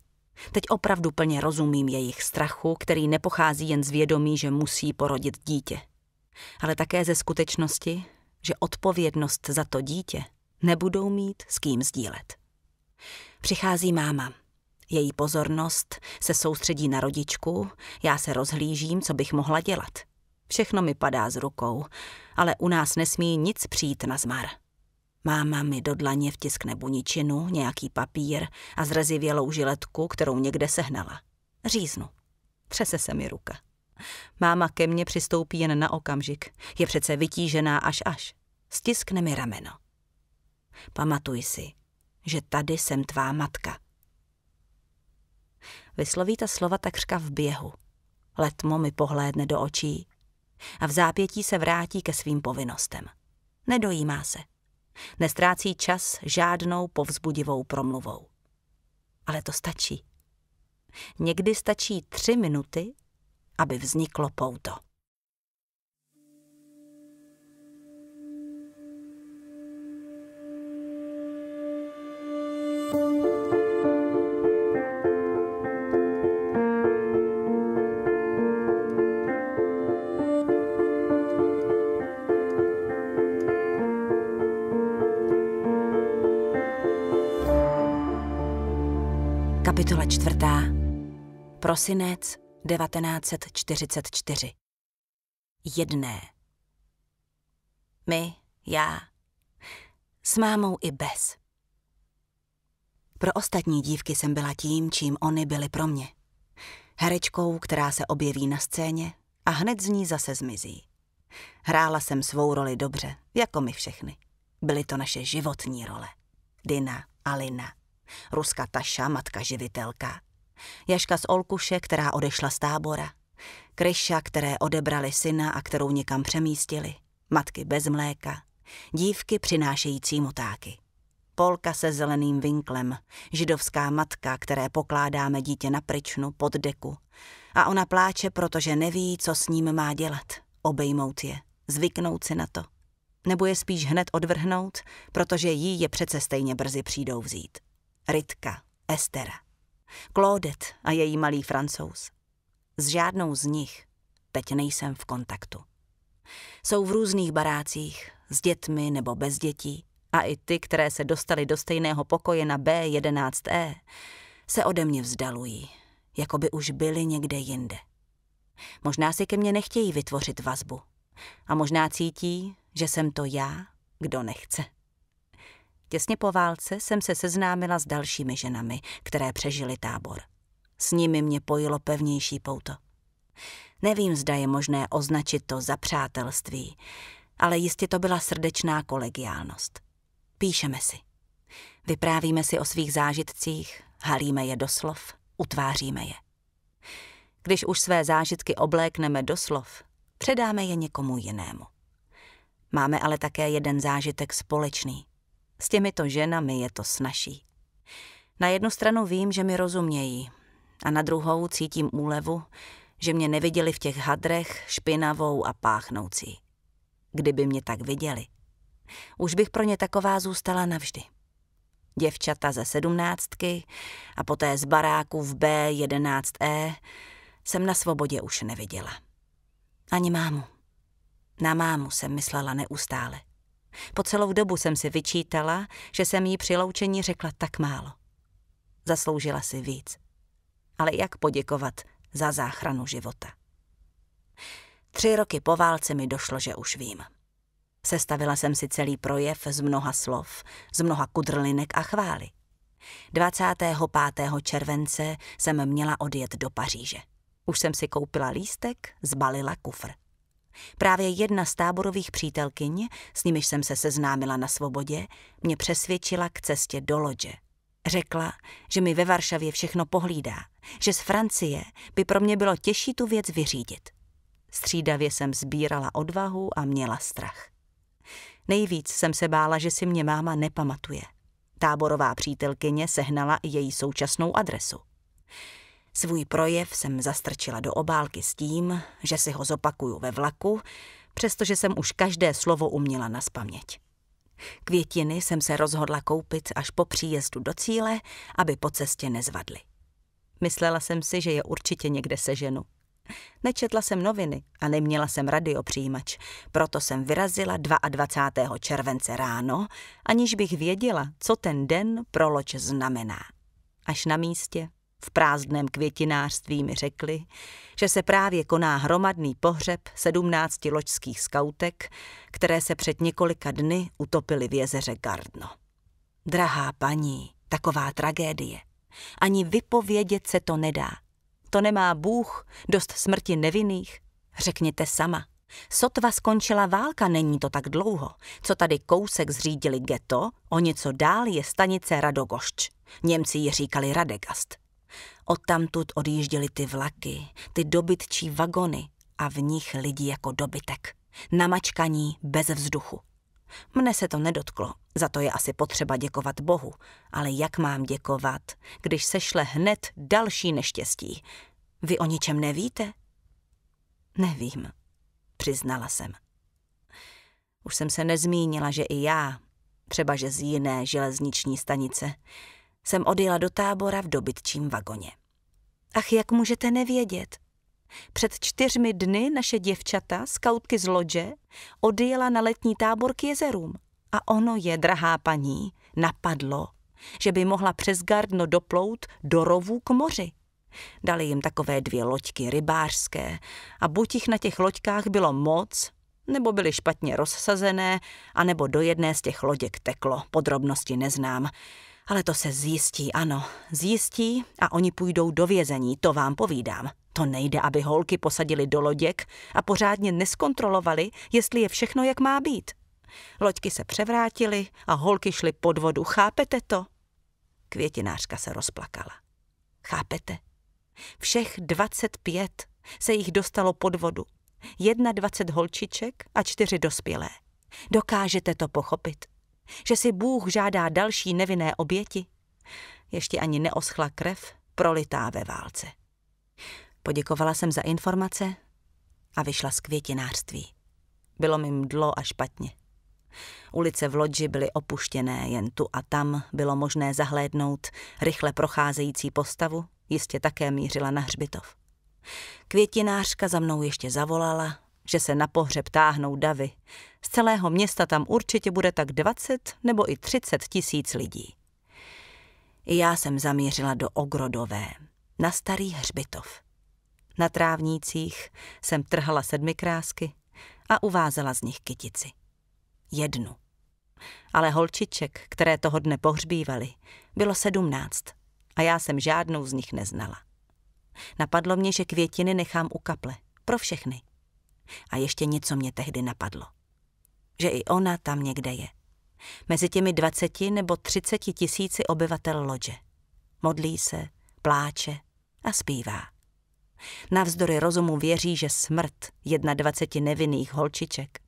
Teď opravdu plně rozumím jejich strachu, který nepochází jen z vědomí, že musí porodit dítě, ale také ze skutečnosti, že odpovědnost za to dítě – nebudou mít s kým sdílet. Přichází máma. Její pozornost se soustředí na rodičku, já se rozhlížím, co bych mohla dělat. Všechno mi padá z rukou, ale u nás nesmí nic přijít na zmar. Máma mi do dlaně vtiskne buničinu, nějaký papír a zrezivělou žiletku, kterou někde sehnala. Říznu. Třese se mi ruka. Máma ke mně přistoupí jen na okamžik. Je přece vytížená až až. Stiskne mi rameno. Pamatuj si, že tady jsem tvá matka. Vysloví ta slova takřka v běhu. Letmo mi pohlédne do očí a v zápětí se vrátí ke svým povinnostem. Nedojímá se. Nestrácí čas žádnou povzbudivou promluvou. Ale to stačí. Někdy stačí tři minuty, aby vzniklo pouto. Kapitola čtvrtá. Prosinec 1944. Jedné. My, já, s mámou i bez. Pro ostatní dívky jsem byla tím, čím oni byli pro mě. Herečkou, která se objeví na scéně a hned z ní zase zmizí. Hrála jsem svou roli dobře, jako my všechny. Byly to naše životní role. Dina, Alina, Ruska Taša, matka živitelka. Jaška z Olkuše, která odešla z tábora. Kryša, které odebrali syna a kterou někam přemístili. Matky bez mléka. Dívky přinášející mutáky. Polka se zeleným vinklem, židovská matka, které pokládáme dítě na pryčnu, pod deku. A ona pláče, protože neví, co s ním má dělat. Obejmout je, zvyknout si na to. Nebo je spíš hned odvrhnout, protože jí je přece stejně brzy přijdou vzít. Ritka, Estera, Claudette a její malý francouz. S žádnou z nich teď nejsem v kontaktu. Jsou v různých barácích, s dětmi nebo bez dětí, a i ty, které se dostaly do stejného pokoje na B11E, se ode mě vzdalují, jako by už byli někde jinde. Možná si ke mně nechtějí vytvořit vazbu. A možná cítí, že jsem to já, kdo nechce. Těsně po válce jsem se seznámila s dalšími ženami, které přežily tábor. S nimi mě pojilo pevnější pouto. Nevím, zda je možné označit to za přátelství, ale jistě to byla srdečná kolegiálnost. Píšeme si. Vyprávíme si o svých zážitcích, halíme je do slov, utváříme je. Když už své zážitky oblékneme do slov, předáme je někomu jinému. Máme ale také jeden zážitek společný. S těmito ženami je to snaší. Na jednu stranu vím, že mi rozumějí, a na druhou cítím úlevu, že mě neviděli v těch hadrech špinavou a páchnoucí. Kdyby mě tak viděli, už bych pro ně taková zůstala navždy. Děvčata ze sedmnáctky a poté z baráku v B11E jsem na svobodě už neviděla. Ani mámu. Na mámu jsem myslela neustále. Po celou dobu jsem si vyčítala, že jsem jí při loučení řekla tak málo. Zasloužila si víc. Ale jak poděkovat za záchranu života? Tři roky po válce mi došlo, že už vím. Sestavila jsem si celý projev z mnoha slov, z mnoha kudrlinek a chvály. 25. července jsem měla odjet do Paříže. Už jsem si koupila lístek, zbalila kufr. Právě jedna z táborových přítelkyň, s nimiž jsem se seznámila na svobodě, mě přesvědčila k cestě do lodže. Řekla, že mi ve Varšavě všechno pohlídá, že z Francie by pro mě bylo těžší tu věc vyřídit. Střídavě jsem sbírala odvahu a měla strach. Nejvíc jsem se bála, že si mě máma nepamatuje. Táborová přítelkyně sehnala i její současnou adresu. Svůj projev jsem zastrčila do obálky s tím, že si ho zopakuju ve vlaku, přestože jsem už každé slovo uměla na spaměť. Květiny jsem se rozhodla koupit až po příjezdu do cíle, aby po cestě nezvadly. Myslela jsem si, že je určitě někde seženu. Nečetla jsem noviny a neměla jsem radiopříjimač, proto jsem vyrazila 22. července ráno, aniž bych věděla, co ten den pro loč znamená. Až na místě v prázdném květinářství mi řekli, že se právě koná hromadný pohřeb sedmnácti loďských skautek, které se před několika dny utopily v jezeře Gardno. Drahá paní, taková tragédie. Ani vypovědět se to nedá. To nemá Bůh, dost smrti nevinných. Řekněte sama. Sotva skončila válka, není to tak dlouho. Co tady kousek zřídili geto, o něco dál je stanice Radogošč. Němci ji říkali Radegast. Odtamtud odjížděly ty vlaky, ty dobytčí vagony a v nich lidi jako dobytek. Namačkaní bez vzduchu. Mne se to nedotklo, za to je asi potřeba děkovat Bohu, ale jak mám děkovat, když sešle hned další neštěstí? Vy o ničem nevíte? Nevím, přiznala jsem. Už jsem se nezmínila, že i já, třeba že z jiné železniční stanice, jsem odjela do tábora v dobytčím vagoně. Ach, jak můžete nevědět? Před čtyřmi dny naše děvčata, skautky z lodže, odjela na letní tábor k jezerům. A ono je, drahá paní, napadlo, že by mohla přes Gardno doplout do rovů k moři. Dali jim takové dvě loďky rybářské a buď jich na těch loďkách bylo moc, nebo byly špatně rozsazené, anebo do jedné z těch loděk teklo, podrobnosti neznám. Ale to se zjistí, ano, zjistí a oni půjdou do vězení, to vám povídám. To nejde, aby holky posadili do loděk a pořádně neskontrolovali, jestli je všechno, jak má být. Loďky se převrátily a holky šly pod vodu, chápete to? Květinářka se rozplakala. Chápete? Všech 25 se jich dostalo pod vodu. 21 holčiček a čtyři dospělé. Dokážete to pochopit? že si Bůh žádá další nevinné oběti, ještě ani neoschla krev prolitá ve válce. Poděkovala jsem za informace a vyšla z květinářství. Bylo mi mdlo a špatně. Ulice v Lodži byly opuštěné, jen tu a tam bylo možné zahlédnout rychle procházející postavu, jistě také mířila na hřbitov. Květinářka za mnou ještě zavolala že se na pohřeb táhnou davy. Z celého města tam určitě bude tak 20 nebo i 30 tisíc lidí. I já jsem zamířila do Ogrodové, na starý hřbitov. Na trávnících jsem trhala sedmi krásky a uvázela z nich kytici. Jednu. Ale holčiček, které toho dne pohřbívali, bylo sedmnáct a já jsem žádnou z nich neznala. Napadlo mě, že květiny nechám u kaple. Pro všechny. A ještě něco mě tehdy napadlo. Že i ona tam někde je. Mezi těmi 20 nebo 30 tisíci obyvatel lodže. Modlí se, pláče a zpívá. Navzdory rozumu věří, že smrt 21 nevinných holčiček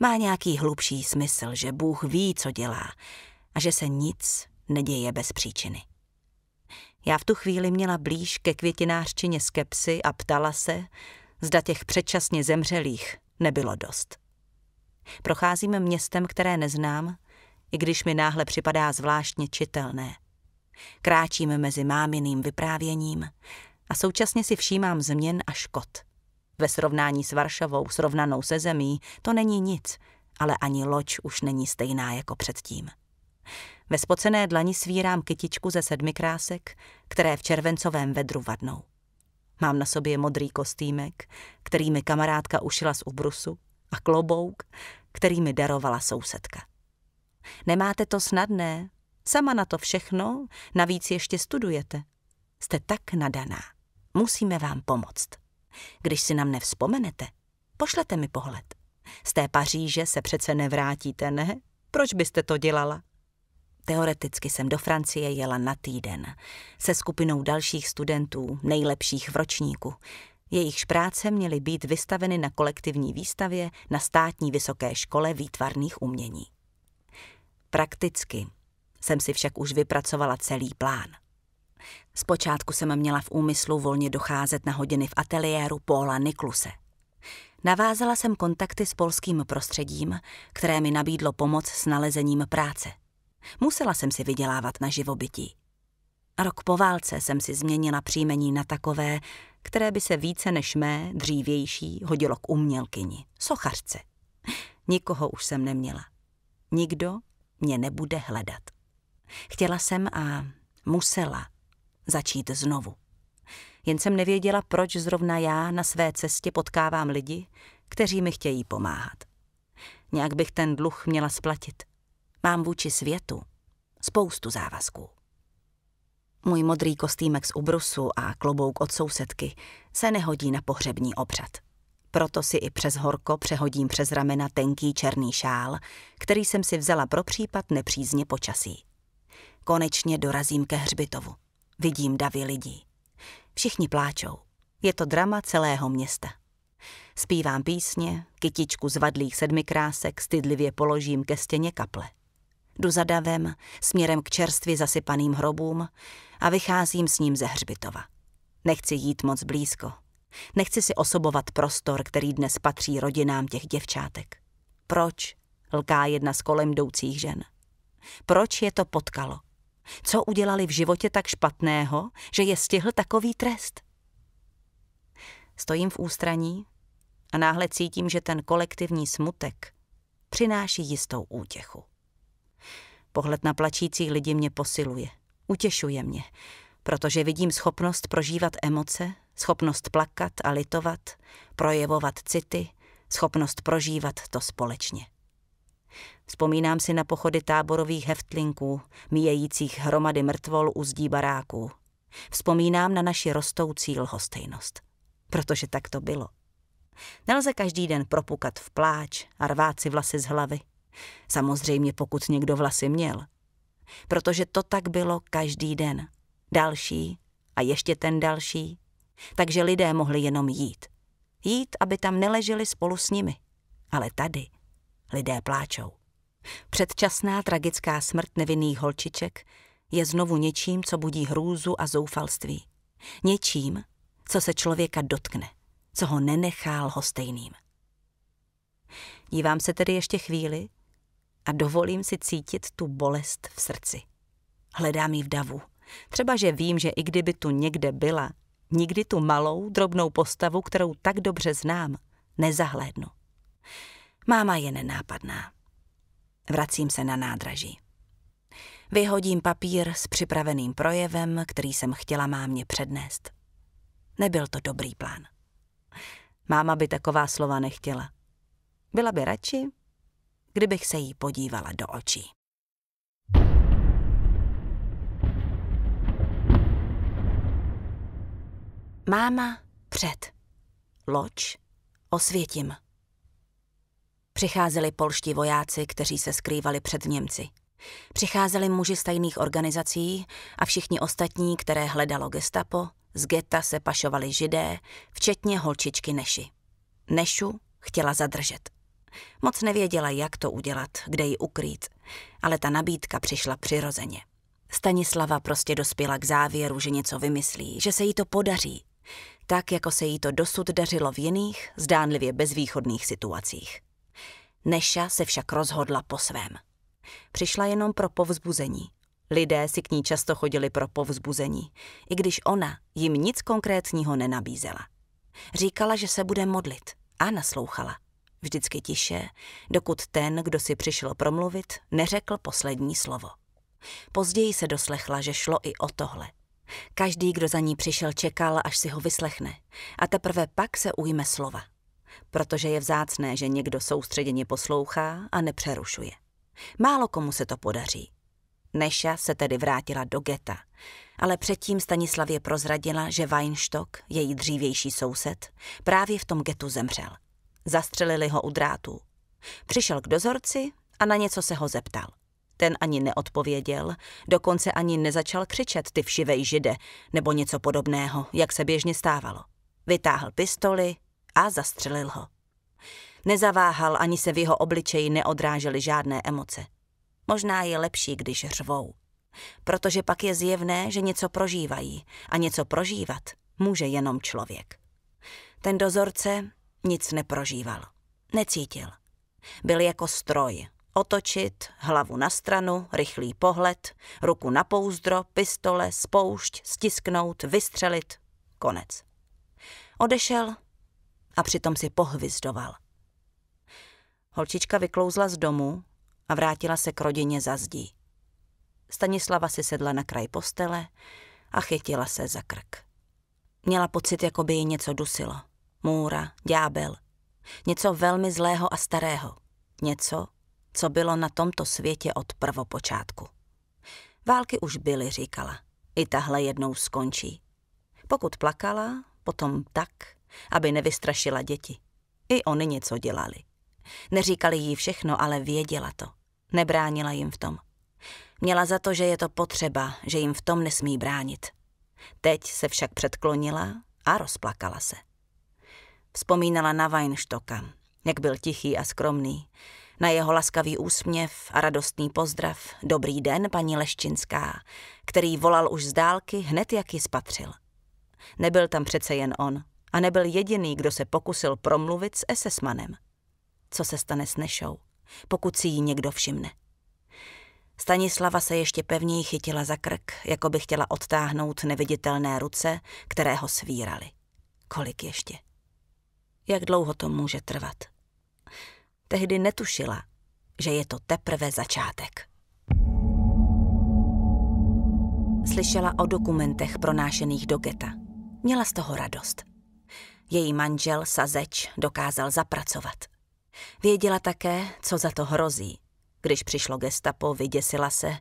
má nějaký hlubší smysl, že Bůh ví, co dělá a že se nic neděje bez příčiny. Já v tu chvíli měla blíž ke květinářčině skepsy a ptala se, zda těch předčasně zemřelých nebylo dost. Procházíme městem, které neznám, i když mi náhle připadá zvláštně čitelné. Kráčíme mezi máminým vyprávěním a současně si všímám změn a škod. Ve srovnání s Varšavou, srovnanou se zemí, to není nic, ale ani loď už není stejná jako předtím. Ve spocené dlani svírám kytičku ze sedmi krásek, které v červencovém vedru vadnou. Mám na sobě modrý kostýmek, který mi kamarádka ušila z ubrusu, a klobouk, který mi darovala sousedka. Nemáte to snadné, sama na to všechno, navíc ještě studujete. Jste tak nadaná. Musíme vám pomoct. Když si nám nevzpomenete, pošlete mi pohled. Z té Paříže se přece nevrátíte, ne? Proč byste to dělala? Teoreticky jsem do Francie jela na týden se skupinou dalších studentů, nejlepších v ročníku. Jejichž práce měly být vystaveny na kolektivní výstavě na státní vysoké škole výtvarných umění. Prakticky jsem si však už vypracovala celý plán. Zpočátku jsem měla v úmyslu volně docházet na hodiny v ateliéru Paula Nikluse. Navázala jsem kontakty s polským prostředím, které mi nabídlo pomoc s nalezením práce. Musela jsem si vydělávat na živobytí. Rok po válce jsem si změnila příjmení na takové, které by se více než mé, dřívější, hodilo k umělkyni, sochařce. Nikoho už jsem neměla. Nikdo mě nebude hledat. Chtěla jsem a musela začít znovu. Jen jsem nevěděla, proč zrovna já na své cestě potkávám lidi, kteří mi chtějí pomáhat. Nějak bych ten dluh měla splatit. Mám vůči světu spoustu závazků. Můj modrý kostýmek z ubrusu a klobouk od sousedky se nehodí na pohřební obřad. Proto si i přes horko přehodím přes ramena tenký černý šál, který jsem si vzala pro případ nepřízně počasí. Konečně dorazím ke hřbitovu. Vidím davy lidí. Všichni pláčou. Je to drama celého města. Zpívám písně, kytičku z vadlých sedmikrásek stydlivě položím ke stěně kaple jdu za davem, směrem k čerstvě zasypaným hrobům a vycházím s ním ze hřbitova. Nechci jít moc blízko. Nechci si osobovat prostor, který dnes patří rodinám těch děvčátek. Proč? Lká jedna z kolem jdoucích žen. Proč je to potkalo? Co udělali v životě tak špatného, že je stihl takový trest? Stojím v ústraní a náhle cítím, že ten kolektivní smutek přináší jistou útěchu. Pohled na plačící lidi mě posiluje, utěšuje mě, protože vidím schopnost prožívat emoce, schopnost plakat a litovat, projevovat city, schopnost prožívat to společně. Vzpomínám si na pochody táborových heftlinků, míjejících hromady mrtvol u zdí baráků. Vzpomínám na naši rostoucí lhostejnost. Protože tak to bylo. Nelze každý den propukat v pláč a rvát si vlasy z hlavy. Samozřejmě pokud někdo vlasy měl. Protože to tak bylo každý den. Další a ještě ten další. Takže lidé mohli jenom jít. Jít, aby tam neleželi spolu s nimi. Ale tady lidé pláčou. Předčasná tragická smrt nevinných holčiček je znovu něčím, co budí hrůzu a zoufalství. Něčím, co se člověka dotkne, co ho nenechá lhostejným. Dívám se tedy ještě chvíli a dovolím si cítit tu bolest v srdci. Hledám ji v davu. Třeba, že vím, že i kdyby tu někde byla, nikdy tu malou, drobnou postavu, kterou tak dobře znám, nezahlédnu. Máma je nenápadná. Vracím se na nádraží. Vyhodím papír s připraveným projevem, který jsem chtěla mámě přednést. Nebyl to dobrý plán. Máma by taková slova nechtěla. Byla by radši, kdybych se jí podívala do očí. Máma před. loč, osvětím. Přicházeli polští vojáci, kteří se skrývali před Němci. Přicházeli muži z tajných organizací a všichni ostatní, které hledalo gestapo, z geta se pašovali židé, včetně holčičky Neši. Nešu chtěla zadržet. Moc nevěděla, jak to udělat, kde ji ukrýt, ale ta nabídka přišla přirozeně. Stanislava prostě dospěla k závěru, že něco vymyslí, že se jí to podaří. Tak, jako se jí to dosud dařilo v jiných, zdánlivě bezvýchodných situacích. Neša se však rozhodla po svém. Přišla jenom pro povzbuzení. Lidé si k ní často chodili pro povzbuzení, i když ona jim nic konkrétního nenabízela. Říkala, že se bude modlit a naslouchala vždycky tiše, dokud ten, kdo si přišel promluvit, neřekl poslední slovo. Později se doslechla, že šlo i o tohle. Každý, kdo za ní přišel, čekal, až si ho vyslechne a teprve pak se ujme slova. Protože je vzácné, že někdo soustředěně poslouchá a nepřerušuje. Málo komu se to podaří. Neša se tedy vrátila do geta, ale předtím Stanislavě prozradila, že Weinstock, její dřívější soused, právě v tom getu zemřel. Zastřelili ho u drátů. Přišel k dozorci a na něco se ho zeptal. Ten ani neodpověděl, dokonce ani nezačal křičet ty všivej žide nebo něco podobného, jak se běžně stávalo. Vytáhl pistoli a zastřelil ho. Nezaváhal, ani se v jeho obličeji neodrážely žádné emoce. Možná je lepší, když řvou. Protože pak je zjevné, že něco prožívají a něco prožívat může jenom člověk. Ten dozorce, nic neprožíval. Necítil. Byl jako stroj. Otočit, hlavu na stranu, rychlý pohled, ruku na pouzdro, pistole, spoušť, stisknout, vystřelit. Konec. Odešel a přitom si pohvizdoval. Holčička vyklouzla z domu a vrátila se k rodině za zdí. Stanislava si sedla na kraj postele a chytila se za krk. Měla pocit, jako by ji něco dusilo můra, ďábel. Něco velmi zlého a starého. Něco, co bylo na tomto světě od prvopočátku. Války už byly, říkala. I tahle jednou skončí. Pokud plakala, potom tak, aby nevystrašila děti. I oni něco dělali. Neříkali jí všechno, ale věděla to. Nebránila jim v tom. Měla za to, že je to potřeba, že jim v tom nesmí bránit. Teď se však předklonila a rozplakala se. Vzpomínala na Weinstocka, jak byl tichý a skromný. Na jeho laskavý úsměv a radostný pozdrav Dobrý den, paní Leščinská, který volal už z dálky hned, jak ji spatřil. Nebyl tam přece jen on a nebyl jediný, kdo se pokusil promluvit s SS-manem. Co se stane s Nešou, pokud si ji někdo všimne? Stanislava se ještě pevněji chytila za krk, jako by chtěla odtáhnout neviditelné ruce, které ho svíraly. Kolik ještě? jak dlouho to může trvat. Tehdy netušila, že je to teprve začátek. Slyšela o dokumentech pronášených do geta. Měla z toho radost. Její manžel Sazeč dokázal zapracovat. Věděla také, co za to hrozí. Když přišlo gestapo, vyděsila se,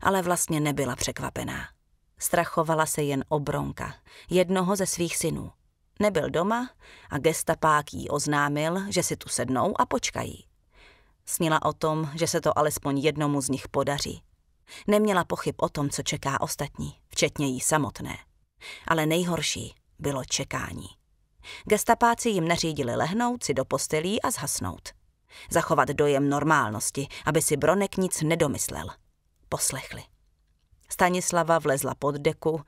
ale vlastně nebyla překvapená. Strachovala se jen obronka, jednoho ze svých synů. Nebyl doma a gestapák jí oznámil, že si tu sednou a počkají. Snila o tom, že se to alespoň jednomu z nich podaří. Neměla pochyb o tom, co čeká ostatní, včetně jí samotné. Ale nejhorší bylo čekání. Gestapáci jim nařídili lehnout si do postelí a zhasnout. Zachovat dojem normálnosti, aby si Bronek nic nedomyslel. Poslechli. Stanislava vlezla pod deku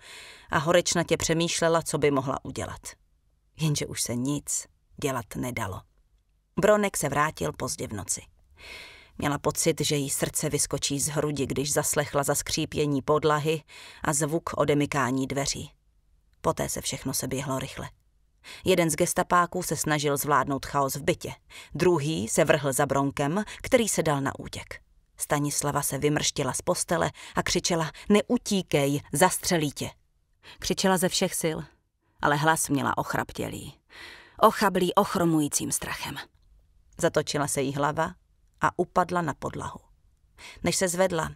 a horečnatě přemýšlela, co by mohla udělat jenže už se nic dělat nedalo. Bronek se vrátil pozdě v noci. Měla pocit, že jí srdce vyskočí z hrudi, když zaslechla zaskřípění podlahy a zvuk odemykání dveří. Poté se všechno se běhlo rychle. Jeden z gestapáků se snažil zvládnout chaos v bytě. Druhý se vrhl za bronkem, který se dal na útěk. Stanislava se vymrštila z postele a křičela, neutíkej, zastřelí tě. Křičela ze všech sil, ale hlas měla ochraptělý. Ochablý ochromujícím strachem. Zatočila se jí hlava a upadla na podlahu. Než se zvedla,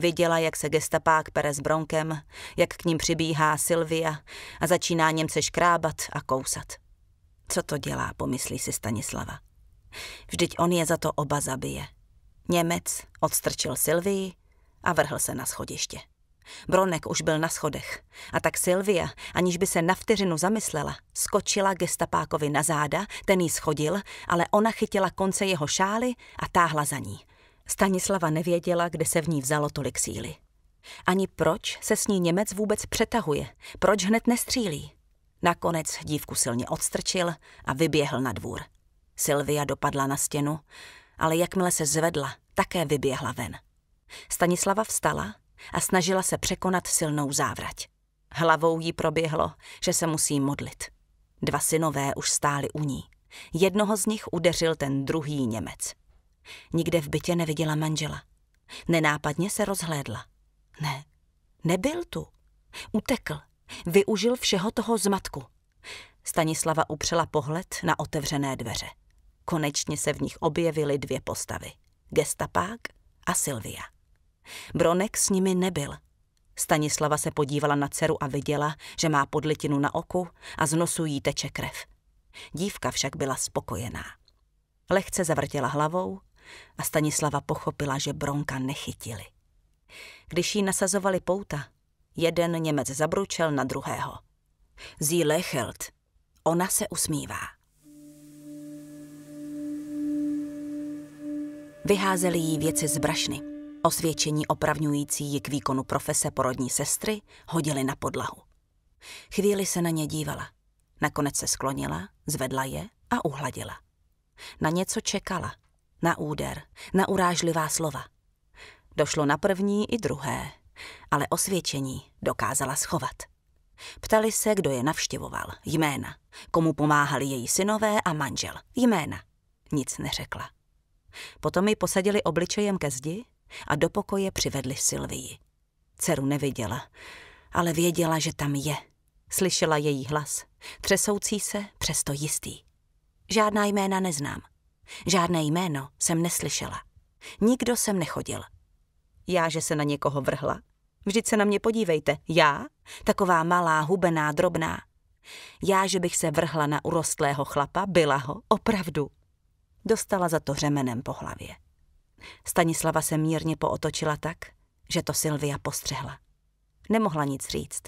Viděla, jak se gestapák pere s Bronkem, jak k ním přibíhá Silvia a začíná Němce škrábat a kousat. Co to dělá, pomyslí si Stanislava. Vždyť on je za to oba zabije. Němec odstrčil Silvii a vrhl se na schodiště. Bronek už byl na schodech. A tak Silvia, aniž by se na vteřinu zamyslela, skočila gestapákovi na záda, ten jí schodil, ale ona chytila konce jeho šály a táhla za ní. Stanislava nevěděla, kde se v ní vzalo tolik síly. Ani proč se s ní Němec vůbec přetahuje, proč hned nestřílí. Nakonec dívku silně odstrčil a vyběhl na dvůr. Silvia dopadla na stěnu, ale jakmile se zvedla, také vyběhla ven. Stanislava vstala a snažila se překonat silnou závrať. Hlavou jí proběhlo, že se musí modlit. Dva synové už stáli u ní. Jednoho z nich udeřil ten druhý Němec. Nikde v bytě neviděla manžela. Nenápadně se rozhlédla. Ne, nebyl tu. Utekl. Využil všeho toho zmatku. Stanislava upřela pohled na otevřené dveře. Konečně se v nich objevily dvě postavy. Gestapák a Silvia. Bronek s nimi nebyl. Stanislava se podívala na dceru a viděla, že má podlitinu na oku a z nosu jí teče krev. Dívka však byla spokojená. Lehce zavrtěla hlavou a Stanislava pochopila, že Bronka nechytili. Když jí nasazovali pouta, jeden Němec zabručel na druhého. Sie lächelt. Ona se usmívá. Vyházeli jí věci z brašny. Osvědčení opravňující ji k výkonu profese porodní sestry hodili na podlahu. Chvíli se na ně dívala. Nakonec se sklonila, zvedla je a uhladila. Na něco čekala. Na úder, na urážlivá slova. Došlo na první i druhé, ale osvědčení dokázala schovat. Ptali se, kdo je navštěvoval, jména, komu pomáhali její synové a manžel, jména. Nic neřekla. Potom ji posadili obličejem ke zdi a do pokoje přivedli Sylvii. Ceru neviděla, ale věděla, že tam je. Slyšela její hlas, třesoucí se, přesto jistý. Žádná jména neznám. Žádné jméno jsem neslyšela. Nikdo sem nechodil. Já, že se na někoho vrhla? Vždyť se na mě podívejte. Já? Taková malá, hubená, drobná. Já, že bych se vrhla na urostlého chlapa, byla ho, opravdu. Dostala za to řemenem po hlavě. Stanislava se mírně pootočila tak, že to Silvia postřehla. Nemohla nic říct,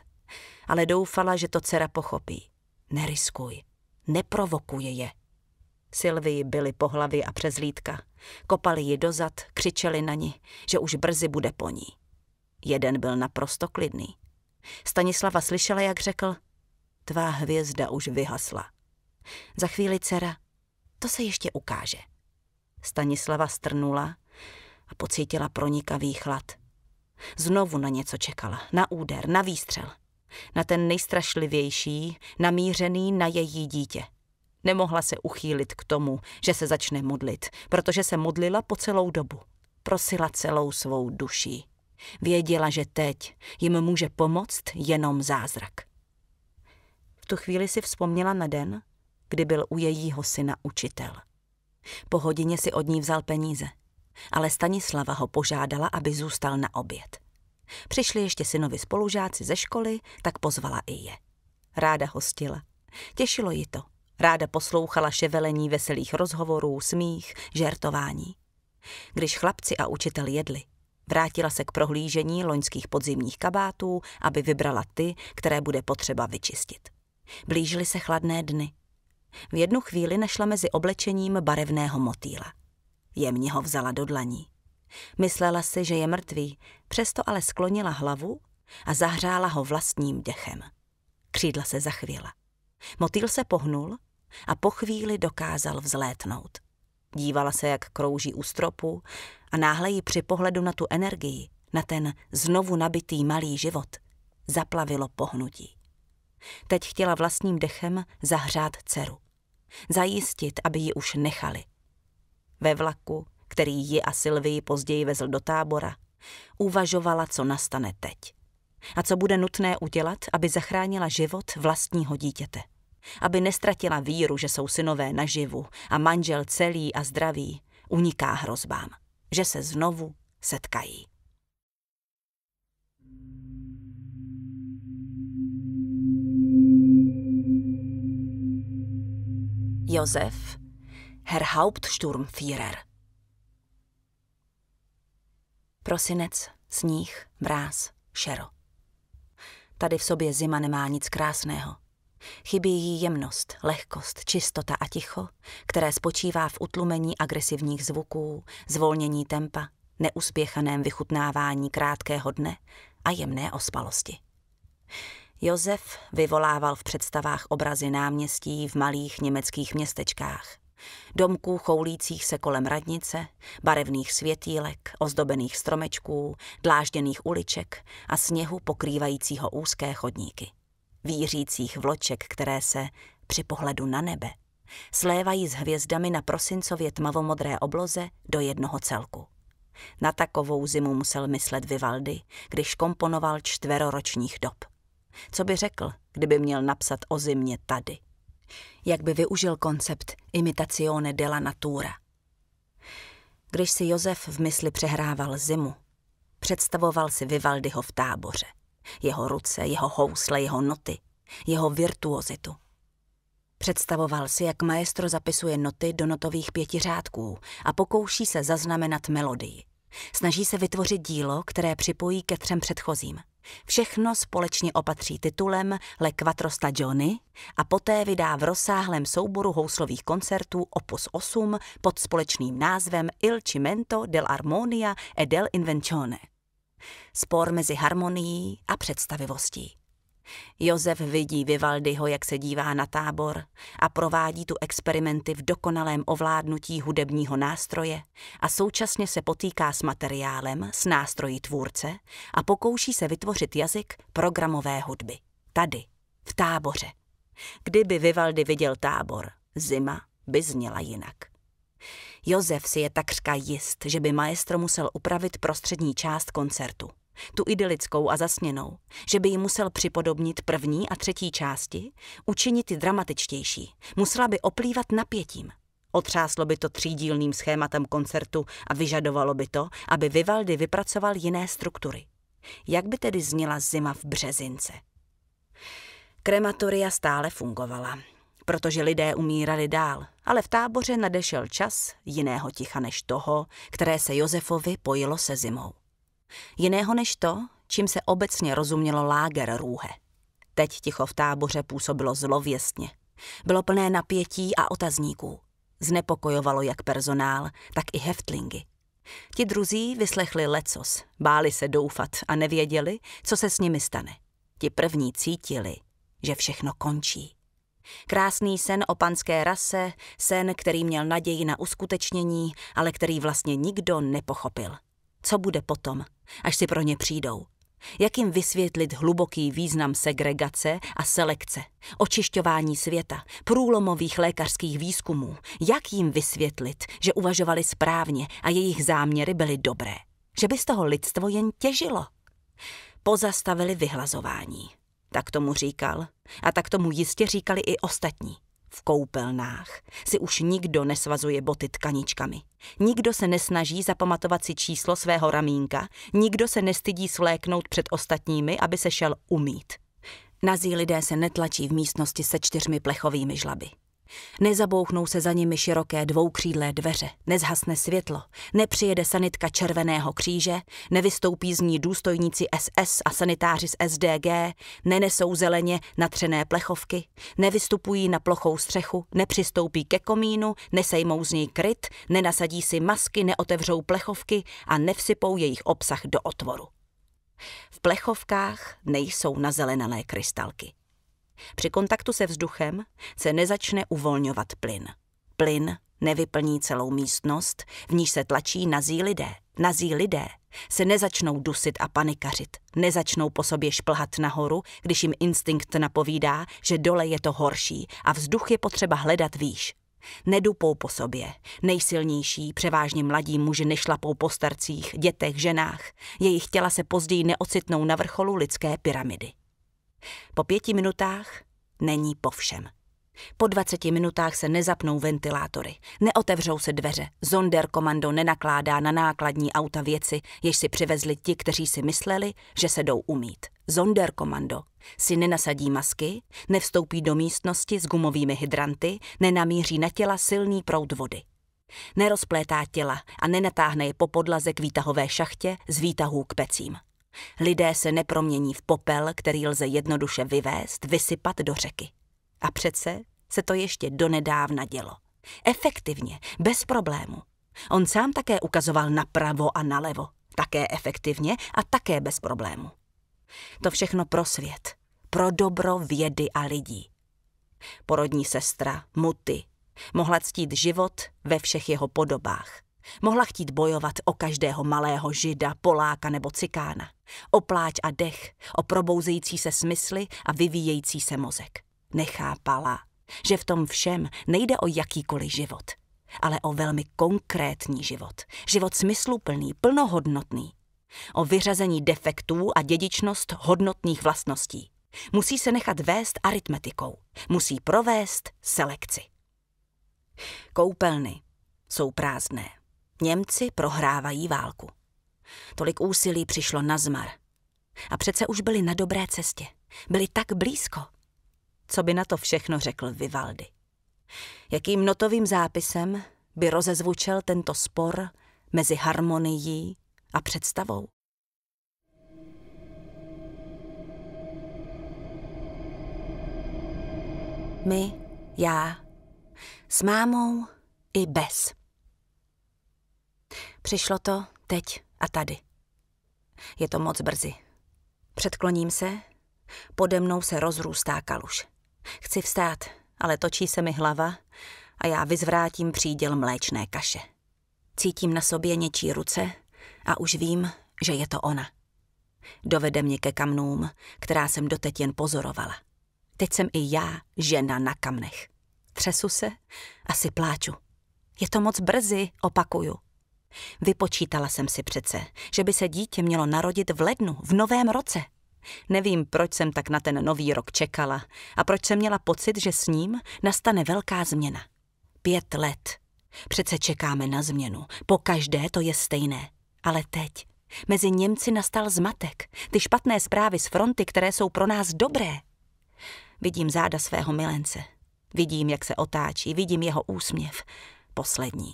ale doufala, že to dcera pochopí. Neriskuj, neprovokuje je. Silvii byli po hlavě a přes lítka. Kopali ji dozad, křičeli na ní, že už brzy bude po ní. Jeden byl naprosto klidný. Stanislava slyšela, jak řekl, tvá hvězda už vyhasla. Za chvíli dcera, to se ještě ukáže. Stanislava strnula a pocítila pronikavý chlad. Znovu na něco čekala, na úder, na výstřel. Na ten nejstrašlivější, namířený na její dítě. Nemohla se uchýlit k tomu, že se začne modlit, protože se modlila po celou dobu. Prosila celou svou duší. Věděla, že teď jim může pomoct jenom zázrak. V tu chvíli si vzpomněla na den, kdy byl u jejího syna učitel – po hodině si od ní vzal peníze, ale Stanislava ho požádala, aby zůstal na oběd. Přišli ještě synovi spolužáci ze školy, tak pozvala i je. Ráda hostila. Těšilo ji to. Ráda poslouchala ševelení veselých rozhovorů, smích, žertování. Když chlapci a učitel jedli, vrátila se k prohlížení loňských podzimních kabátů, aby vybrala ty, které bude potřeba vyčistit. Blížily se chladné dny. V jednu chvíli našla mezi oblečením barevného motýla. Jemně ho vzala do dlaní. Myslela si, že je mrtvý, přesto ale sklonila hlavu a zahřála ho vlastním dechem. Křídla se zachvěla. Motýl se pohnul a po chvíli dokázal vzlétnout. Dívala se, jak krouží u stropu a náhle ji při pohledu na tu energii, na ten znovu nabitý malý život, zaplavilo pohnutí. Teď chtěla vlastním dechem zahřát dceru. Zajistit, aby ji už nechali. Ve vlaku, který ji a Sylvii později vezl do tábora, uvažovala, co nastane teď. A co bude nutné udělat, aby zachránila život vlastního dítěte. Aby nestratila víru, že jsou synové naživu a manžel celý a zdravý uniká hrozbám, že se znovu setkají. Josef, Herr Hauptsturmführer. Prosinec, sníh, mráz, šero. Tady v sobě zima nemá nic krásného. Chybí jí jemnost, lehkost, čistota a ticho, které spočívá v utlumení agresivních zvuků, zvolnění tempa, neuspěchaném vychutnávání krátkého dne a jemné ospalosti. Josef vyvolával v představách obrazy náměstí v malých německých městečkách. Domků choulících se kolem radnice, barevných světílek, ozdobených stromečků, dlážděných uliček a sněhu pokrývajícího úzké chodníky. Vířících vloček, které se při pohledu na nebe slévají s hvězdami na prosincově tmavomodré obloze do jednoho celku. Na takovou zimu musel myslet Vivaldy, když komponoval čtveroročních dob. Co by řekl, kdyby měl napsat o zimě tady? Jak by využil koncept imitazione della natura? Když si Josef v mysli přehrával zimu, představoval si Vivaldiho v táboře. Jeho ruce, jeho housle, jeho noty, jeho virtuozitu. Představoval si, jak maestro zapisuje noty do notových pěti řádků a pokouší se zaznamenat melodii. Snaží se vytvořit dílo, které připojí ke třem předchozím. Všechno společně opatří titulem Le Quattro Stagioni a poté vydá v rozsáhlém souboru houslových koncertů opus 8 pod společným názvem Il Cimento dell'Armonia e del Spor mezi harmonií a představivostí. Josef vidí Vivaldiho, jak se dívá na tábor a provádí tu experimenty v dokonalém ovládnutí hudebního nástroje a současně se potýká s materiálem, s nástroji tvůrce a pokouší se vytvořit jazyk programové hudby. Tady, v táboře. Kdyby Vivaldi viděl tábor, zima by zněla jinak. Josef si je takřka jist, že by maestro musel upravit prostřední část koncertu tu idylickou a zasněnou, že by ji musel připodobnit první a třetí části, učinit ji dramatičtější, musela by oplývat napětím. Otřáslo by to třídílným schématem koncertu a vyžadovalo by to, aby Vivaldi vypracoval jiné struktury. Jak by tedy zněla zima v březince? Krematoria stále fungovala, protože lidé umírali dál, ale v táboře nadešel čas jiného ticha než toho, které se Josefovi pojilo se zimou jiného než to, čím se obecně rozumělo láger růhe. Teď ticho v táboře působilo zlověstně. Bylo plné napětí a otazníků. Znepokojovalo jak personál, tak i heftlingy. Ti druzí vyslechli lecos, báli se doufat a nevěděli, co se s nimi stane. Ti první cítili, že všechno končí. Krásný sen o panské rase, sen, který měl naději na uskutečnění, ale který vlastně nikdo nepochopil. Co bude potom, až si pro ně přijdou. Jak jim vysvětlit hluboký význam segregace a selekce, očišťování světa, průlomových lékařských výzkumů? Jak jim vysvětlit, že uvažovali správně a jejich záměry byly dobré? Že by z toho lidstvo jen těžilo? Pozastavili vyhlazování. Tak tomu říkal a tak tomu jistě říkali i ostatní. V koupelnách si už nikdo nesvazuje boty tkaničkami. Nikdo se nesnaží zapamatovat si číslo svého ramínka, nikdo se nestydí svléknout před ostatními, aby se šel umít. Nazí lidé se netlačí v místnosti se čtyřmi plechovými žlaby. Nezabouchnou se za nimi široké dvoukřídlé dveře, nezhasne světlo, nepřijede sanitka Červeného kříže, nevystoupí z ní důstojníci SS a sanitáři z SDG, nenesou zeleně natřené plechovky, nevystupují na plochou střechu, nepřistoupí ke komínu, nesejmou z něj kryt, nenasadí si masky, neotevřou plechovky a nevsypou jejich obsah do otvoru. V plechovkách nejsou nazelenalé krystalky. Při kontaktu se vzduchem se nezačne uvolňovat plyn. Plyn nevyplní celou místnost, v níž se tlačí nazí lidé. Nazí lidé se nezačnou dusit a panikařit, nezačnou po sobě šplhat nahoru, když jim instinkt napovídá, že dole je to horší a vzduch je potřeba hledat výš. Nedupou po sobě. Nejsilnější, převážně mladí muži nešlapou po starcích, dětech, ženách. Jejich těla se později neocitnou na vrcholu lidské pyramidy. Po pěti minutách není povšem. Po 20 minutách se nezapnou ventilátory, neotevřou se dveře, zonderkomando nenakládá na nákladní auta věci, jež si přivezli ti, kteří si mysleli, že se jdou umít. Zonderkomando si nenasadí masky, nevstoupí do místnosti s gumovými hydranty, nenamíří na těla silný proud vody. Nerozplétá těla a nenatáhne je po podlaze k výtahové šachtě z výtahů k pecím. Lidé se nepromění v popel, který lze jednoduše vyvést, vysypat do řeky. A přece se to ještě donedávna dělo. Efektivně, bez problému. On sám také ukazoval napravo a nalevo. Také efektivně a také bez problému. To všechno pro svět, pro dobro vědy a lidí. Porodní sestra, muty, mohla ctít život ve všech jeho podobách – Mohla chtít bojovat o každého malého žida, poláka nebo cikána. O pláč a dech, o probouzející se smysly a vyvíjející se mozek. Nechápala, že v tom všem nejde o jakýkoliv život, ale o velmi konkrétní život. Život smysluplný, plnohodnotný. O vyřazení defektů a dědičnost hodnotných vlastností. Musí se nechat vést aritmetikou. Musí provést selekci. Koupelny jsou prázdné. Němci prohrávají válku. Tolik úsilí přišlo na zmar. A přece už byli na dobré cestě. Byli tak blízko. Co by na to všechno řekl Vivaldi? Jakým notovým zápisem by rozezvučel tento spor mezi harmonií a představou? My, já, s mámou i bez. Přišlo to teď a tady. Je to moc brzy. Předkloním se, pode mnou se rozrůstá kaluž. Chci vstát, ale točí se mi hlava a já vyzvrátím příděl mléčné kaše. Cítím na sobě něčí ruce a už vím, že je to ona. Dovede mě ke kamnům, která jsem doteď jen pozorovala. Teď jsem i já žena na kamnech. Třesu se, asi pláču. Je to moc brzy, opakuju. Vypočítala jsem si přece, že by se dítě mělo narodit v lednu, v novém roce. Nevím, proč jsem tak na ten nový rok čekala a proč jsem měla pocit, že s ním nastane velká změna. Pět let. Přece čekáme na změnu. Po každé to je stejné. Ale teď. Mezi Němci nastal zmatek. Ty špatné zprávy z fronty, které jsou pro nás dobré. Vidím záda svého milence. Vidím, jak se otáčí, vidím jeho úsměv. Poslední.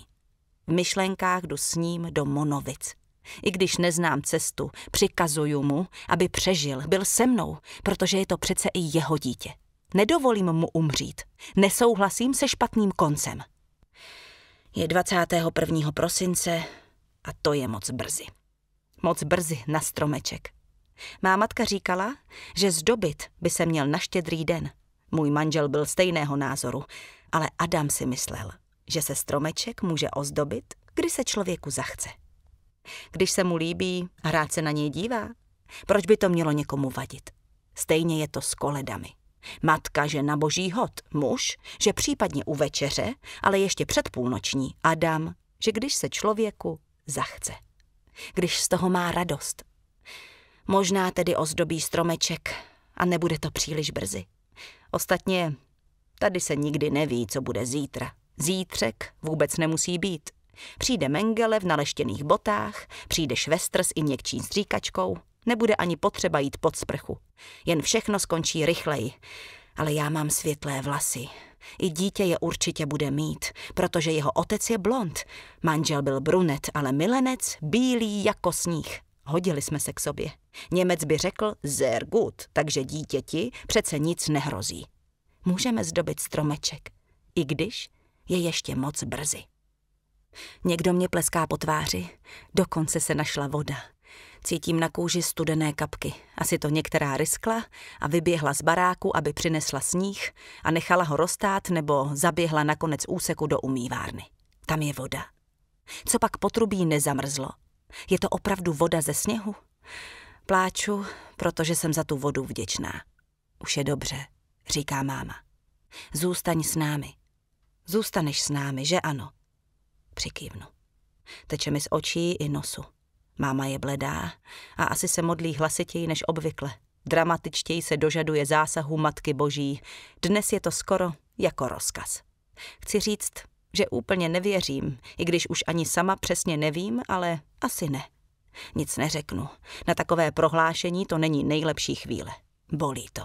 V myšlenkách jdu s ním do Monovic. I když neznám cestu, přikazuju mu, aby přežil, byl se mnou, protože je to přece i jeho dítě. Nedovolím mu umřít. Nesouhlasím se špatným koncem. Je 21. prosince a to je moc brzy. Moc brzy na stromeček. Má matka říkala, že zdobit by se měl na štědrý den. Můj manžel byl stejného názoru, ale Adam si myslel – že se stromeček může ozdobit, kdy se člověku zachce. Když se mu líbí a rád se na něj dívá, proč by to mělo někomu vadit? Stejně je to s koledami. Matka, že na boží hod, muž, že případně u večeře, ale ještě před půlnoční, Adam, že když se člověku zachce. Když z toho má radost. Možná tedy ozdobí stromeček a nebude to příliš brzy. Ostatně, tady se nikdy neví, co bude zítra. Zítřek vůbec nemusí být. Přijde Mengele v naleštěných botách, přijde Švestr s i stříkačkou, nebude ani potřeba jít pod sprchu. Jen všechno skončí rychleji. Ale já mám světlé vlasy. I dítě je určitě bude mít, protože jeho otec je blond. Manžel byl brunet, ale milenec bílý jako sníh. Hodili jsme se k sobě. Němec by řekl sehr gut, takže dítěti přece nic nehrozí. Můžeme zdobit stromeček. I když je ještě moc brzy. Někdo mě pleská po tváři, dokonce se našla voda. Cítím na kůži studené kapky. Asi to některá riskla a vyběhla z baráku, aby přinesla sníh a nechala ho roztát nebo zaběhla na konec úseku do umývárny. Tam je voda. Co pak potrubí nezamrzlo? Je to opravdu voda ze sněhu? Pláču, protože jsem za tu vodu vděčná. Už je dobře, říká máma. Zůstaň s námi. Zůstaneš s námi, že ano? Přikývnu. Teče mi z očí i nosu. Máma je bledá a asi se modlí hlasitěji než obvykle. Dramatičtěji se dožaduje zásahu Matky Boží. Dnes je to skoro jako rozkaz. Chci říct, že úplně nevěřím, i když už ani sama přesně nevím, ale asi ne. Nic neřeknu. Na takové prohlášení to není nejlepší chvíle. Bolí to.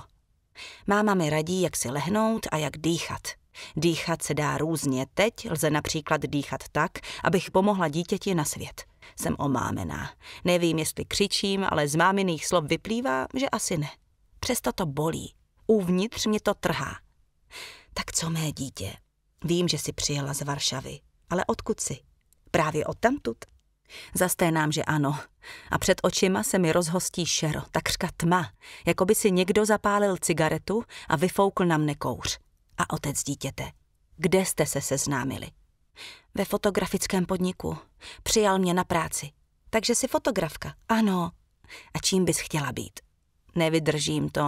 Máma mi radí, jak si lehnout a jak dýchat – Dýchat se dá různě. Teď lze například dýchat tak, abych pomohla dítěti na svět. Jsem omámená. Nevím, jestli křičím, ale z máminých slov vyplývá, že asi ne. Přesto to bolí. Uvnitř mě to trhá. Tak co mé dítě? Vím, že si přijela z Varšavy. Ale odkud si? Právě odtamtud? Zasténám, že ano. A před očima se mi rozhostí šero, takřka tma, jako by si někdo zapálil cigaretu a vyfoukl na mne kouř a otec dítěte. Kde jste se seznámili? Ve fotografickém podniku. Přijal mě na práci. Takže jsi fotografka? Ano. A čím bys chtěla být? Nevydržím to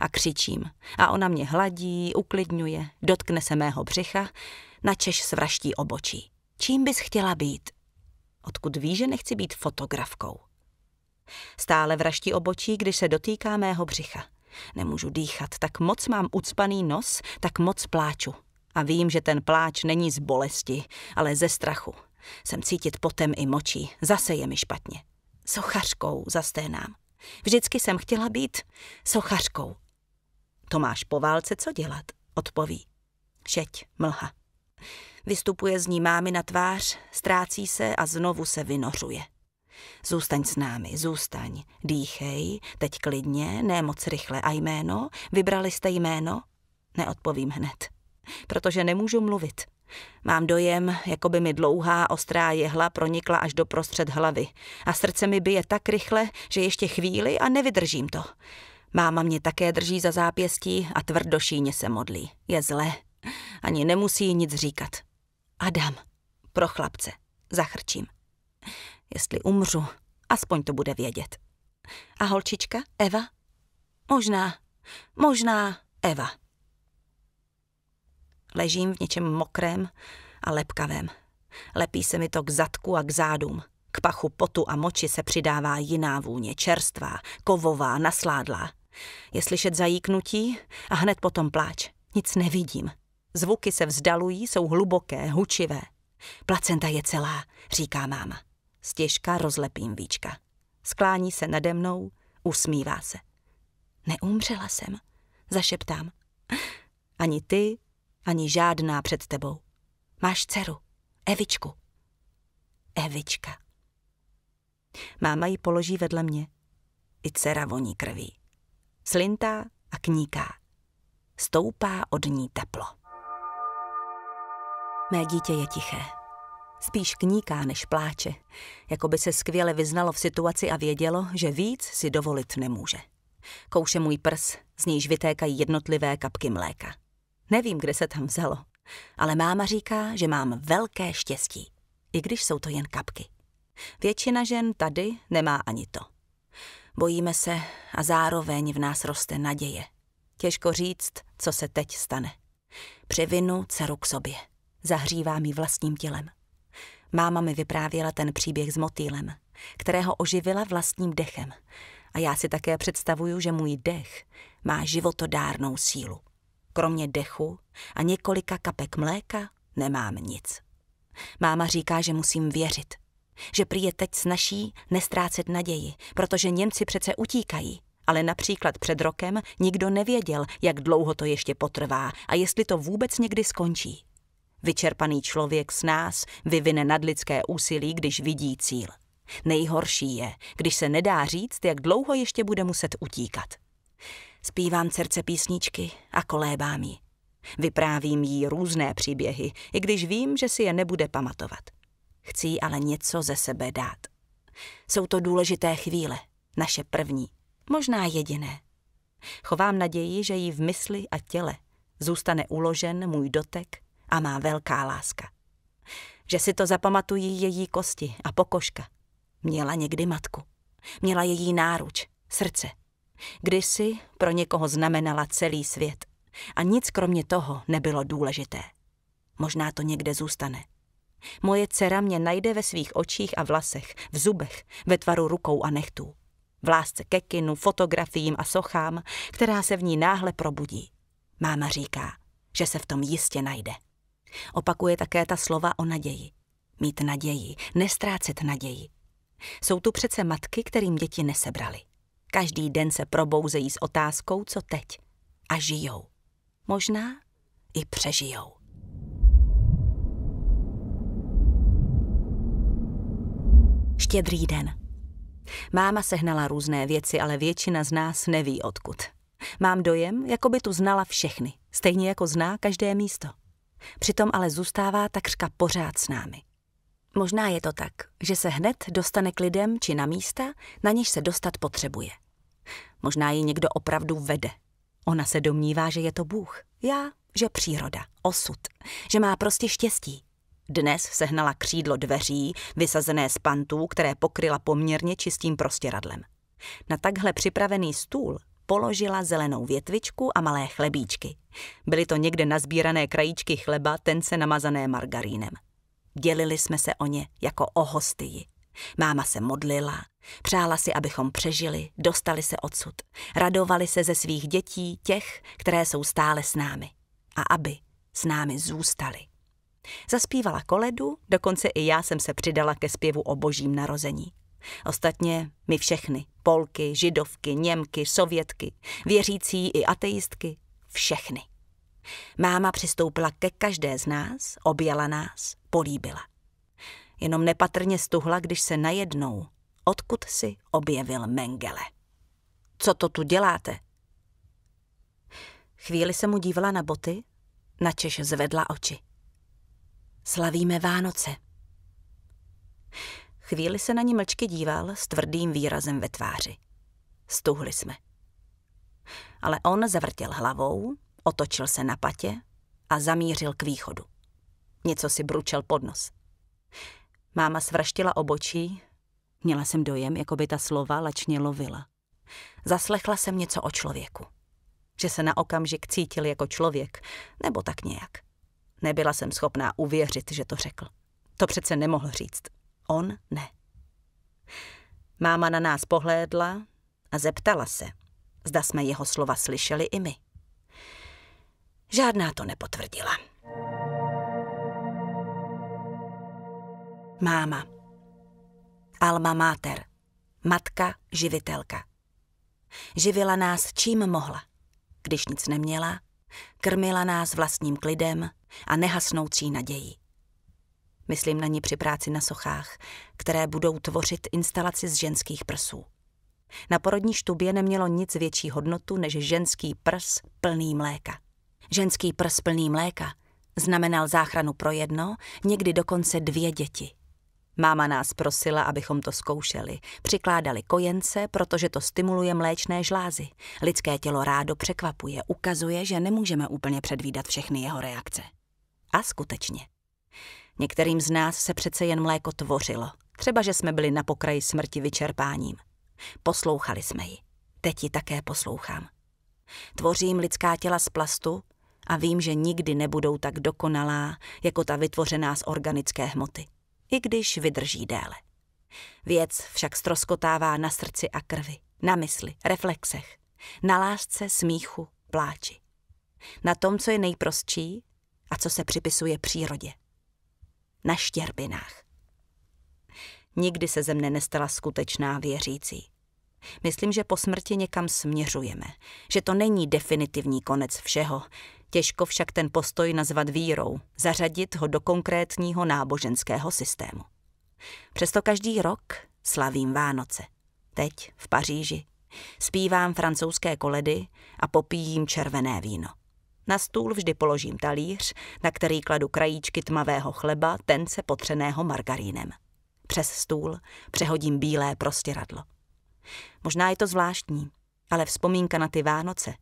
a křičím. A ona mě hladí, uklidňuje, dotkne se mého břicha, Češ svraští obočí. Čím bys chtěla být? Odkud ví, že nechci být fotografkou? Stále vraští obočí, když se dotýká mého břicha. Nemůžu dýchat, tak moc mám ucpaný nos, tak moc pláču. A vím, že ten pláč není z bolesti, ale ze strachu. Jsem cítit potem i močí, zase je mi špatně. Sochařkou zasténám. Vždycky jsem chtěla být sochařkou. Tomáš po válce co dělat? Odpoví. Šeť, mlha. Vystupuje z ní mámy na tvář, ztrácí se a znovu se vynořuje. Zůstaň s námi, zůstaň. Dýchej, teď klidně, ne moc rychle. A jméno? Vybrali jste jméno? Neodpovím hned, protože nemůžu mluvit. Mám dojem, jako by mi dlouhá, ostrá jehla pronikla až do prostřed hlavy a srdce mi bije tak rychle, že ještě chvíli a nevydržím to. Máma mě také drží za zápěstí a tvrdošíně se modlí. Je zlé. Ani nemusí nic říkat. Adam. Pro chlapce. Zachrčím. Jestli umřu, aspoň to bude vědět. A holčička, Eva? Možná, možná Eva. Ležím v něčem mokrém a lepkavém. Lepí se mi to k zadku a k zádům. K pachu potu a moči se přidává jiná vůně, čerstvá, kovová, nasládlá. Je slyšet zajíknutí a hned potom pláč. Nic nevidím. Zvuky se vzdalují, jsou hluboké, hučivé. Placenta je celá, říká máma stěžka rozlepím víčka. Sklání se nade mnou, usmívá se. Neumřela jsem, zašeptám. Ani ty, ani žádná před tebou. Máš dceru, Evičku. Evička. Máma ji položí vedle mě. I dcera voní krví. Slintá a kníká. Stoupá od ní teplo. Mé dítě je tiché. Spíš kníká než pláče, jako by se skvěle vyznalo v situaci a vědělo, že víc si dovolit nemůže. Kouše můj prs, z nějž vytékají jednotlivé kapky mléka. Nevím, kde se tam vzalo, ale máma říká, že mám velké štěstí, i když jsou to jen kapky. Většina žen tady nemá ani to. Bojíme se a zároveň v nás roste naděje. Těžko říct, co se teď stane. Převinu dceru k sobě. Zahřívá mi vlastním tělem. Máma mi vyprávěla ten příběh s motýlem, kterého oživila vlastním dechem. A já si také představuju, že můj dech má životodárnou sílu. Kromě dechu a několika kapek mléka nemám nic. Máma říká, že musím věřit. Že prý je teď snaží nestrácet naději, protože Němci přece utíkají. Ale například před rokem nikdo nevěděl, jak dlouho to ještě potrvá a jestli to vůbec někdy skončí. Vyčerpaný člověk s nás vyvine nadlidské úsilí, když vidí cíl. Nejhorší je, když se nedá říct, jak dlouho ještě bude muset utíkat. Spívám srdce písničky a kolébám ji. Vyprávím jí různé příběhy, i když vím, že si je nebude pamatovat. Chci jí ale něco ze sebe dát. Jsou to důležité chvíle, naše první, možná jediné. Chovám naději, že jí v mysli a těle zůstane uložen můj dotek a má velká láska. Že si to zapamatují její kosti a pokožka. Měla někdy matku. Měla její náruč, srdce. Kdysi pro někoho znamenala celý svět a nic kromě toho nebylo důležité. Možná to někde zůstane. Moje dcera mě najde ve svých očích a vlasech, v zubech, ve tvaru rukou a nechtů. V lásce ke kinu, fotografiím a sochám, která se v ní náhle probudí. Máma říká, že se v tom jistě najde opakuje také ta slova o naději. Mít naději, nestrácet naději. Jsou tu přece matky, kterým děti nesebrali. Každý den se probouzejí s otázkou, co teď. A žijou. Možná i přežijou. Štědrý den. Máma sehnala různé věci, ale většina z nás neví odkud. Mám dojem, jako by tu znala všechny, stejně jako zná každé místo. Přitom ale zůstává takřka pořád s námi. Možná je to tak, že se hned dostane k lidem či na místa, na něž se dostat potřebuje. Možná ji někdo opravdu vede. Ona se domnívá, že je to Bůh, já, že příroda, osud, že má prostě štěstí. Dnes sehnala křídlo dveří, vysazené z pantů, které pokryla poměrně čistým prostěradlem. Na takhle připravený stůl položila zelenou větvičku a malé chlebíčky. Byly to někde nazbírané krajíčky chleba, tence namazané margarínem. Dělili jsme se o ně jako o hostyji. Máma se modlila, přála si, abychom přežili, dostali se odsud, radovali se ze svých dětí, těch, které jsou stále s námi. A aby s námi zůstali. Zaspívala koledu, dokonce i já jsem se přidala ke zpěvu o božím narození. Ostatně my všechny Polky, Židovky, Němky, Sovětky, věřící i ateistky, všechny. Máma přistoupila ke každé z nás, objala nás, políbila. Jenom nepatrně stuhla, když se najednou, odkud si objevil Mengele. Co to tu děláte? Chvíli se mu dívala na boty, na Češ zvedla oči. Slavíme Vánoce. Chvíli se na ní mlčky díval s tvrdým výrazem ve tváři. Stuhli jsme. Ale on zavrtěl hlavou, otočil se na patě a zamířil k východu. Něco si bručel pod nos. Máma svraštila obočí, měla jsem dojem, jako by ta slova lačně lovila. Zaslechla jsem něco o člověku. Že se na okamžik cítil jako člověk, nebo tak nějak. Nebyla jsem schopná uvěřit, že to řekl. To přece nemohl říct on ne. Máma na nás pohlédla a zeptala se, zda jsme jeho slova slyšeli i my. Žádná to nepotvrdila. Máma. Alma mater. Matka, živitelka. Živila nás čím mohla. Když nic neměla, krmila nás vlastním klidem a nehasnoucí naději. Myslím na ní při práci na sochách, které budou tvořit instalaci z ženských prsů. Na porodní štubě nemělo nic větší hodnotu než ženský prs plný mléka. Ženský prs plný mléka znamenal záchranu pro jedno, někdy dokonce dvě děti. Máma nás prosila, abychom to zkoušeli. Přikládali kojence, protože to stimuluje mléčné žlázy. Lidské tělo rádo překvapuje, ukazuje, že nemůžeme úplně předvídat všechny jeho reakce. A skutečně. Některým z nás se přece jen mléko tvořilo. Třeba, že jsme byli na pokraji smrti vyčerpáním. Poslouchali jsme ji. Teď ji také poslouchám. Tvořím lidská těla z plastu a vím, že nikdy nebudou tak dokonalá, jako ta vytvořená z organické hmoty. I když vydrží déle. Věc však stroskotává na srdci a krvi, na mysli, reflexech, na lásce, smíchu, pláči. Na tom, co je nejprostší a co se připisuje přírodě na štěrbinách. Nikdy se ze mne nestala skutečná věřící. Myslím, že po smrti někam směřujeme, že to není definitivní konec všeho. Těžko však ten postoj nazvat vírou, zařadit ho do konkrétního náboženského systému. Přesto každý rok slavím Vánoce. Teď v Paříži. Spívám francouzské koledy a popíjím červené víno. Na stůl vždy položím talíř, na který kladu krajíčky tmavého chleba, tence potřeného margarínem. Přes stůl přehodím bílé prostěradlo. Možná je to zvláštní, ale vzpomínka na ty Vánoce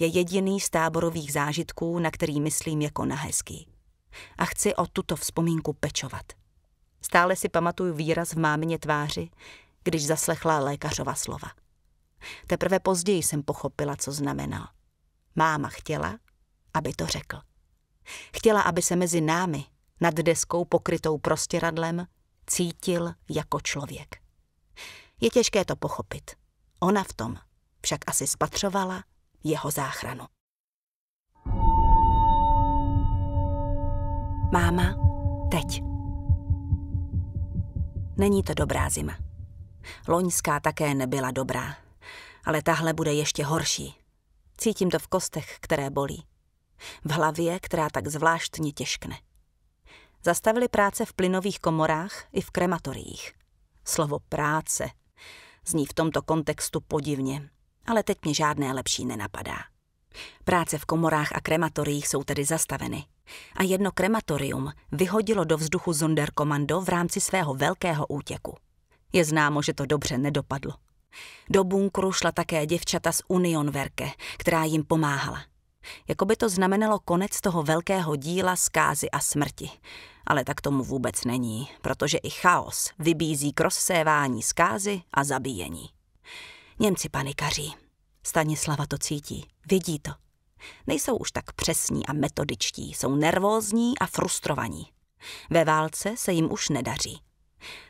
je jediný z táborových zážitků, na který myslím jako na hezký. A chci o tuto vzpomínku pečovat. Stále si pamatuju výraz v mámině tváři, když zaslechla lékařova slova. Teprve později jsem pochopila, co znamenal. Máma chtěla, aby to řekl. Chtěla, aby se mezi námi, nad deskou pokrytou prostěradlem, cítil jako člověk. Je těžké to pochopit. Ona v tom však asi spatřovala jeho záchranu. Máma, teď. Není to dobrá zima. Loňská také nebyla dobrá, ale tahle bude ještě horší. Cítím to v kostech, které bolí. V hlavě, která tak zvláštně těžkne. Zastavili práce v plynových komorách i v krematoriích. Slovo práce zní v tomto kontextu podivně, ale teď mě žádné lepší nenapadá. Práce v komorách a krematoriích jsou tedy zastaveny. A jedno krematorium vyhodilo do vzduchu Zonderkommando v rámci svého velkého útěku. Je známo, že to dobře nedopadlo. Do bunkru šla také děvčata z Verke, která jim pomáhala. Jako by to znamenalo konec toho velkého díla zkázy a smrti. Ale tak tomu vůbec není, protože i chaos vybízí k rozsévání zkázy a zabíjení. Němci panikaří. Stanislava to cítí, vidí to. Nejsou už tak přesní a metodičtí, jsou nervózní a frustrovaní. Ve válce se jim už nedaří.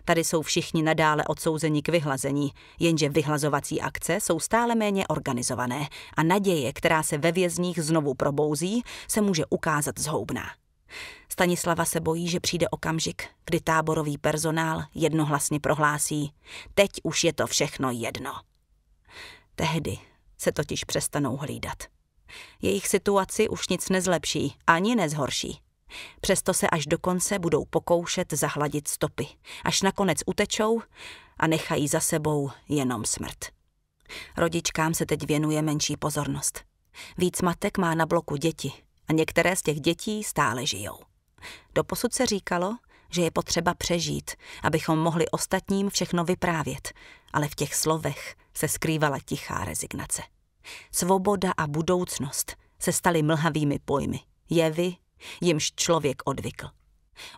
Tady jsou všichni nadále odsouzeni k vyhlazení, jenže vyhlazovací akce jsou stále méně organizované a naděje, která se ve vězních znovu probouzí, se může ukázat zhoubná. Stanislava se bojí, že přijde okamžik, kdy táborový personál jednohlasně prohlásí: Teď už je to všechno jedno. Tehdy se totiž přestanou hlídat. Jejich situaci už nic nezlepší ani nezhorší. Přesto se až do konce budou pokoušet zahladit stopy, až nakonec utečou a nechají za sebou jenom smrt. Rodičkám se teď věnuje menší pozornost. Víc matek má na bloku děti a některé z těch dětí stále žijou. Doposud se říkalo, že je potřeba přežít, abychom mohli ostatním všechno vyprávět, ale v těch slovech se skrývala tichá rezignace. Svoboda a budoucnost se staly mlhavými pojmy, jevy, jimž člověk odvykl.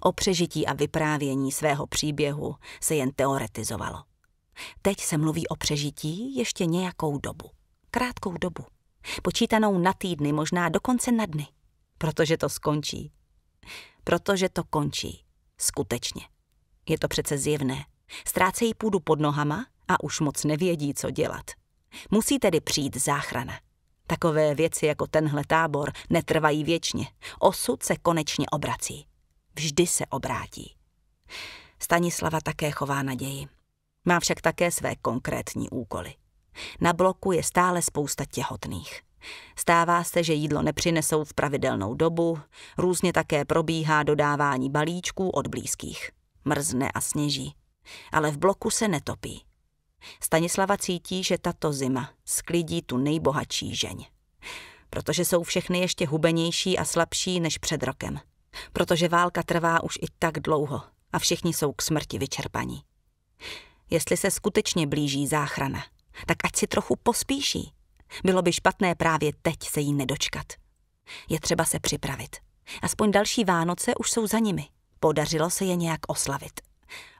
O přežití a vyprávění svého příběhu se jen teoretizovalo. Teď se mluví o přežití ještě nějakou dobu. Krátkou dobu. Počítanou na týdny, možná dokonce na dny. Protože to skončí. Protože to končí. Skutečně. Je to přece zjevné. Ztrácejí půdu pod nohama a už moc nevědí, co dělat. Musí tedy přijít záchrana. Takové věci jako tenhle tábor netrvají věčně. Osud se konečně obrací. Vždy se obrátí. Stanislava také chová naději. Má však také své konkrétní úkoly. Na bloku je stále spousta těhotných. Stává se, že jídlo nepřinesou v pravidelnou dobu, různě také probíhá dodávání balíčků od blízkých. Mrzne a sněží. Ale v bloku se netopí. Stanislava cítí, že tato zima sklidí tu nejbohatší žeň. Protože jsou všechny ještě hubenější a slabší než před rokem. Protože válka trvá už i tak dlouho a všichni jsou k smrti vyčerpaní. Jestli se skutečně blíží záchrana, tak ať si trochu pospíší. Bylo by špatné právě teď se jí nedočkat. Je třeba se připravit. Aspoň další Vánoce už jsou za nimi. Podařilo se je nějak oslavit.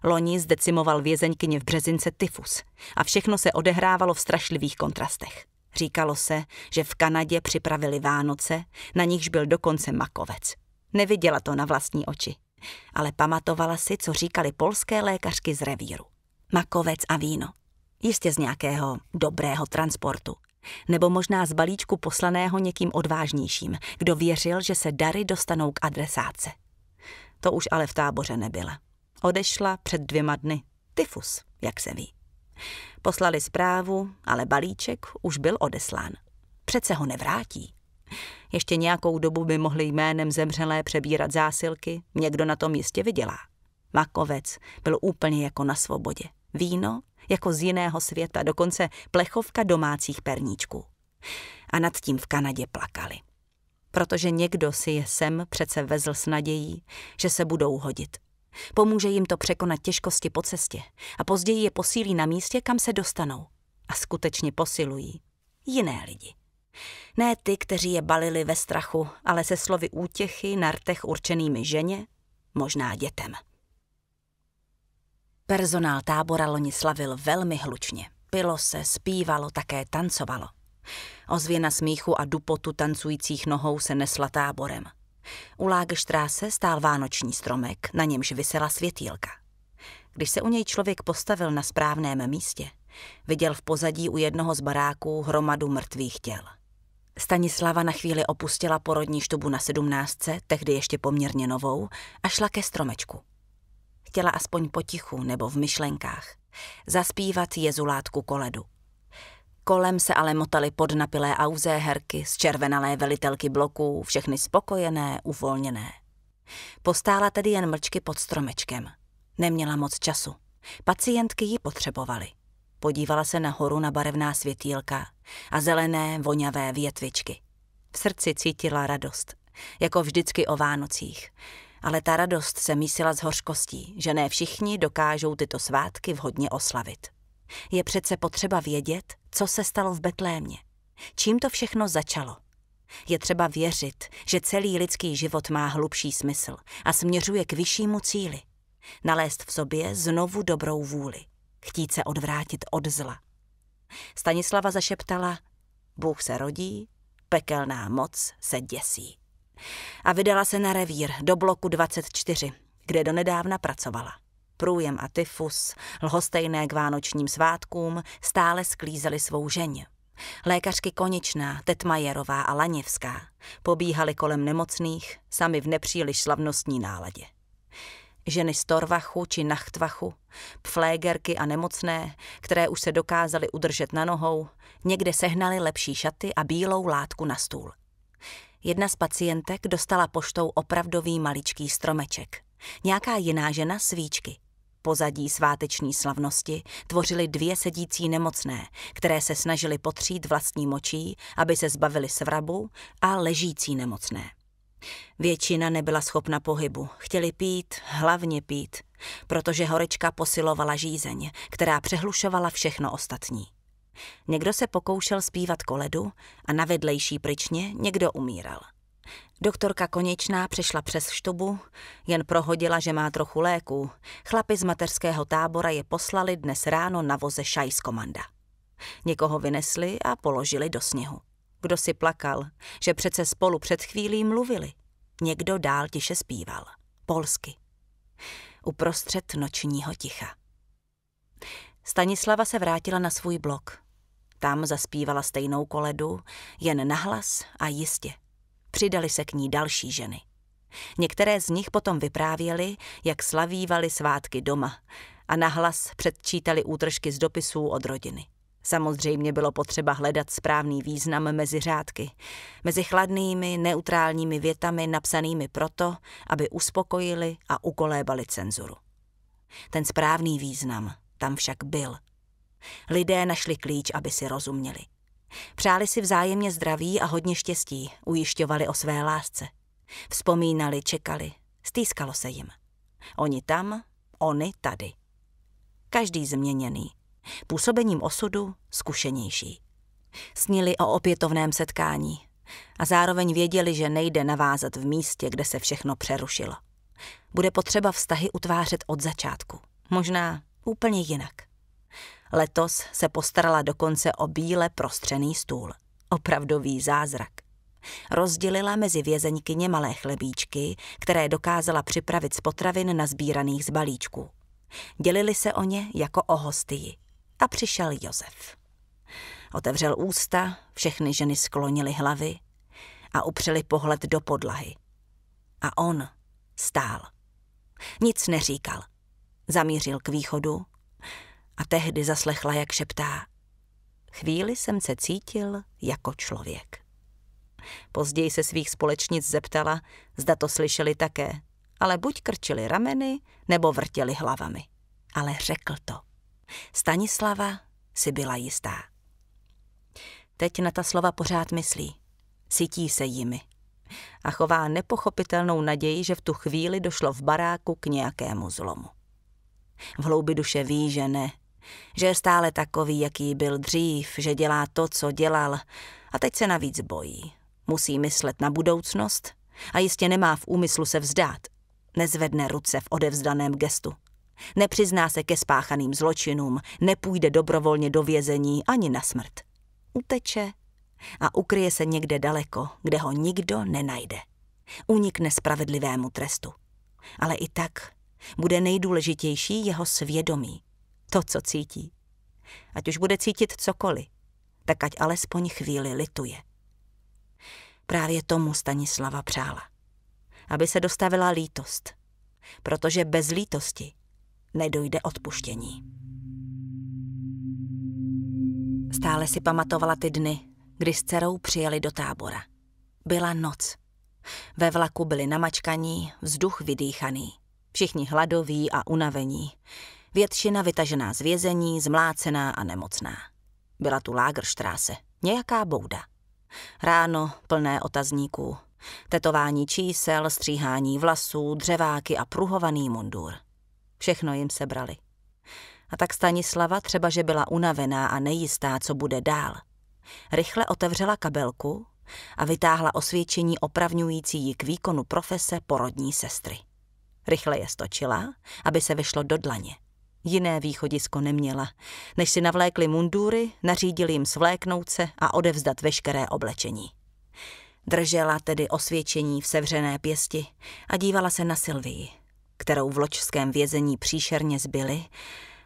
Loni zdecimoval vězeňkyně v Březince tyfus a všechno se odehrávalo v strašlivých kontrastech. Říkalo se, že v Kanadě připravili Vánoce, na nichž byl dokonce makovec. Neviděla to na vlastní oči, ale pamatovala si, co říkali polské lékařky z revíru. Makovec a víno. Jistě z nějakého dobrého transportu. Nebo možná z balíčku poslaného někým odvážnějším, kdo věřil, že se dary dostanou k adresáce. To už ale v táboře nebyla. Odešla před dvěma dny. Tyfus, jak se ví. Poslali zprávu, ale balíček už byl odeslán. Přece ho nevrátí. Ještě nějakou dobu by mohli jménem zemřelé přebírat zásilky, někdo na tom jistě vydělá. Makovec byl úplně jako na svobodě. Víno jako z jiného světa, dokonce plechovka domácích perníčků. A nad tím v Kanadě plakali. Protože někdo si je sem přece vezl s nadějí, že se budou hodit – Pomůže jim to překonat těžkosti po cestě a později je posílí na místě, kam se dostanou. A skutečně posilují jiné lidi. Ne ty, kteří je balili ve strachu, ale se slovy útěchy na rtech určenými ženě, možná dětem. Personál tábora loni slavil velmi hlučně. Pilo se, zpívalo, také tancovalo. Ozvěna smíchu a dupotu tancujících nohou se nesla táborem – u Lágeštráse stál vánoční stromek, na němž vysela světýlka. Když se u něj člověk postavil na správném místě, viděl v pozadí u jednoho z baráků hromadu mrtvých těl. Stanislava na chvíli opustila porodní štubu na sedmnáctce, tehdy ještě poměrně novou, a šla ke stromečku. Chtěla aspoň potichu nebo v myšlenkách zaspívat jezulátku koledu. Kolem se ale motaly podnapilé z červenalé velitelky bloků, všechny spokojené, uvolněné. Postála tedy jen mlčky pod stromečkem. Neměla moc času. Pacientky ji potřebovaly. Podívala se nahoru na barevná světílka a zelené, voňavé větvičky. V srdci cítila radost, jako vždycky o Vánocích. Ale ta radost se mísila s hořkostí, že ne všichni dokážou tyto svátky vhodně oslavit. Je přece potřeba vědět, co se stalo v Betlémě. Čím to všechno začalo? Je třeba věřit, že celý lidský život má hlubší smysl a směřuje k vyššímu cíli. Nalézt v sobě znovu dobrou vůli. Chtít se odvrátit od zla. Stanislava zašeptala, Bůh se rodí, pekelná moc se děsí. A vydala se na revír do bloku 24, kde donedávna pracovala průjem a tyfus, lhostejné k vánočním svátkům, stále sklízely svou ženě. Lékařky Koničná, Tetmajerová a Laněvská pobíhaly kolem nemocných, sami v nepříliš slavnostní náladě. Ženy z Torvachu či Nachtvachu, pflégerky a nemocné, které už se dokázaly udržet na nohou, někde sehnali lepší šaty a bílou látku na stůl. Jedna z pacientek dostala poštou opravdový maličký stromeček. Nějaká jiná žena svíčky – pozadí sváteční slavnosti tvořili dvě sedící nemocné, které se snažily potřít vlastní močí, aby se zbavili svrabu a ležící nemocné. Většina nebyla schopna pohybu, chtěli pít, hlavně pít, protože horečka posilovala žízeň, která přehlušovala všechno ostatní. Někdo se pokoušel zpívat koledu a na vedlejší pryčně někdo umíral – Doktorka Konečná přešla přes štubu, jen prohodila, že má trochu léků. Chlapi z mateřského tábora je poslali dnes ráno na voze šajskomanda. Někoho vynesli a položili do sněhu. Kdo si plakal, že přece spolu před chvílí mluvili. Někdo dál tiše zpíval. Polsky. Uprostřed nočního ticha. Stanislava se vrátila na svůj blok. Tam zaspívala stejnou koledu, jen nahlas a jistě – Přidali se k ní další ženy. Některé z nich potom vyprávěly, jak slavívali svátky doma a nahlas předčítali útržky z dopisů od rodiny. Samozřejmě bylo potřeba hledat správný význam mezi řádky, mezi chladnými, neutrálními větami napsanými proto, aby uspokojili a ukolébali cenzuru. Ten správný význam tam však byl. Lidé našli klíč, aby si rozuměli. Přáli si vzájemně zdraví a hodně štěstí, ujišťovali o své lásce. Vzpomínali, čekali, stýskalo se jim. Oni tam, oni tady. Každý změněný, působením osudu zkušenější. Snili o opětovném setkání a zároveň věděli, že nejde navázat v místě, kde se všechno přerušilo. Bude potřeba vztahy utvářet od začátku, možná úplně jinak. Letos se postarala dokonce o bíle prostřený stůl. Opravdový zázrak. Rozdělila mezi vězeňkyně malé chlebíčky, které dokázala připravit z potravin nazbíraných z balíčků. Dělili se o ně jako o hostii. A přišel Josef. Otevřel ústa, všechny ženy sklonily hlavy a upřeli pohled do podlahy. A on stál. Nic neříkal. Zamířil k východu, a tehdy zaslechla, jak šeptá. Chvíli jsem se cítil jako člověk. Později se svých společnic zeptala, zda to slyšeli také, ale buď krčili rameny, nebo vrtěli hlavami. Ale řekl to. Stanislava si byla jistá. Teď na ta slova pořád myslí. Cítí se jimi. A chová nepochopitelnou naději, že v tu chvíli došlo v baráku k nějakému zlomu. V hloubi duše ví, že ne, že je stále takový, jaký byl dřív, že dělá to, co dělal a teď se navíc bojí. Musí myslet na budoucnost a jistě nemá v úmyslu se vzdát. Nezvedne ruce v odevzdaném gestu. Nepřizná se ke spáchaným zločinům, nepůjde dobrovolně do vězení ani na smrt. Uteče a ukryje se někde daleko, kde ho nikdo nenajde. Unikne spravedlivému trestu. Ale i tak bude nejdůležitější jeho svědomí to, co cítí. Ať už bude cítit cokoliv, tak ať alespoň chvíli lituje. Právě tomu Stanislava přála. Aby se dostavila lítost, protože bez lítosti nedojde odpuštění. Stále si pamatovala ty dny, kdy s dcerou přijeli do tábora. Byla noc. Ve vlaku byli namačkaní, vzduch vydýchaný. Všichni hladoví a unavení většina vytažená z vězení, zmlácená a nemocná. Byla tu Lagerštráse, nějaká bouda. Ráno plné otazníků, tetování čísel, stříhání vlasů, dřeváky a pruhovaný mundur. Všechno jim sebrali. A tak Stanislava, třeba že byla unavená a nejistá, co bude dál, rychle otevřela kabelku a vytáhla osvědčení opravňující ji k výkonu profese porodní sestry. Rychle je stočila, aby se vyšlo do dlaně. Jiné východisko neměla. Než si navlékli mundury, nařídili jim svléknout se a odevzdat veškeré oblečení. Držela tedy osvědčení v sevřené pěsti a dívala se na Sylvii, kterou v ločském vězení příšerně zbyli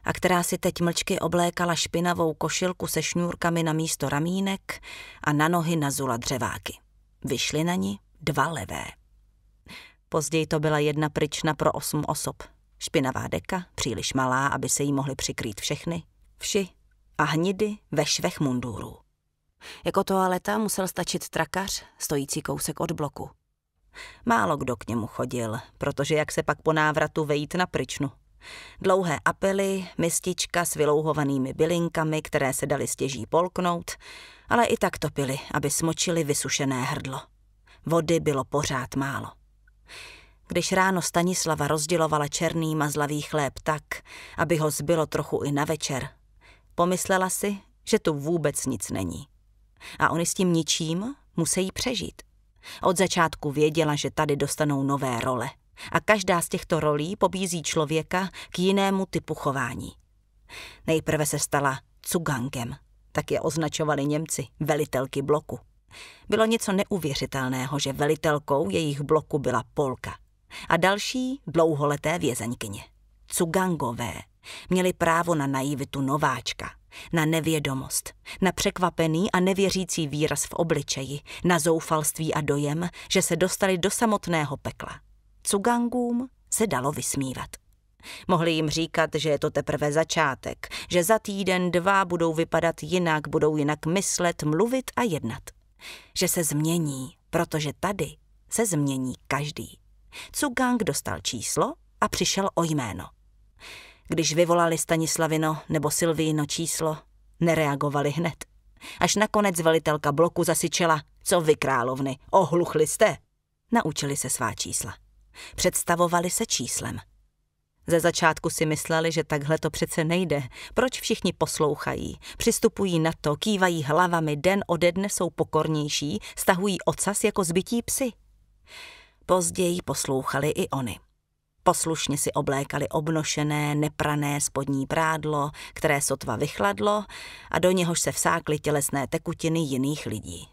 a která si teď mlčky oblékala špinavou košilku se šňůrkami na místo ramínek a na nohy nazula dřeváky. Vyšly na ní dva levé. Později to byla jedna pryčna pro osm osob, špinavá deka, příliš malá, aby se jí mohly přikrýt všechny, vši a hnidy ve švech mundurů. Jako toaleta musel stačit trakař, stojící kousek od bloku. Málo kdo k němu chodil, protože jak se pak po návratu vejít na pryčnu. Dlouhé apely, mistička s vylouhovanými bylinkami, které se daly stěží polknout, ale i tak topili, aby smočili vysušené hrdlo. Vody bylo pořád málo. Když ráno Stanislava rozdělovala černý mazlavý chléb tak, aby ho zbylo trochu i na večer, pomyslela si, že tu vůbec nic není. A oni s tím ničím musí přežít. Od začátku věděla, že tady dostanou nové role. A každá z těchto rolí pobízí člověka k jinému typu chování. Nejprve se stala cugankem, tak je označovali Němci, velitelky bloku. Bylo něco neuvěřitelného, že velitelkou jejich bloku byla Polka a další dlouholeté vězeňkyně. Cugangové měli právo na naivitu nováčka, na nevědomost, na překvapený a nevěřící výraz v obličeji, na zoufalství a dojem, že se dostali do samotného pekla. Cugangům se dalo vysmívat. Mohli jim říkat, že je to teprve začátek, že za týden, dva budou vypadat jinak, budou jinak myslet, mluvit a jednat. Že se změní, protože tady se změní každý. Cugang dostal číslo a přišel o jméno. Když vyvolali Stanislavino nebo Silvíno číslo, nereagovali hned. Až nakonec velitelka bloku zasyčela, co vy královny, ohluchli jste. Naučili se svá čísla. Představovali se číslem. Ze začátku si mysleli, že takhle to přece nejde. Proč všichni poslouchají? Přistupují na to, kývají hlavami, den ode dne jsou pokornější, stahují ocas jako zbytí psy. Později poslouchali i oni. Poslušně si oblékali obnošené, neprané spodní prádlo, které sotva vychladlo a do něhož se vsákly tělesné tekutiny jiných lidí.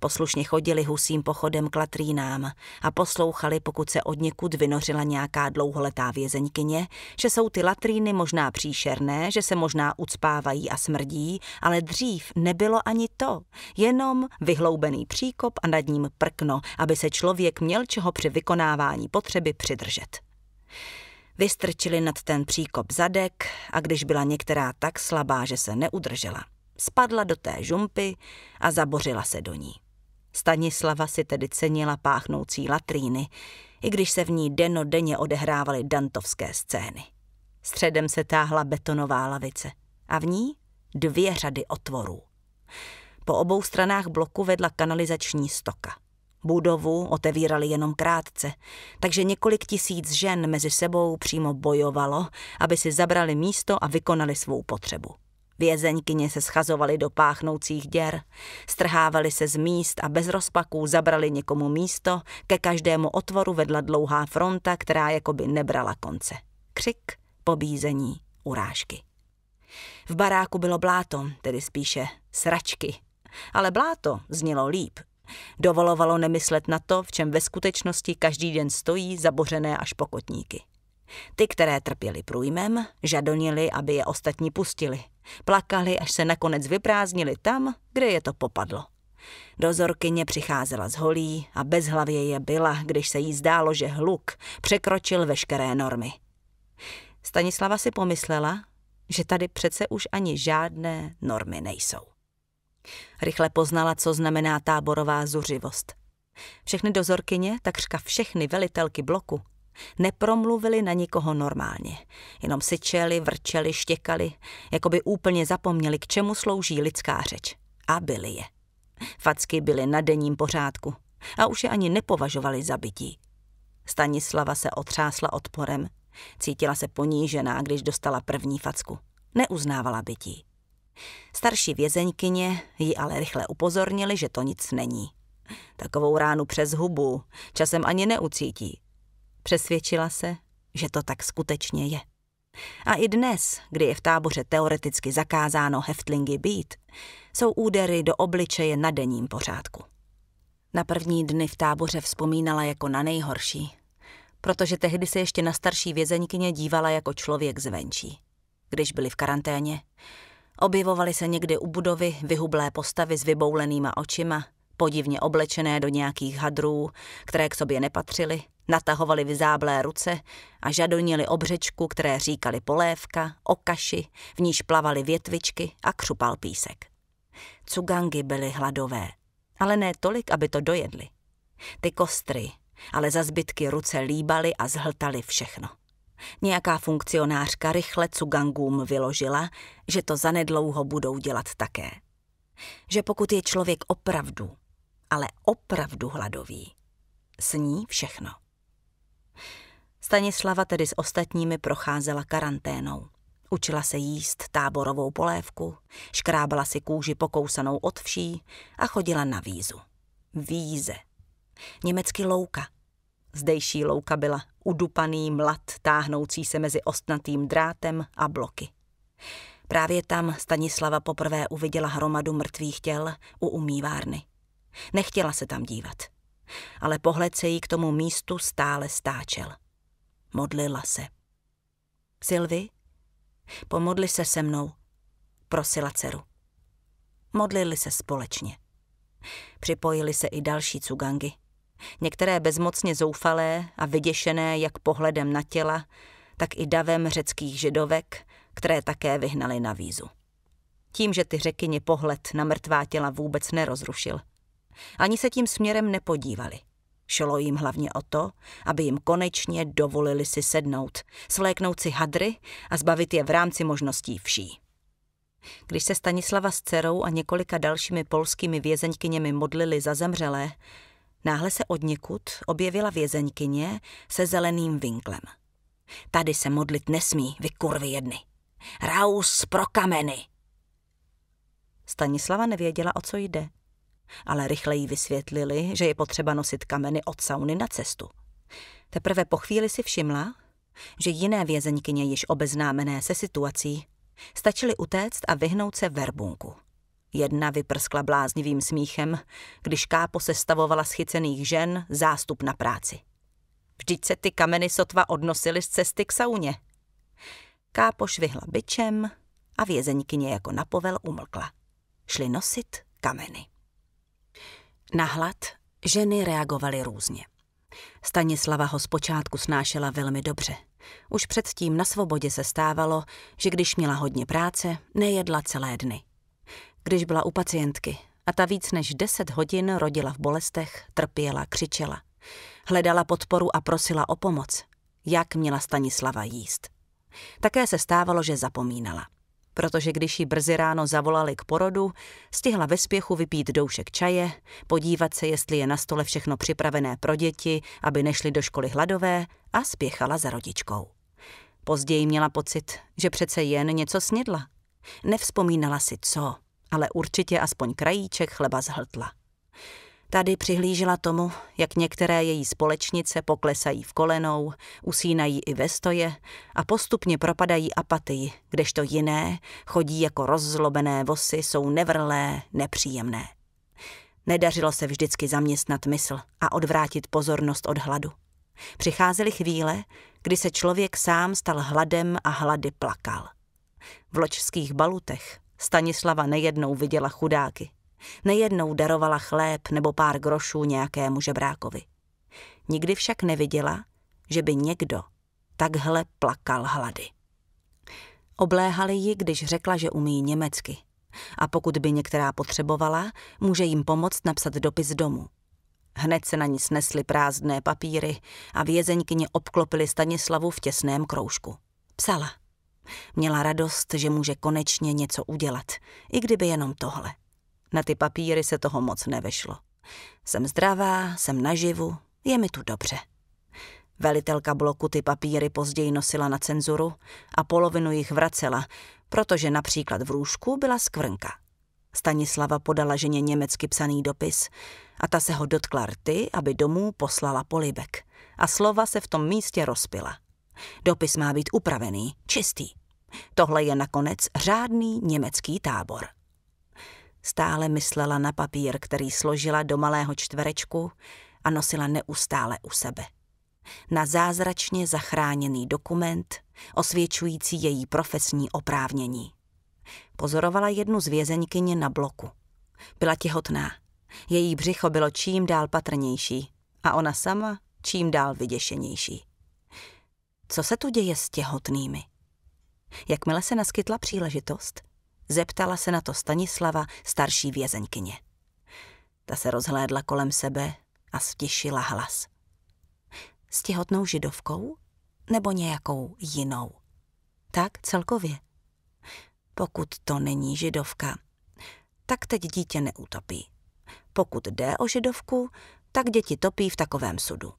Poslušně chodili husím pochodem k latrínám a poslouchali, pokud se od někud vynořila nějaká dlouholetá vězeňkyně, že jsou ty latríny možná příšerné, že se možná ucpávají a smrdí, ale dřív nebylo ani to, jenom vyhloubený příkop a nad ním prkno, aby se člověk měl čeho při vykonávání potřeby přidržet. Vystrčili nad ten příkop zadek a když byla některá tak slabá, že se neudržela, spadla do té žumpy a zabořila se do ní. Stanislava si tedy cenila páchnoucí latríny, i když se v ní denodenně odehrávaly dantovské scény. Středem se táhla betonová lavice a v ní dvě řady otvorů. Po obou stranách bloku vedla kanalizační stoka. Budovu otevírali jenom krátce, takže několik tisíc žen mezi sebou přímo bojovalo, aby si zabrali místo a vykonali svou potřebu. Vězeňkyně se schazovaly do páchnoucích děr, strhávaly se z míst a bez rozpaků zabrali někomu místo, ke každému otvoru vedla dlouhá fronta, která jakoby nebrala konce. Křik, pobízení, urážky. V baráku bylo bláto, tedy spíše sračky. Ale bláto znělo líp. Dovolovalo nemyslet na to, v čem ve skutečnosti každý den stojí zabořené až pokotníky. Ty, které trpěli průjmem, žadonili, aby je ostatní pustili. Plakali, až se nakonec vyprázdnili tam, kde je to popadlo. Dozorkyně přicházela z holí a bezhlavě je byla, když se jí zdálo, že hluk překročil veškeré normy. Stanislava si pomyslela, že tady přece už ani žádné normy nejsou. Rychle poznala, co znamená táborová zuřivost. Všechny dozorkyně, takřka všechny velitelky bloku, Nepromluvili na nikoho normálně. Jenom syčeli, vrčeli, štěkali, jako by úplně zapomněli, k čemu slouží lidská řeč. A byli je. Facky byly na denním pořádku a už je ani nepovažovali za bytí. Stanislava se otřásla odporem. Cítila se ponížená, když dostala první facku. Neuznávala bytí. Starší vězeňkyně ji ale rychle upozornili, že to nic není. Takovou ránu přes hubu časem ani neucítí. Přesvědčila se, že to tak skutečně je. A i dnes, kdy je v táboře teoreticky zakázáno heftlingy být, jsou údery do obličeje na denním pořádku. Na první dny v táboře vzpomínala jako na nejhorší, protože tehdy se ještě na starší vězeňkyně dívala jako člověk zvenčí. Když byli v karanténě, objevovaly se někdy u budovy vyhublé postavy s vyboulenýma očima, podivně oblečené do nějakých hadrů, které k sobě nepatřily – natahovali vyzáblé ruce a žadonili obřečku, které říkali polévka, kaši, v níž plavali větvičky a křupal písek. Cugangy byly hladové, ale ne tolik, aby to dojedli. Ty kostry, ale za zbytky ruce líbaly a zhltaly všechno. Nějaká funkcionářka rychle cugangům vyložila, že to zanedlouho budou dělat také. Že pokud je člověk opravdu, ale opravdu hladový, sní všechno. Stanislava tedy s ostatními procházela karanténou. Učila se jíst táborovou polévku, škrábala si kůži pokousanou od vší a chodila na vízu. Víze. Německy louka. Zdejší louka byla udupaný mlad táhnoucí se mezi ostnatým drátem a bloky. Právě tam Stanislava poprvé uviděla hromadu mrtvých těl u umývárny. Nechtěla se tam dívat ale pohled se jí k tomu místu stále stáčel. Modlila se. Silvi, pomodli se se mnou, prosila dceru. Modlili se společně. Připojili se i další cugangy. Některé bezmocně zoufalé a vyděšené jak pohledem na těla, tak i davem řeckých židovek, které také vyhnali na vízu. Tím, že ty řekyně pohled na mrtvá těla vůbec nerozrušil – ani se tím směrem nepodívali. Šlo jim hlavně o to, aby jim konečně dovolili si sednout, svléknout si hadry a zbavit je v rámci možností vší. Když se Stanislava s dcerou a několika dalšími polskými vězeňkyněmi modlili za zemřelé, náhle se od někud objevila vězeňkyně se zeleným vinklem. Tady se modlit nesmí, vy kurvy jedny. Raus pro kameny! Stanislava nevěděla, o co jde ale rychle jí vysvětlili, že je potřeba nosit kameny od sauny na cestu. Teprve po chvíli si všimla, že jiné vězeňkyně již obeznámené se situací stačily utéct a vyhnout se verbunku. Jedna vyprskla bláznivým smíchem, když Kápo sestavovala schycených žen zástup na práci. Vždyť se ty kameny sotva odnosily z cesty k sauně. Kápo švihla byčem a vězeňkyně jako napovel umlkla. Šli nosit kameny. Na hlad ženy reagovaly různě. Stanislava ho zpočátku snášela velmi dobře. Už předtím na svobodě se stávalo, že když měla hodně práce, nejedla celé dny. Když byla u pacientky a ta víc než deset hodin rodila v bolestech, trpěla, křičela. Hledala podporu a prosila o pomoc. Jak měla Stanislava jíst? Také se stávalo, že zapomínala protože když ji brzy ráno zavolali k porodu, stihla ve spěchu vypít doušek čaje, podívat se, jestli je na stole všechno připravené pro děti, aby nešly do školy hladové a spěchala za rodičkou. Později měla pocit, že přece jen něco snědla. Nevzpomínala si co, ale určitě aspoň krajíček chleba zhltla. Tady přihlížela tomu, jak některé její společnice poklesají v kolenou, usínají i ve stoje a postupně propadají apatii, kdežto jiné chodí jako rozzlobené vosy, jsou nevrlé, nepříjemné. Nedařilo se vždycky zaměstnat mysl a odvrátit pozornost od hladu. Přicházely chvíle, kdy se člověk sám stal hladem a hlady plakal. V ločských balutech Stanislava nejednou viděla chudáky, Nejednou darovala chléb nebo pár grošů nějakému žebrákovi. Nikdy však neviděla, že by někdo takhle plakal hlady. Obléhali ji, když řekla, že umí německy. A pokud by některá potřebovala, může jim pomoct napsat dopis domů. Hned se na ní snesly prázdné papíry a vězeňkyně obklopili Stanislavu v těsném kroužku. Psala. Měla radost, že může konečně něco udělat, i kdyby jenom tohle. Na ty papíry se toho moc nevešlo. Jsem zdravá, jsem naživu, je mi tu dobře. Velitelka bloku ty papíry později nosila na cenzuru a polovinu jich vracela, protože například v růžku byla skvrnka. Stanislava podala ženě německy psaný dopis a ta se ho dotkla rty, aby domů poslala polibek. A slova se v tom místě rozpila. Dopis má být upravený, čistý. Tohle je nakonec řádný německý tábor. Stále myslela na papír, který složila do malého čtverečku a nosila neustále u sebe. Na zázračně zachráněný dokument, osvědčující její profesní oprávnění. Pozorovala jednu z vězeňkyně na bloku. Byla těhotná. Její břicho bylo čím dál patrnější a ona sama čím dál vyděšenější. Co se tu děje s těhotnými? Jakmile se naskytla příležitost, Zeptala se na to Stanislava, starší vězeňkyně. Ta se rozhlédla kolem sebe a stišila hlas. S těhotnou židovkou? Nebo nějakou jinou? Tak celkově. Pokud to není židovka, tak teď dítě neutopí. Pokud jde o židovku, tak děti topí v takovém sudu.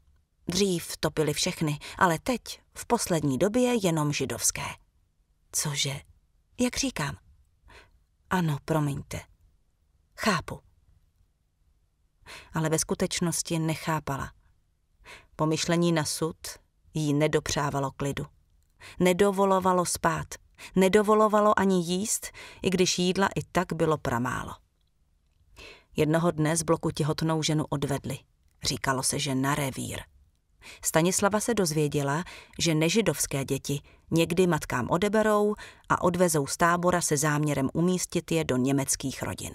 Dřív topili všechny, ale teď, v poslední době, jenom židovské. Cože? Jak říkám, ano, promiňte. Chápu. Ale ve skutečnosti nechápala. Pomyšlení na sud jí nedopřávalo klidu. Nedovolovalo spát, nedovolovalo ani jíst, i když jídla i tak bylo pramálo. Jednoho dne z bloku těhotnou ženu odvedli. Říkalo se, že na revír. Stanislava se dozvěděla, že nežidovské děti někdy matkám odeberou a odvezou z tábora se záměrem umístit je do německých rodin.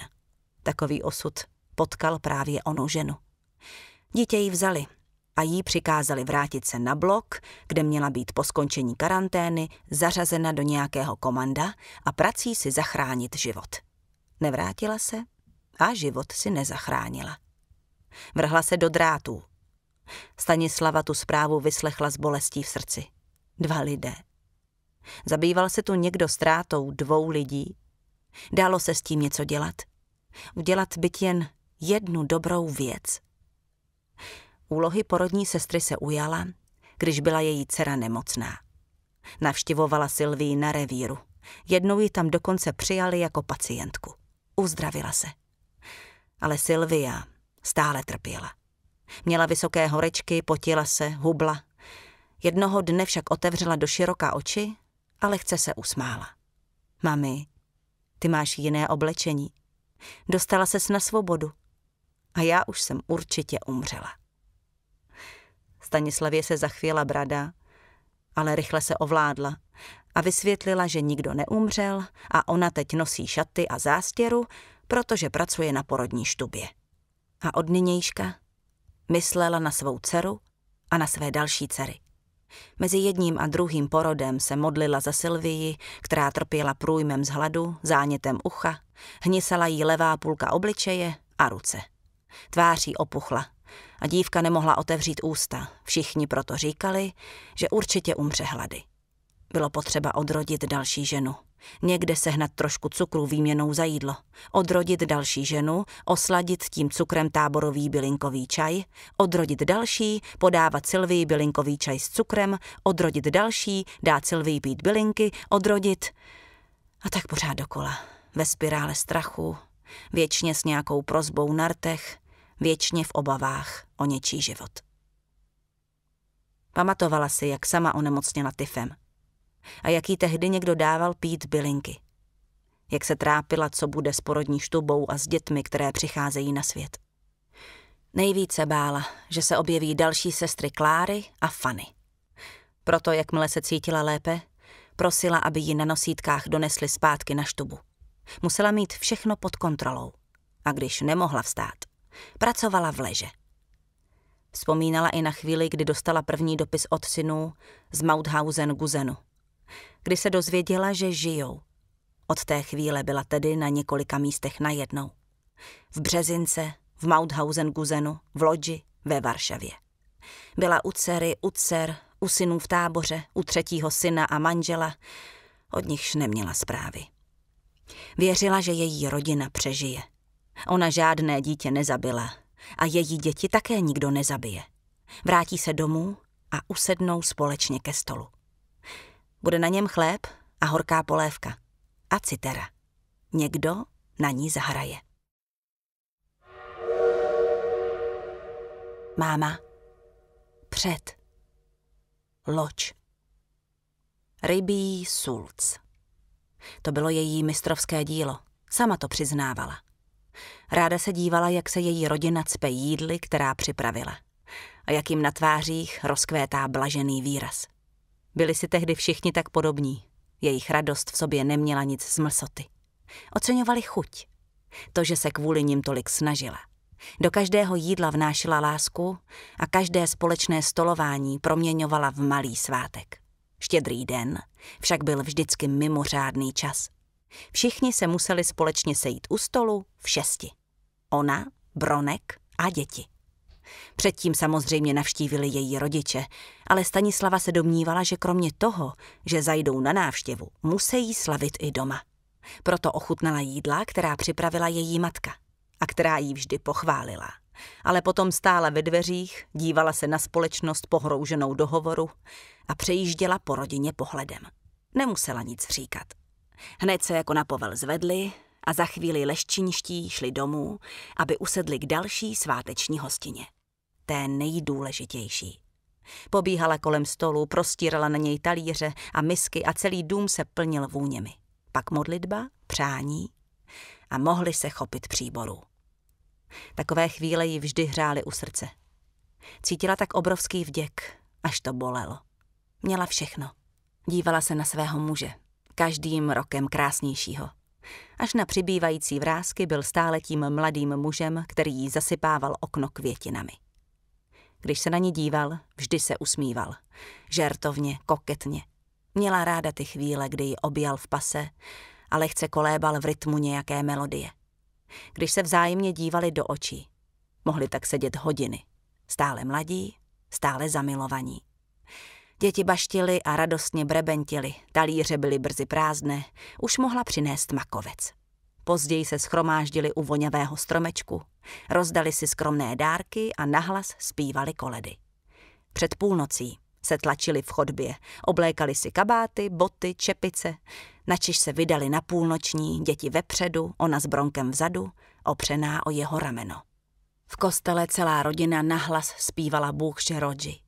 Takový osud potkal právě onu ženu. Dítě ji vzali a jí přikázali vrátit se na blok, kde měla být po skončení karantény zařazena do nějakého komanda a prací si zachránit život. Nevrátila se a život si nezachránila. Vrhla se do drátů, Stanislava tu zprávu vyslechla s bolestí v srdci. Dva lidé. Zabýval se tu někdo ztrátou dvou lidí? Dalo se s tím něco dělat? Udělat byt jen jednu dobrou věc? Úlohy porodní sestry se ujala, když byla její dcera nemocná. Navštivovala Silvii na revíru. Jednou ji tam dokonce přijali jako pacientku. Uzdravila se. Ale Silvia stále trpěla. Měla vysoké horečky, potila se, hubla. Jednoho dne však otevřela do široka oči a lehce se usmála. Mami, ty máš jiné oblečení. Dostala ses na svobodu. A já už jsem určitě umřela. Stanislavě se zachvěla brada, ale rychle se ovládla a vysvětlila, že nikdo neumřel a ona teď nosí šaty a zástěru, protože pracuje na porodní štubě. A od nynějška Myslela na svou dceru a na své další dcery. Mezi jedním a druhým porodem se modlila za Sylvii, která trpěla průjmem z hladu, zánětem ucha, hnisala jí levá půlka obličeje a ruce. Tváří opuchla a dívka nemohla otevřít ústa. Všichni proto říkali, že určitě umře hlady. Bylo potřeba odrodit další ženu. Někde sehnat trošku cukru výměnou za jídlo, odrodit další ženu, osladit tím cukrem táborový bylinkový čaj, odrodit další, podávat Sylvii bylinkový čaj s cukrem, odrodit další, dát Sylvii pít bylinky, odrodit... A tak pořád dokola, ve spirále strachu, věčně s nějakou prozbou na rtech, věčně v obavách o něčí život. Pamatovala si, jak sama onemocněla tyfem – a jaký tehdy někdo dával pít bylinky. Jak se trápila, co bude s porodní štubou a s dětmi, které přicházejí na svět. Nejvíce bála, že se objeví další sestry Kláry a Fanny. Proto, jakmile se cítila lépe, prosila, aby ji na nosítkách donesli zpátky na štubu. Musela mít všechno pod kontrolou. A když nemohla vstát, pracovala v leže. Vzpomínala i na chvíli, kdy dostala první dopis od synů z Mauthausen Guzenu kdy se dozvěděla, že žijou. Od té chvíle byla tedy na několika místech najednou. V Březince, v Mauthausen-Guzenu, v Lodži, ve Varšavě. Byla u dcery, u dcer, u synů v táboře, u třetího syna a manžela, od nichž neměla zprávy. Věřila, že její rodina přežije. Ona žádné dítě nezabila a její děti také nikdo nezabije. Vrátí se domů a usednou společně ke stolu. Bude na něm chléb a horká polévka. A citera. Někdo na ní zahraje. Máma. Před. Loč. Rybí sulc. To bylo její mistrovské dílo. Sama to přiznávala. Ráda se dívala, jak se její rodina cpe jídly, která připravila. A jak jim na tvářích rozkvétá blažený výraz. Byli si tehdy všichni tak podobní. Jejich radost v sobě neměla nic z mlsoty. Oceňovali chuť. To, že se kvůli nim tolik snažila. Do každého jídla vnášela lásku a každé společné stolování proměňovala v malý svátek. Štědrý den však byl vždycky mimořádný čas. Všichni se museli společně sejít u stolu v šesti. Ona, Bronek a děti. Předtím samozřejmě navštívili její rodiče, ale Stanislava se domnívala, že kromě toho, že zajdou na návštěvu, musí slavit i doma. Proto ochutnala jídla, která připravila její matka a která ji vždy pochválila. Ale potom stála ve dveřích, dívala se na společnost pohrouženou dohovoru a přejížděla po rodině pohledem. Nemusela nic říkat. Hned se jako na povel zvedli a za chvíli leščinští šli domů, aby usedli k další sváteční hostině té nejdůležitější. Pobíhala kolem stolu, prostírala na něj talíře a misky a celý dům se plnil vůněmi. Pak modlitba, přání a mohli se chopit příborů. Takové chvíle ji vždy hrály u srdce. Cítila tak obrovský vděk, až to bolelo. Měla všechno. Dívala se na svého muže, každým rokem krásnějšího. Až na přibývající vrázky byl stále tím mladým mužem, který jí zasypával okno květinami. Když se na ní díval, vždy se usmíval. Žertovně, koketně. Měla ráda ty chvíle, kdy ji objal v pase a lehce kolébal v rytmu nějaké melodie. Když se vzájemně dívali do očí, mohli tak sedět hodiny. Stále mladí, stále zamilovaní. Děti baštily a radostně brebentily, talíře byly brzy prázdné, už mohla přinést makovec. Později se schromáždili u voněvého stromečku, rozdali si skromné dárky a nahlas zpívali koledy. Před půlnocí se tlačili v chodbě, oblékali si kabáty, boty, čepice, načiž se vydali na půlnoční, děti vepředu, ona s bronkem vzadu, opřená o jeho rameno. V kostele celá rodina nahlas zpívala Bůh Šerodži.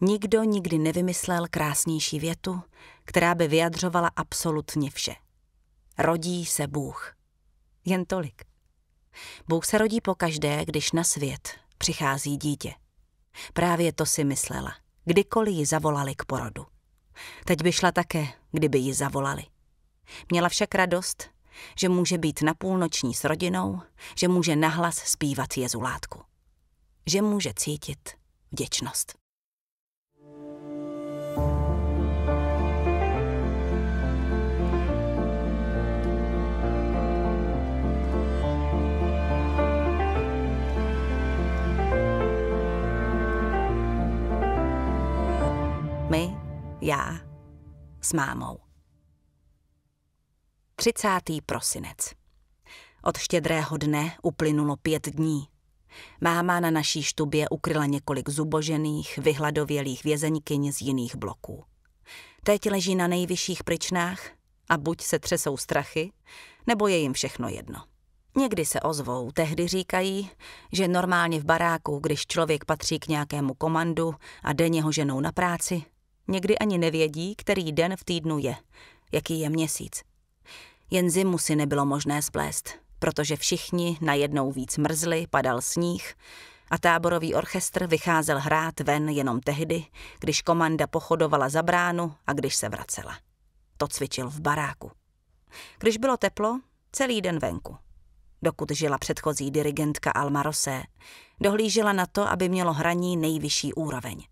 Nikdo nikdy nevymyslel krásnější větu, která by vyjadřovala absolutně vše – rodí se Bůh. Jen tolik. Bůh se rodí po každé, když na svět přichází dítě. Právě to si myslela, kdykoliv ji zavolali k porodu. Teď by šla také, kdyby ji zavolali. Měla však radost, že může být na půlnoční s rodinou, že může nahlas zpívat jezulátku. Že může cítit vděčnost. já s mámou. 30. prosinec. Od štědrého dne uplynulo pět dní. Máma na naší štubě ukryla několik zubožených, vyhladovělých vězeňkyň z jiných bloků. Teď leží na nejvyšších pryčnách a buď se třesou strachy, nebo je jim všechno jedno. Někdy se ozvou, tehdy říkají, že normálně v baráku, když člověk patří k nějakému komandu a denně ho ženou na práci, Někdy ani nevědí, který den v týdnu je, jaký je měsíc. Jen zimu si nebylo možné splést, protože všichni najednou víc mrzli, padal sníh a táborový orchestr vycházel hrát ven jenom tehdy, když komanda pochodovala za bránu a když se vracela. To cvičil v baráku. Když bylo teplo, celý den venku. Dokud žila předchozí dirigentka Alma Rosé, dohlížela na to, aby mělo hraní nejvyšší úroveň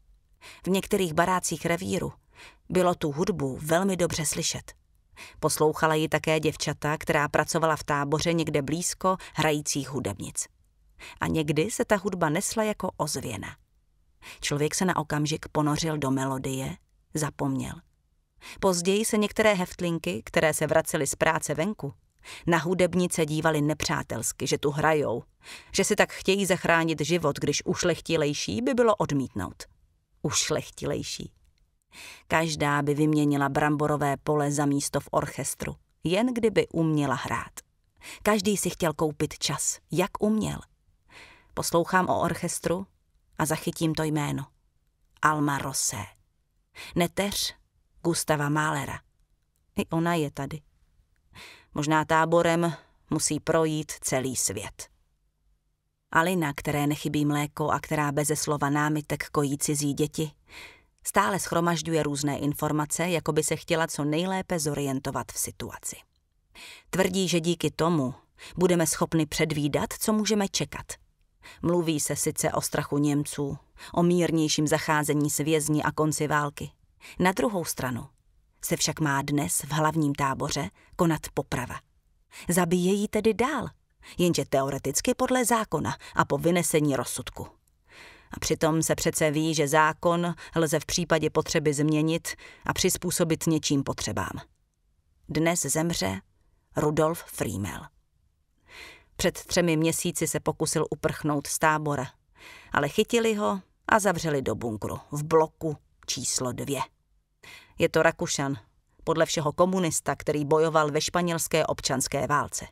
v některých barácích revíru. Bylo tu hudbu velmi dobře slyšet. Poslouchala ji také děvčata, která pracovala v táboře někde blízko hrajících hudebnic. A někdy se ta hudba nesla jako ozvěna. Člověk se na okamžik ponořil do melodie, zapomněl. Později se některé heftlinky, které se vracely z práce venku, na hudebnice dívali nepřátelsky, že tu hrajou, že si tak chtějí zachránit život, když ušlechtilejší by bylo odmítnout ušlechtilejší. Každá by vyměnila bramborové pole za místo v orchestru, jen kdyby uměla hrát. Každý si chtěl koupit čas, jak uměl. Poslouchám o orchestru a zachytím to jméno. Alma Rosé. Neteř Gustava Málera. I ona je tady. Možná táborem musí projít celý svět. Alina, které nechybí mléko a která beze slova námitek kojí cizí děti. Stále schromažďuje různé informace, jako by se chtěla co nejlépe zorientovat v situaci. Tvrdí, že díky tomu budeme schopni předvídat, co můžeme čekat. Mluví se sice o strachu Němců, o mírnějším zacházení s vězni a konci války. Na druhou stranu se však má dnes v hlavním táboře konat poprava. Zabíjejí tedy dál – jenže teoreticky podle zákona a po vynesení rozsudku. A přitom se přece ví, že zákon lze v případě potřeby změnit a přizpůsobit něčím potřebám. Dnes zemře Rudolf Frýmel. Před třemi měsíci se pokusil uprchnout z tábora, ale chytili ho a zavřeli do bunkru v bloku číslo dvě. Je to Rakušan, podle všeho komunista, který bojoval ve španělské občanské válce.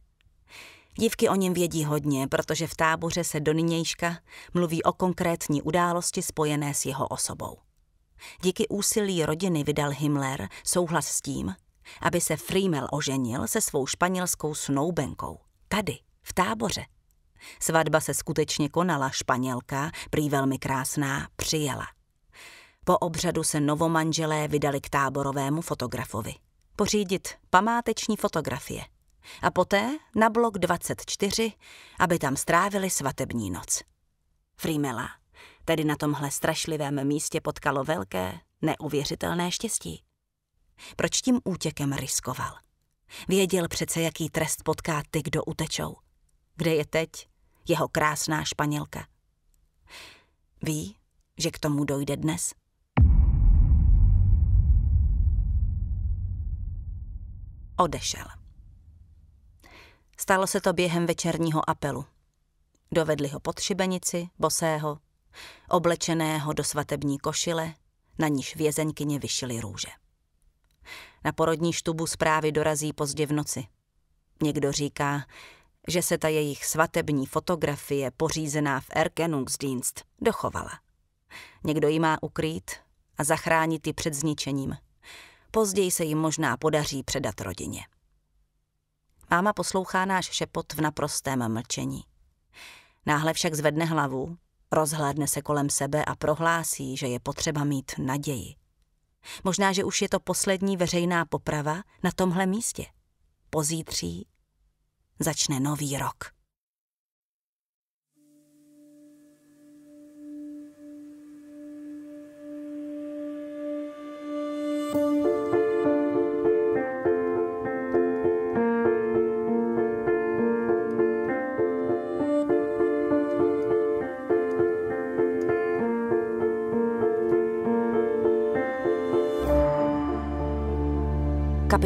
Dívky o něm vědí hodně, protože v táboře se do nynějška mluví o konkrétní události spojené s jeho osobou. Díky úsilí rodiny vydal Himmler souhlas s tím, aby se Freemel oženil se svou španělskou snoubenkou. Tady, v táboře. Svatba se skutečně konala, španělka, prý velmi krásná, přijela. Po obřadu se novomanželé vydali k táborovému fotografovi. Pořídit památeční fotografie a poté na blok 24, aby tam strávili svatební noc. Frímela tedy na tomhle strašlivém místě potkalo velké, neuvěřitelné štěstí. Proč tím útěkem riskoval? Věděl přece, jaký trest potká ty, kdo utečou. Kde je teď jeho krásná španělka? Ví, že k tomu dojde dnes? Odešel. Stalo se to během večerního apelu. Dovedli ho pod šibenici, bosého, oblečeného do svatební košile, na níž vězenkyně vyšily růže. Na porodní štubu zprávy dorazí pozdě v noci. Někdo říká, že se ta jejich svatební fotografie, pořízená v Erkenungsdienst, dochovala. Někdo ji má ukrýt a zachránit ji před zničením. Později se jim možná podaří předat rodině. Máma poslouchá náš šepot v naprostém mlčení. Náhle však zvedne hlavu, rozhlédne se kolem sebe a prohlásí, že je potřeba mít naději. Možná, že už je to poslední veřejná poprava na tomhle místě. Pozítří začne nový rok.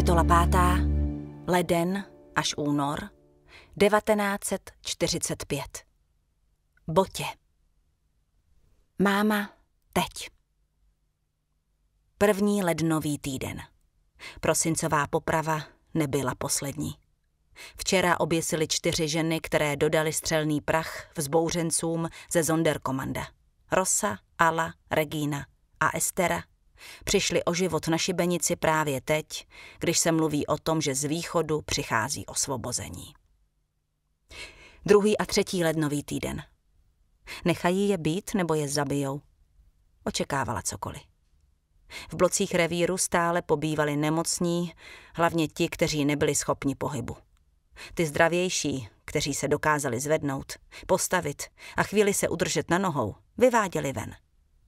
Kapitola 5. Leden až únor 1945. Botě. Máma teď. První lednový týden. Prosincová poprava nebyla poslední. Včera oběsili čtyři ženy, které dodali střelný prach vzbouřencům ze Zonderkomanda. Rosa, Ala, Regina a Estera Přišli o život na šibenici právě teď, když se mluví o tom, že z východu přichází osvobození. Druhý a třetí lednový týden. Nechají je být nebo je zabijou? Očekávala cokoliv. V blocích revíru stále pobývali nemocní, hlavně ti, kteří nebyli schopni pohybu. Ty zdravější, kteří se dokázali zvednout, postavit a chvíli se udržet na nohou, vyváděli ven.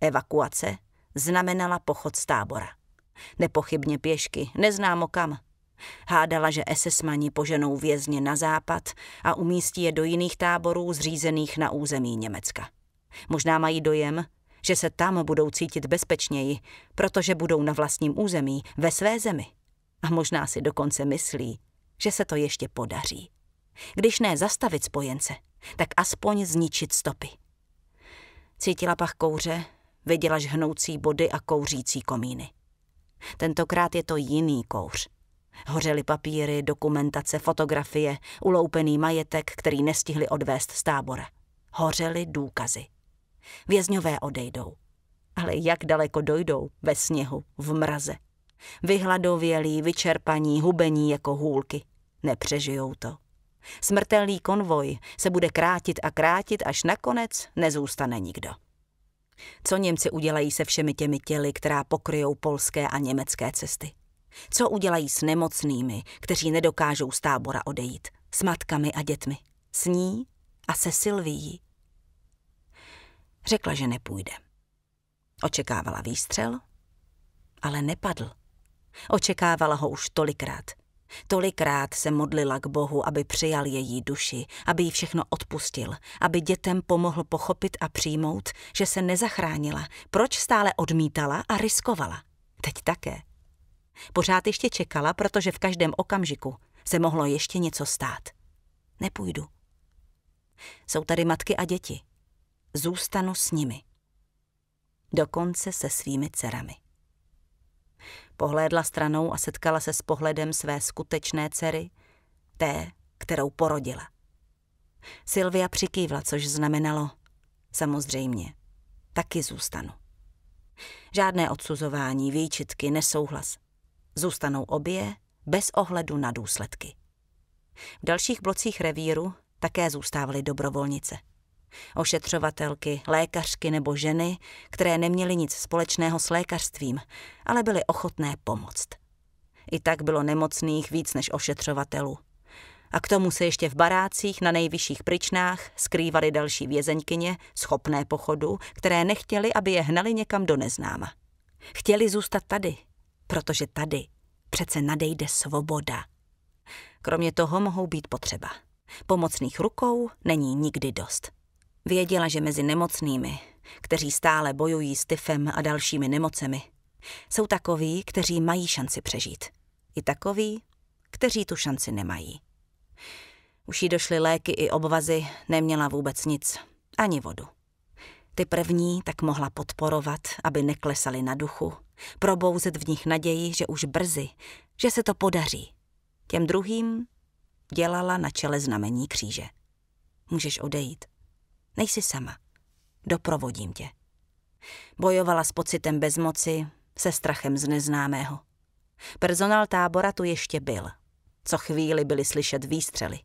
Evakuace znamenala pochod z tábora. Nepochybně pěšky, neznámo kam. Hádala, že SS-mani poženou vězně na západ a umístí je do jiných táborů zřízených na území Německa. Možná mají dojem, že se tam budou cítit bezpečněji, protože budou na vlastním území, ve své zemi. A možná si dokonce myslí, že se to ještě podaří. Když ne zastavit spojence, tak aspoň zničit stopy. Cítila pach kouře viděla žhnoucí body a kouřící komíny. Tentokrát je to jiný kouř. Hořely papíry, dokumentace, fotografie, uloupený majetek, který nestihli odvést z tábora. Hořely důkazy. Vězňové odejdou. Ale jak daleko dojdou? Ve sněhu, v mraze. Vyhladovělí, vyčerpaní, hubení jako hůlky. Nepřežijou to. Smrtelný konvoj se bude krátit a krátit, až nakonec nezůstane nikdo. Co Němci udělají se všemi těmi těly, která pokryjou polské a německé cesty? Co udělají s nemocnými, kteří nedokážou z tábora odejít? S matkami a dětmi? S ní a se Silvií? Řekla, že nepůjde. Očekávala výstřel, ale nepadl. Očekávala ho už tolikrát. Tolikrát se modlila k Bohu, aby přijal její duši, aby jí všechno odpustil, aby dětem pomohl pochopit a přijmout, že se nezachránila, proč stále odmítala a riskovala. Teď také. Pořád ještě čekala, protože v každém okamžiku se mohlo ještě něco stát. Nepůjdu. Jsou tady matky a děti. Zůstanu s nimi. Dokonce se svými dcerami. Pohlédla stranou a setkala se s pohledem své skutečné dcery, té, kterou porodila. Silvia přikývla, což znamenalo samozřejmě, taky zůstanu. Žádné odsuzování, výčitky, nesouhlas. Zůstanou obě bez ohledu na důsledky. V dalších blocích revíru také zůstávaly dobrovolnice – Ošetřovatelky, lékařky nebo ženy, které neměly nic společného s lékařstvím, ale byly ochotné pomoct. I tak bylo nemocných víc než ošetřovatelů. A k tomu se ještě v barácích na nejvyšších pryčnách skrývaly další vězeňkyně, schopné pochodu, které nechtěli, aby je hnali někam do neznáma. Chtěli zůstat tady, protože tady přece nadejde svoboda. Kromě toho mohou být potřeba. Pomocných rukou není nikdy dost. Věděla, že mezi nemocnými, kteří stále bojují s tyfem a dalšími nemocemi, jsou takoví, kteří mají šanci přežít. I takoví, kteří tu šanci nemají. Už jí došly léky i obvazy, neměla vůbec nic, ani vodu. Ty první tak mohla podporovat, aby neklesali na duchu, probouzet v nich naději, že už brzy, že se to podaří. Těm druhým dělala na čele znamení kříže. Můžeš odejít. Nejsi sama. Doprovodím tě. Bojovala s pocitem bezmoci, se strachem z neznámého. Personál tábora tu ještě byl. Co chvíli byly slyšet výstřely.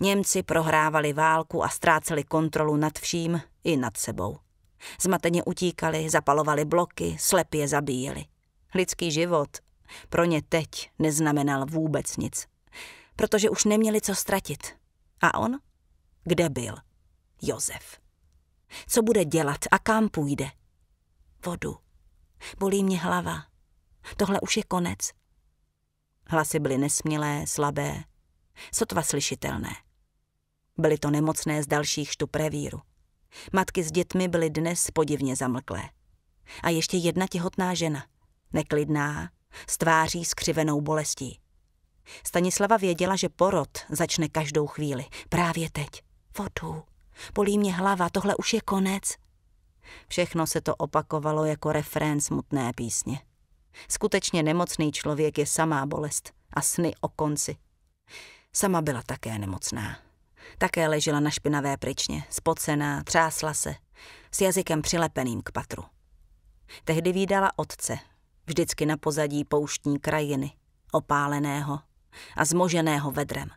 Němci prohrávali válku a ztráceli kontrolu nad vším i nad sebou. Zmateně utíkali, zapalovali bloky, slepě zabíjeli. Lidský život pro ně teď neznamenal vůbec nic, protože už neměli co ztratit. A on? Kde byl? Jozef. Co bude dělat a kam půjde? Vodu. Bolí mě hlava. Tohle už je konec. Hlasy byly nesmělé, slabé, sotva slyšitelné. Byly to nemocné z dalších štup revíru. Matky s dětmi byly dnes podivně zamlklé. A ještě jedna těhotná žena, neklidná, s tváří skřivenou bolestí. Stanislava věděla, že porod začne každou chvíli, právě teď. Vodu. Bolí mě hlava, tohle už je konec. Všechno se to opakovalo jako refrén smutné písně. Skutečně nemocný člověk je samá bolest a sny o konci. Sama byla také nemocná. Také ležela na špinavé pryčně, spocená, třásla se, s jazykem přilepeným k patru. Tehdy výdala otce, vždycky na pozadí pouštní krajiny, opáleného a zmoženého vedrem.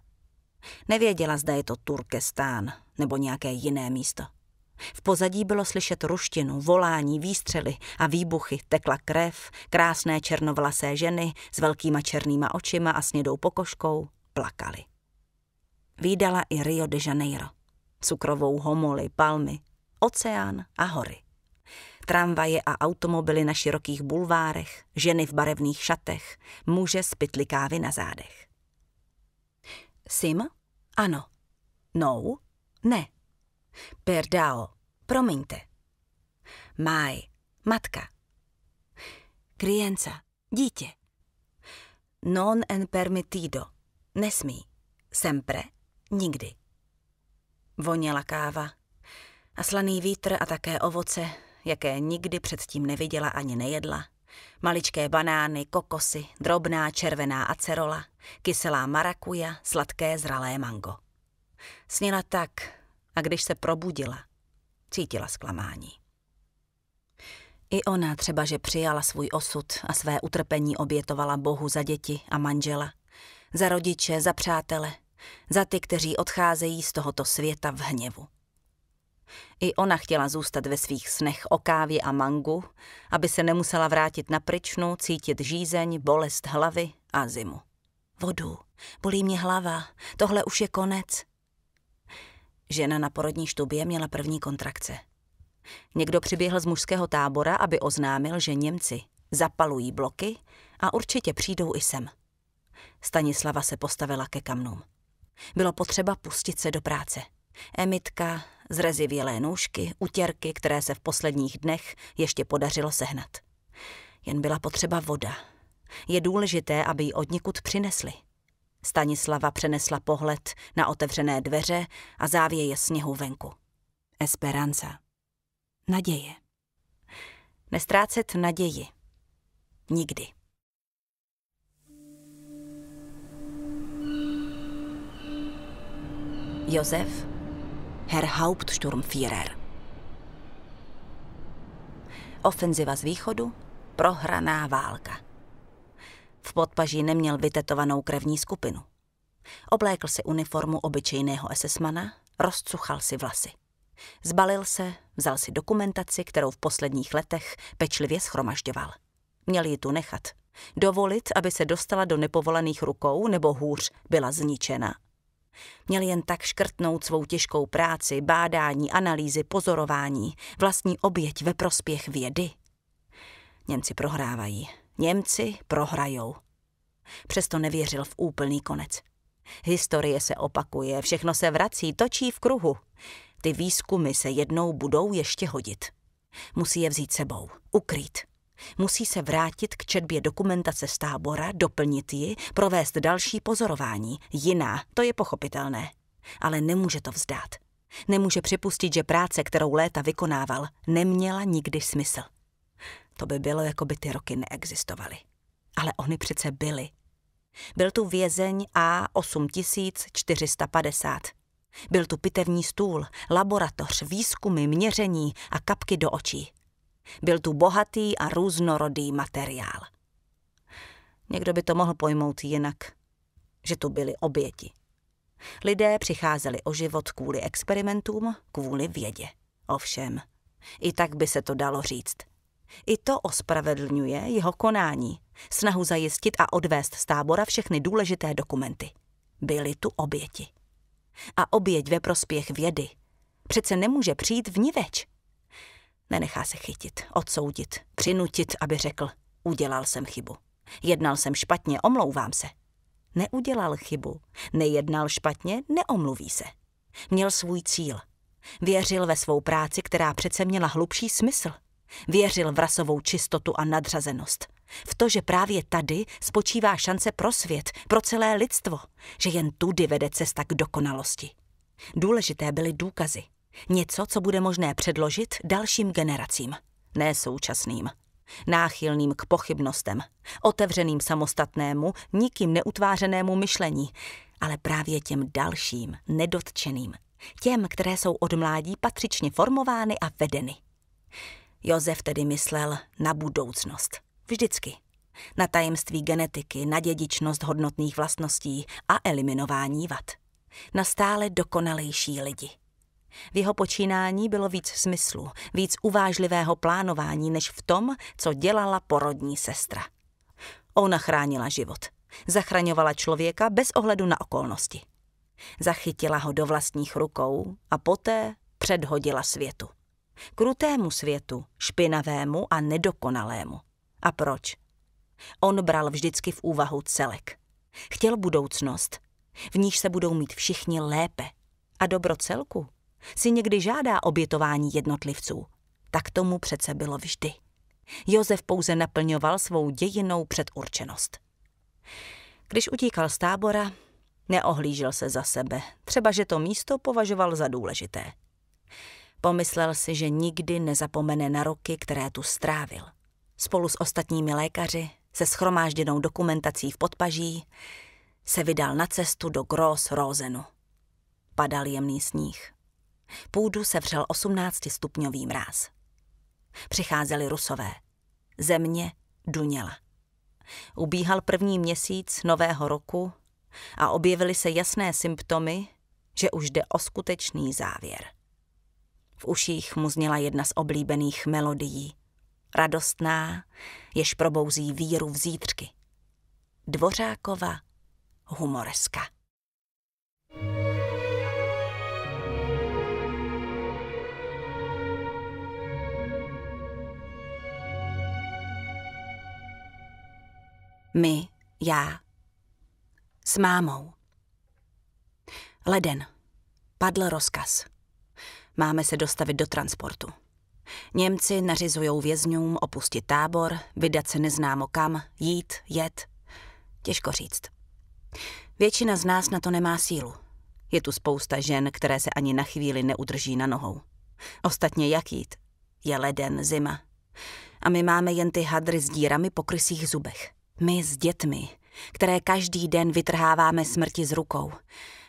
Nevěděla, zda je to Turkestán, nebo nějaké jiné místo. V pozadí bylo slyšet ruštinu, volání, výstřely a výbuchy. Tekla krev, krásné černovlasé ženy s velkýma černýma očima a snědou pokožkou plakaly. Výdala i Rio de Janeiro. Cukrovou homoly, palmy, oceán a hory. Tramvaje a automobily na širokých bulvárech, ženy v barevných šatech, muže s pytlikávy na zádech. Sim? Ano. No? Ne. Perdao, promiňte. Máj, matka. Krienca, dítě. Non en permitido, nesmí. Sempre, nikdy. Voněla káva a slaný vítr a také ovoce, jaké nikdy předtím neviděla ani nejedla. Maličké banány, kokosy, drobná červená acerola, kyselá marakuja, sladké zralé mango. Snila tak a když se probudila, cítila zklamání. I ona třeba, že přijala svůj osud a své utrpení obětovala Bohu za děti a manžela, za rodiče, za přátele, za ty, kteří odcházejí z tohoto světa v hněvu. I ona chtěla zůstat ve svých snech o kávě a mangu, aby se nemusela vrátit na pryčnu, cítit žízeň, bolest hlavy a zimu. Vodu, bolí mě hlava, tohle už je konec, Žena na porodní štubě měla první kontrakce. Někdo přiběhl z mužského tábora, aby oznámil, že Němci zapalují bloky a určitě přijdou i sem. Stanislava se postavila ke kamnům. Bylo potřeba pustit se do práce. Emitka, zrezivělé nůžky, utěrky, které se v posledních dnech ještě podařilo sehnat. Jen byla potřeba voda. Je důležité, aby ji odnikud přinesli – Stanislava přenesla pohled na otevřené dveře a závěje sněhu venku. Esperanza. Naděje. Nestrácet naději. Nikdy. Josef, Herr Hauptsturmführer. Ofenziva z východu, prohraná válka. V podpaží neměl vytetovanou krevní skupinu. Oblékl si uniformu obyčejného SSmana, rozcuchal si vlasy. Zbalil se, vzal si dokumentaci, kterou v posledních letech pečlivě schromažďoval. Měl ji tu nechat. Dovolit, aby se dostala do nepovolaných rukou nebo hůř byla zničena. Měl jen tak škrtnout svou těžkou práci, bádání, analýzy, pozorování, vlastní oběť ve prospěch vědy. Němci prohrávají. Němci prohrajou. Přesto nevěřil v úplný konec. Historie se opakuje, všechno se vrací, točí v kruhu. Ty výzkumy se jednou budou ještě hodit. Musí je vzít sebou, ukrýt. Musí se vrátit k četbě dokumentace z tábora, doplnit ji, provést další pozorování. Jiná, to je pochopitelné. Ale nemůže to vzdát. Nemůže připustit, že práce, kterou léta vykonával, neměla nikdy smysl. To by bylo, jako by ty roky neexistovaly. Ale oni přece byli. Byl tu vězeň A8450. Byl tu pitevní stůl, laboratoř, výzkumy, měření a kapky do očí. Byl tu bohatý a různorodý materiál. Někdo by to mohl pojmout jinak, že tu byly oběti. Lidé přicházeli o život kvůli experimentům, kvůli vědě. Ovšem, i tak by se to dalo říct – i to ospravedlňuje jeho konání, snahu zajistit a odvést z tábora všechny důležité dokumenty. Byly tu oběti. A oběť ve prospěch vědy přece nemůže přijít v ní več. Nenechá se chytit, odsoudit, přinutit, aby řekl, udělal jsem chybu. Jednal jsem špatně, omlouvám se. Neudělal chybu, nejednal špatně, neomluví se. Měl svůj cíl. Věřil ve svou práci, která přece měla hlubší smysl – Věřil v rasovou čistotu a nadřazenost. V to, že právě tady spočívá šance pro svět, pro celé lidstvo, že jen tudy vede cesta k dokonalosti. Důležité byly důkazy. Něco, co bude možné předložit dalším generacím, ne současným. Náchylným k pochybnostem, otevřeným samostatnému, nikým neutvářenému myšlení, ale právě těm dalším, nedotčeným, těm, které jsou od mládí patřičně formovány a vedeny. Josef tedy myslel na budoucnost. Vždycky. Na tajemství genetiky, na dědičnost hodnotných vlastností a eliminování vad. Na stále dokonalejší lidi. V jeho počínání bylo víc smyslu, víc uvážlivého plánování než v tom, co dělala porodní sestra. Ona chránila život. Zachraňovala člověka bez ohledu na okolnosti. Zachytila ho do vlastních rukou a poté předhodila světu. Krutému světu, špinavému a nedokonalému. A proč? On bral vždycky v úvahu celek. Chtěl budoucnost, v níž se budou mít všichni lépe. A dobro celku si někdy žádá obětování jednotlivců. Tak tomu přece bylo vždy. Jozef pouze naplňoval svou dějinou předurčenost. Když utíkal z tábora, neohlížel se za sebe, třeba že to místo považoval za důležité. Pomyslel si, že nikdy nezapomene na roky, které tu strávil. Spolu s ostatními lékaři, se schromážděnou dokumentací v podpaží, se vydal na cestu do Gross Rosenu. Padal jemný sníh. Půdu se vřel 18-stupňový mráz. Přicházeli rusové. Země duněla. Ubíhal první měsíc nového roku a objevily se jasné symptomy, že už jde o skutečný závěr. V uších mu zněla jedna z oblíbených melodií. Radostná, jež probouzí víru v zítřky. Dvořákova humoreska. My, já, s mámou. Leden. Padl rozkaz. Máme se dostavit do transportu. Němci nařizují vězňům opustit tábor, vydat se neznámo kam, jít, jet. Těžko říct. Většina z nás na to nemá sílu. Je tu spousta žen, které se ani na chvíli neudrží na nohou. Ostatně jak jít? Je leden, zima. A my máme jen ty hadry s dírami po krysích zubech. My s dětmi, které každý den vytrháváme smrti z rukou.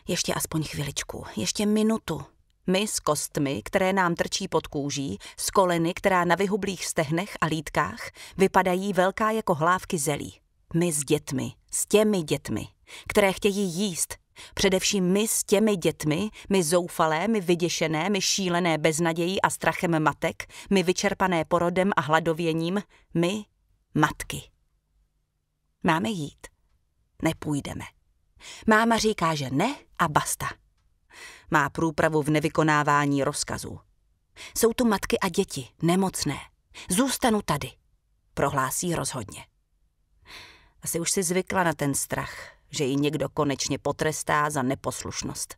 Ještě aspoň chviličku, ještě minutu. My s kostmi, které nám trčí pod kůží, s koleny, která na vyhublých stehnech a lítkách vypadají velká jako hlávky zelí. My s dětmi, s těmi dětmi, které chtějí jíst, Především my s těmi dětmi, my zoufalé, my vyděšené, my šílené beznadějí a strachem matek, my vyčerpané porodem a hladověním, my matky. Máme jít. Nepůjdeme. Máma říká, že ne a basta má průpravu v nevykonávání rozkazů. Jsou tu matky a děti, nemocné. Zůstanu tady, prohlásí rozhodně. Asi už si zvykla na ten strach, že ji někdo konečně potrestá za neposlušnost.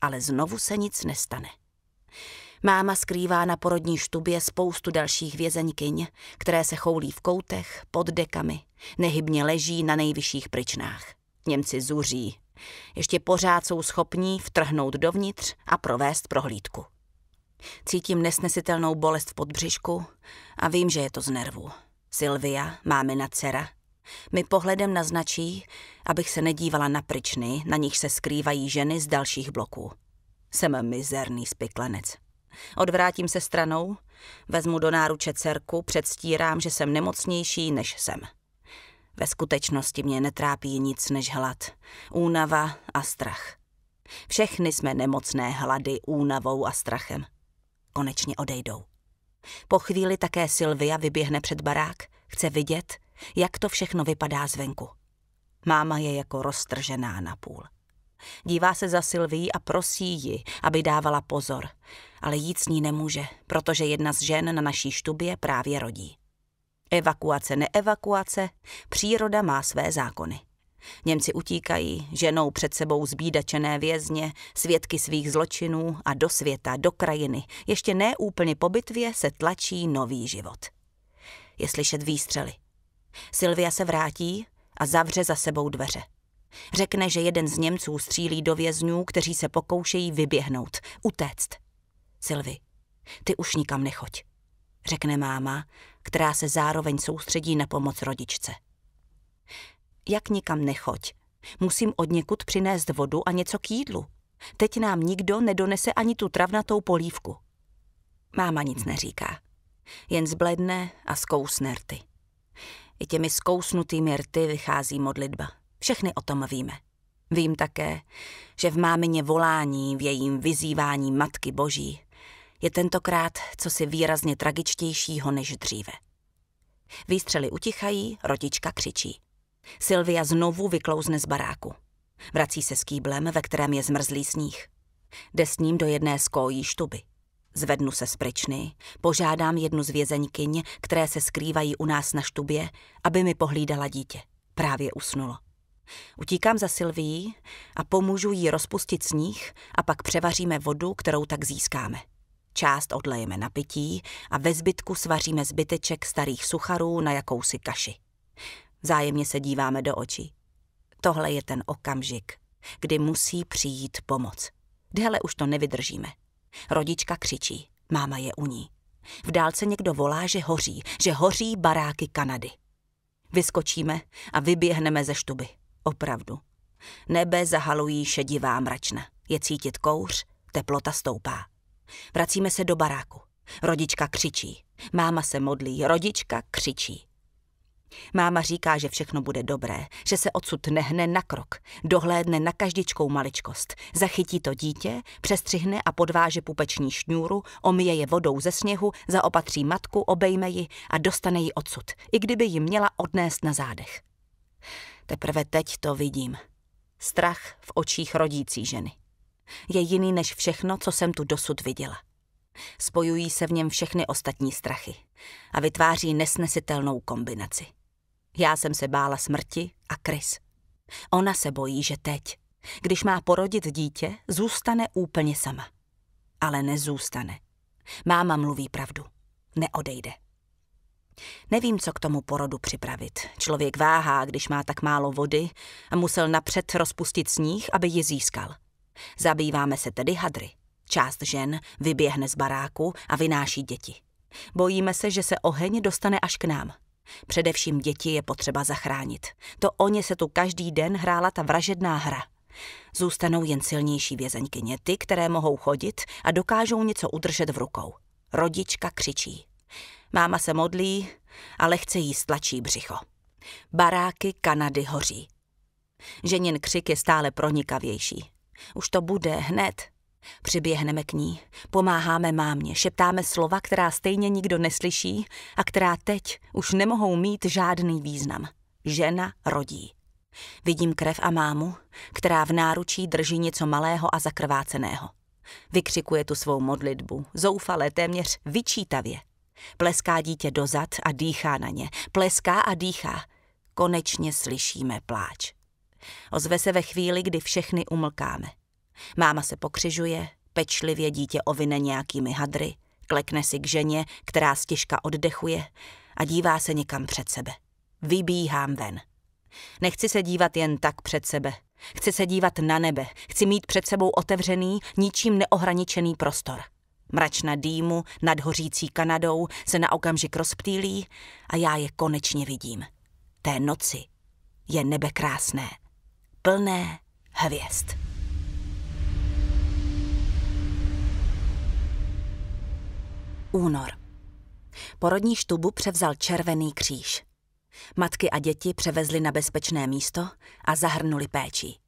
Ale znovu se nic nestane. Máma skrývá na porodní štubě spoustu dalších vězeňkyň, které se choulí v koutech, pod dekami, nehybně leží na nejvyšších pryčnách. Němci zuří, ještě pořád jsou schopní vtrhnout dovnitř a provést prohlídku. Cítím nesnesitelnou bolest v podbřišku a vím, že je to z nervů. Silvia, mámina dcera, mi pohledem naznačí, abych se nedívala na pryčny, na nich se skrývají ženy z dalších bloků. Jsem mizerný spiklenec. Odvrátím se stranou, vezmu do náruče dcerku, předstírám, že jsem nemocnější, než jsem. Ve skutečnosti mě netrápí nic než hlad, únava a strach. Všechny jsme nemocné hlady, únavou a strachem. Konečně odejdou. Po chvíli také Sylvia vyběhne před barák, chce vidět, jak to všechno vypadá zvenku. Máma je jako roztržená na půl. Dívá se za Silví a prosí ji, aby dávala pozor, ale jít s ní nemůže, protože jedna z žen na naší štubě právě rodí. Evakuace, neevakuace, příroda má své zákony. Němci utíkají, ženou před sebou zbídačené vězně, svědky svých zločinů a do světa, do krajiny, ještě ne úplně po bitvě, se tlačí nový život. Je slyšet výstřely. Silvia se vrátí a zavře za sebou dveře. Řekne, že jeden z Němců střílí do vězňů, kteří se pokoušejí vyběhnout, utéct. Silvi, ty už nikam nechoď, řekne máma která se zároveň soustředí na pomoc rodičce. Jak nikam nechoď. Musím od někud přinést vodu a něco k jídlu. Teď nám nikdo nedonese ani tu travnatou polívku. Máma nic neříká. Jen zbledne a zkousne rty. I těmi zkousnutými rty vychází modlitba. Všechny o tom víme. Vím také, že v mámině volání, v jejím vyzývání Matky Boží je tentokrát cosi výrazně tragičtějšího než dříve. Výstřely utichají, rodička křičí. Silvia znovu vyklouzne z baráku. Vrací se s kýblem, ve kterém je zmrzlý sníh. Jde s ním do jedné z kojí štuby. Zvednu se z pryčny, požádám jednu z vězeňkyň, které se skrývají u nás na štubě, aby mi pohlídala dítě. Právě usnulo. Utíkám za Silvií a pomůžu jí rozpustit sníh a pak převaříme vodu, kterou tak získáme. Část odlejeme na pití a ve zbytku svaříme zbyteček starých sucharů na jakousi kaši. Zájemně se díváme do očí. Tohle je ten okamžik, kdy musí přijít pomoc. Dele už to nevydržíme. Rodička křičí, máma je u ní. V dálce někdo volá, že hoří, že hoří baráky Kanady. Vyskočíme a vyběhneme ze štuby. Opravdu. Nebe zahalují šedivá mračna. Je cítit kouř, teplota stoupá. Vracíme se do baráku. Rodička křičí. Máma se modlí. Rodička křičí. Máma říká, že všechno bude dobré, že se odsud nehne na krok, dohlédne na každičkou maličkost, zachytí to dítě, přestřihne a podváže pupeční šňůru, omije je vodou ze sněhu, zaopatří matku, obejme ji a dostane ji odsud, i kdyby ji měla odnést na zádech. Teprve teď to vidím. Strach v očích rodící ženy je jiný než všechno, co jsem tu dosud viděla. Spojují se v něm všechny ostatní strachy a vytváří nesnesitelnou kombinaci. Já jsem se bála smrti a krys. Ona se bojí, že teď, když má porodit dítě, zůstane úplně sama. Ale nezůstane. Máma mluví pravdu. Neodejde. Nevím, co k tomu porodu připravit. Člověk váhá, když má tak málo vody a musel napřed rozpustit sníh, aby ji získal. Zabýváme se tedy hadry. Část žen vyběhne z baráku a vynáší děti. Bojíme se, že se oheň dostane až k nám. Především děti je potřeba zachránit. To o ně se tu každý den hrála ta vražedná hra. Zůstanou jen silnější vězeňkyně, ty, které mohou chodit a dokážou něco udržet v rukou. Rodička křičí. Máma se modlí a lehce jí stlačí břicho. Baráky Kanady hoří. Ženin křik je stále pronikavější. Už to bude hned. Přiběhneme k ní, pomáháme mámě, šeptáme slova, která stejně nikdo neslyší a která teď už nemohou mít žádný význam. Žena rodí. Vidím krev a mámu, která v náručí drží něco malého a zakrváceného. Vykřikuje tu svou modlitbu, zoufale, téměř vyčítavě. Pleská dítě dozad a dýchá na ně. Pleská a dýchá. Konečně slyšíme pláč. Ozve se ve chvíli, kdy všechny umlkáme. Máma se pokřižuje, pečlivě dítě ovine nějakými hadry, klekne si k ženě, která stěžka oddechuje a dívá se někam před sebe. Vybíhám ven. Nechci se dívat jen tak před sebe. Chci se dívat na nebe. Chci mít před sebou otevřený, ničím neohraničený prostor. Mračna dýmu nad hořící Kanadou se na okamžik rozptýlí a já je konečně vidím. Té noci je nebe krásné plné hvězd. Únor. Porodní štubu převzal Červený kříž. Matky a děti převezli na bezpečné místo a zahrnuli péčí.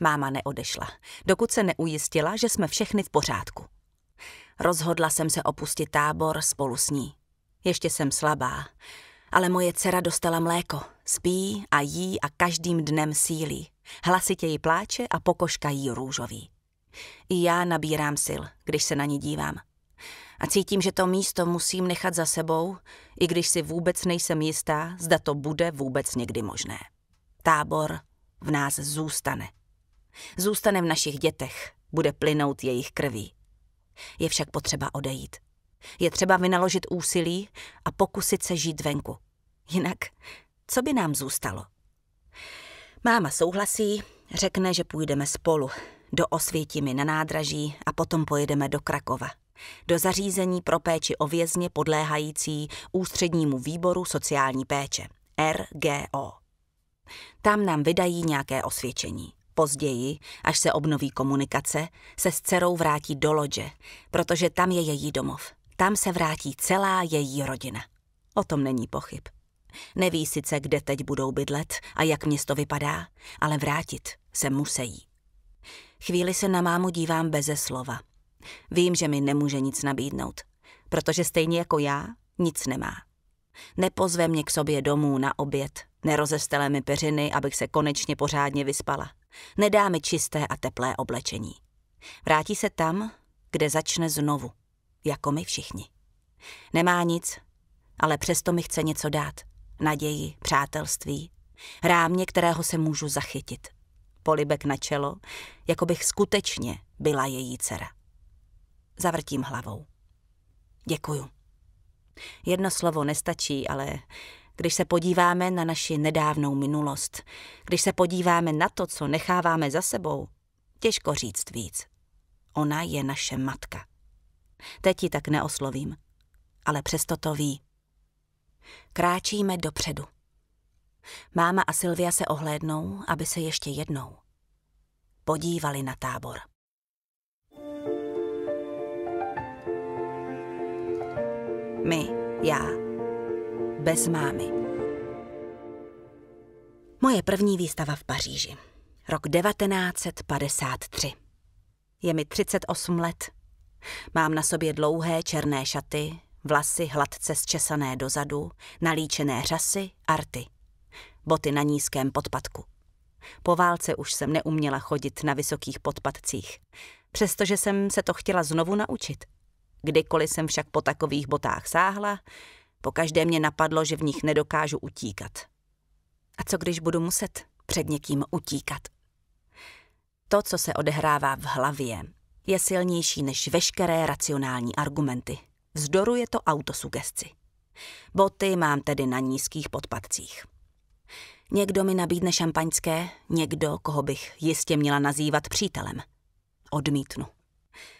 Máma neodešla, dokud se neujistila, že jsme všechny v pořádku. Rozhodla jsem se opustit tábor spolu s ní. Ještě jsem slabá, ale moje dcera dostala mléko, spí a jí a každým dnem sílí. Hlasitěji pláče a pokoškají růžový. I já nabírám sil, když se na ní dívám. A cítím, že to místo musím nechat za sebou, i když si vůbec nejsem jistá, zda to bude vůbec někdy možné. Tábor v nás zůstane. Zůstane v našich dětech, bude plynout jejich krví. Je však potřeba odejít. Je třeba vynaložit úsilí a pokusit se žít venku. Jinak, co by nám zůstalo? Máma souhlasí, řekne, že půjdeme spolu. Do Osvětimi na nádraží a potom pojedeme do Krakova. Do zařízení pro péči o vězně podléhající Ústřednímu výboru sociální péče, RGO. Tam nám vydají nějaké osvědčení. Později, až se obnoví komunikace, se s dcerou vrátí do lodže, protože tam je její domov. Tam se vrátí celá její rodina. O tom není pochyb. Neví sice, kde teď budou bydlet a jak město vypadá, ale vrátit se musí. Chvíli se na mámu dívám beze slova. Vím, že mi nemůže nic nabídnout, protože stejně jako já nic nemá. Nepozve mě k sobě domů na oběd, nerozestele mi peřiny, abych se konečně pořádně vyspala. Nedá mi čisté a teplé oblečení. Vrátí se tam, kde začne znovu, jako my všichni. Nemá nic, ale přesto mi chce něco dát – naději, přátelství. Rámě, kterého se můžu zachytit. Polibek na čelo, jako bych skutečně byla její dcera. Zavrtím hlavou. Děkuju. Jedno slovo nestačí, ale když se podíváme na naši nedávnou minulost, když se podíváme na to, co necháváme za sebou, těžko říct víc. Ona je naše matka. Teď ji tak neoslovím, ale přesto to ví. Kráčíme dopředu. Máma a Silvia se ohlédnou, aby se ještě jednou podívali na tábor. My, já, bez mámy. Moje první výstava v Paříži. Rok 1953. Je mi 38 let. Mám na sobě dlouhé černé šaty, Vlasy hladce zčesané dozadu, nalíčené řasy, arty. Boty na nízkém podpadku. Po válce už jsem neuměla chodit na vysokých podpadcích, přestože jsem se to chtěla znovu naučit. Kdykoliv jsem však po takových botách sáhla, po každé mě napadlo, že v nich nedokážu utíkat. A co když budu muset před někým utíkat? To, co se odehrává v hlavě, je silnější než veškeré racionální argumenty. Vzdoruje to autosugesci. Boty mám tedy na nízkých podpatcích. Někdo mi nabídne šampaňské, někdo, koho bych jistě měla nazývat přítelem. Odmítnu.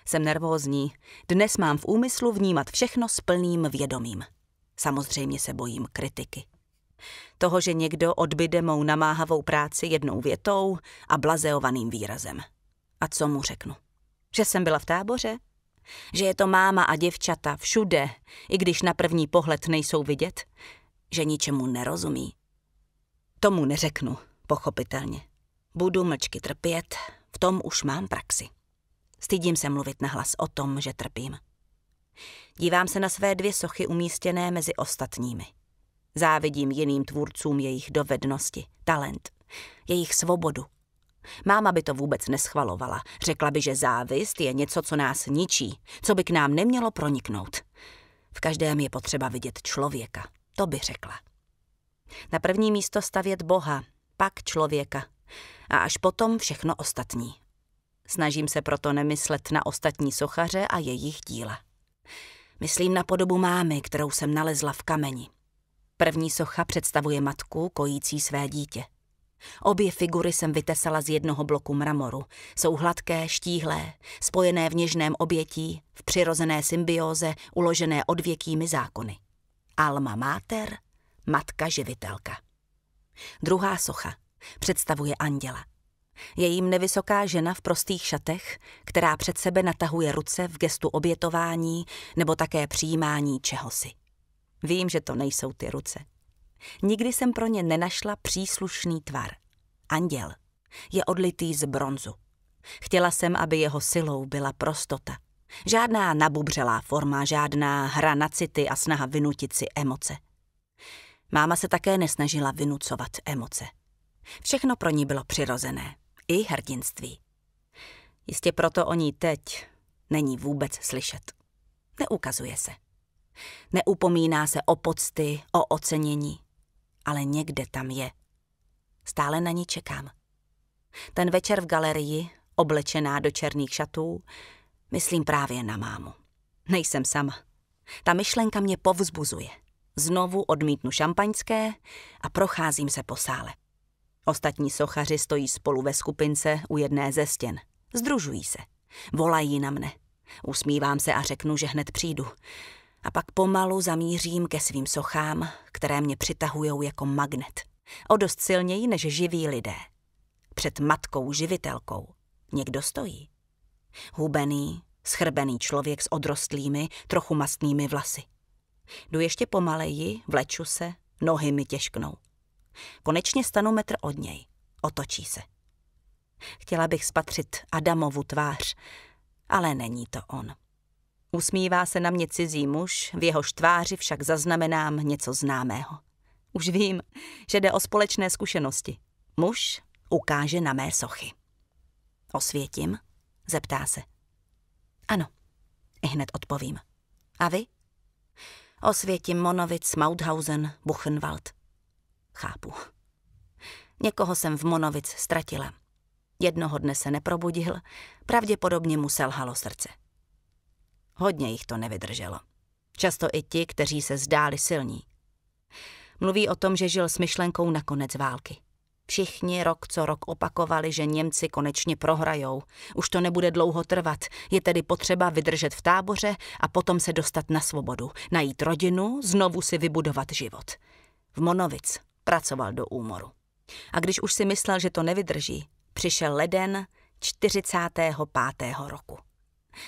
Jsem nervózní. Dnes mám v úmyslu vnímat všechno s plným vědomím. Samozřejmě se bojím kritiky. Toho, že někdo odbyde mou namáhavou práci jednou větou a blazeovaným výrazem. A co mu řeknu? Že jsem byla v táboře? Že je to máma a děvčata všude, i když na první pohled nejsou vidět? Že ničemu nerozumí? Tomu neřeknu, pochopitelně. Budu mlčky trpět, v tom už mám praxi. Stydím se mluvit nahlas o tom, že trpím. Dívám se na své dvě sochy umístěné mezi ostatními. Závidím jiným tvůrcům jejich dovednosti, talent, jejich svobodu, Máma by to vůbec neschvalovala. Řekla by, že závist je něco, co nás ničí, co by k nám nemělo proniknout. V každém je potřeba vidět člověka. To by řekla. Na první místo stavět Boha, pak člověka a až potom všechno ostatní. Snažím se proto nemyslet na ostatní sochaře a jejich díla. Myslím na podobu mámy, kterou jsem nalezla v kameni. První socha představuje matku kojící své dítě. Obě figury jsem vytesala z jednoho bloku mramoru. Jsou hladké, štíhlé, spojené v něžném obětí, v přirozené symbióze, uložené odvěkými zákony. Alma mater, matka živitelka. Druhá socha představuje anděla. Je jim nevysoká žena v prostých šatech, která před sebe natahuje ruce v gestu obětování nebo také přijímání čehosi. Vím, že to nejsou ty ruce. Nikdy jsem pro ně nenašla příslušný tvar. Anděl. Je odlitý z bronzu. Chtěla jsem, aby jeho silou byla prostota. Žádná nabubřelá forma, žádná hra na city a snaha vynutit si emoce. Máma se také nesnažila vynucovat emoce. Všechno pro ní bylo přirozené, i hrdinství. Jistě proto o ní teď není vůbec slyšet. Neukazuje se. Neupomíná se o pocty, o ocenění ale někde tam je. Stále na ní čekám. Ten večer v galerii, oblečená do černých šatů, myslím právě na mámu. Nejsem sama. Ta myšlenka mě povzbuzuje. Znovu odmítnu šampaňské a procházím se po sále. Ostatní sochaři stojí spolu ve skupince u jedné ze stěn. Združují se. Volají na mne. Usmívám se a řeknu, že hned přijdu a pak pomalu zamířím ke svým sochám, které mě přitahují jako magnet. O dost silněji než živí lidé. Před matkou živitelkou někdo stojí. Hubený, schrbený člověk s odrostlými, trochu mastnými vlasy. Jdu ještě pomaleji, vleču se, nohy mi těžknou. Konečně stanu metr od něj. Otočí se. Chtěla bych spatřit Adamovu tvář, ale není to on. Usmívá se na mě cizí muž, v jeho tváři však zaznamenám něco známého. Už vím, že jde o společné zkušenosti. Muž ukáže na mé sochy. Osvětím? Zeptá se. Ano, i hned odpovím. A vy? Osvětím Monovic, Mauthausen, Buchenwald. Chápu. Někoho jsem v Monovic ztratila. Jednoho dne se neprobudil, pravděpodobně mu selhalo srdce. Hodně jich to nevydrželo. Často i ti, kteří se zdáli silní. Mluví o tom, že žil s myšlenkou na konec války. Všichni rok co rok opakovali, že Němci konečně prohrajou. Už to nebude dlouho trvat, je tedy potřeba vydržet v táboře a potom se dostat na svobodu, najít rodinu, znovu si vybudovat život. V Monovic pracoval do úmoru. A když už si myslel, že to nevydrží, přišel leden 45. roku.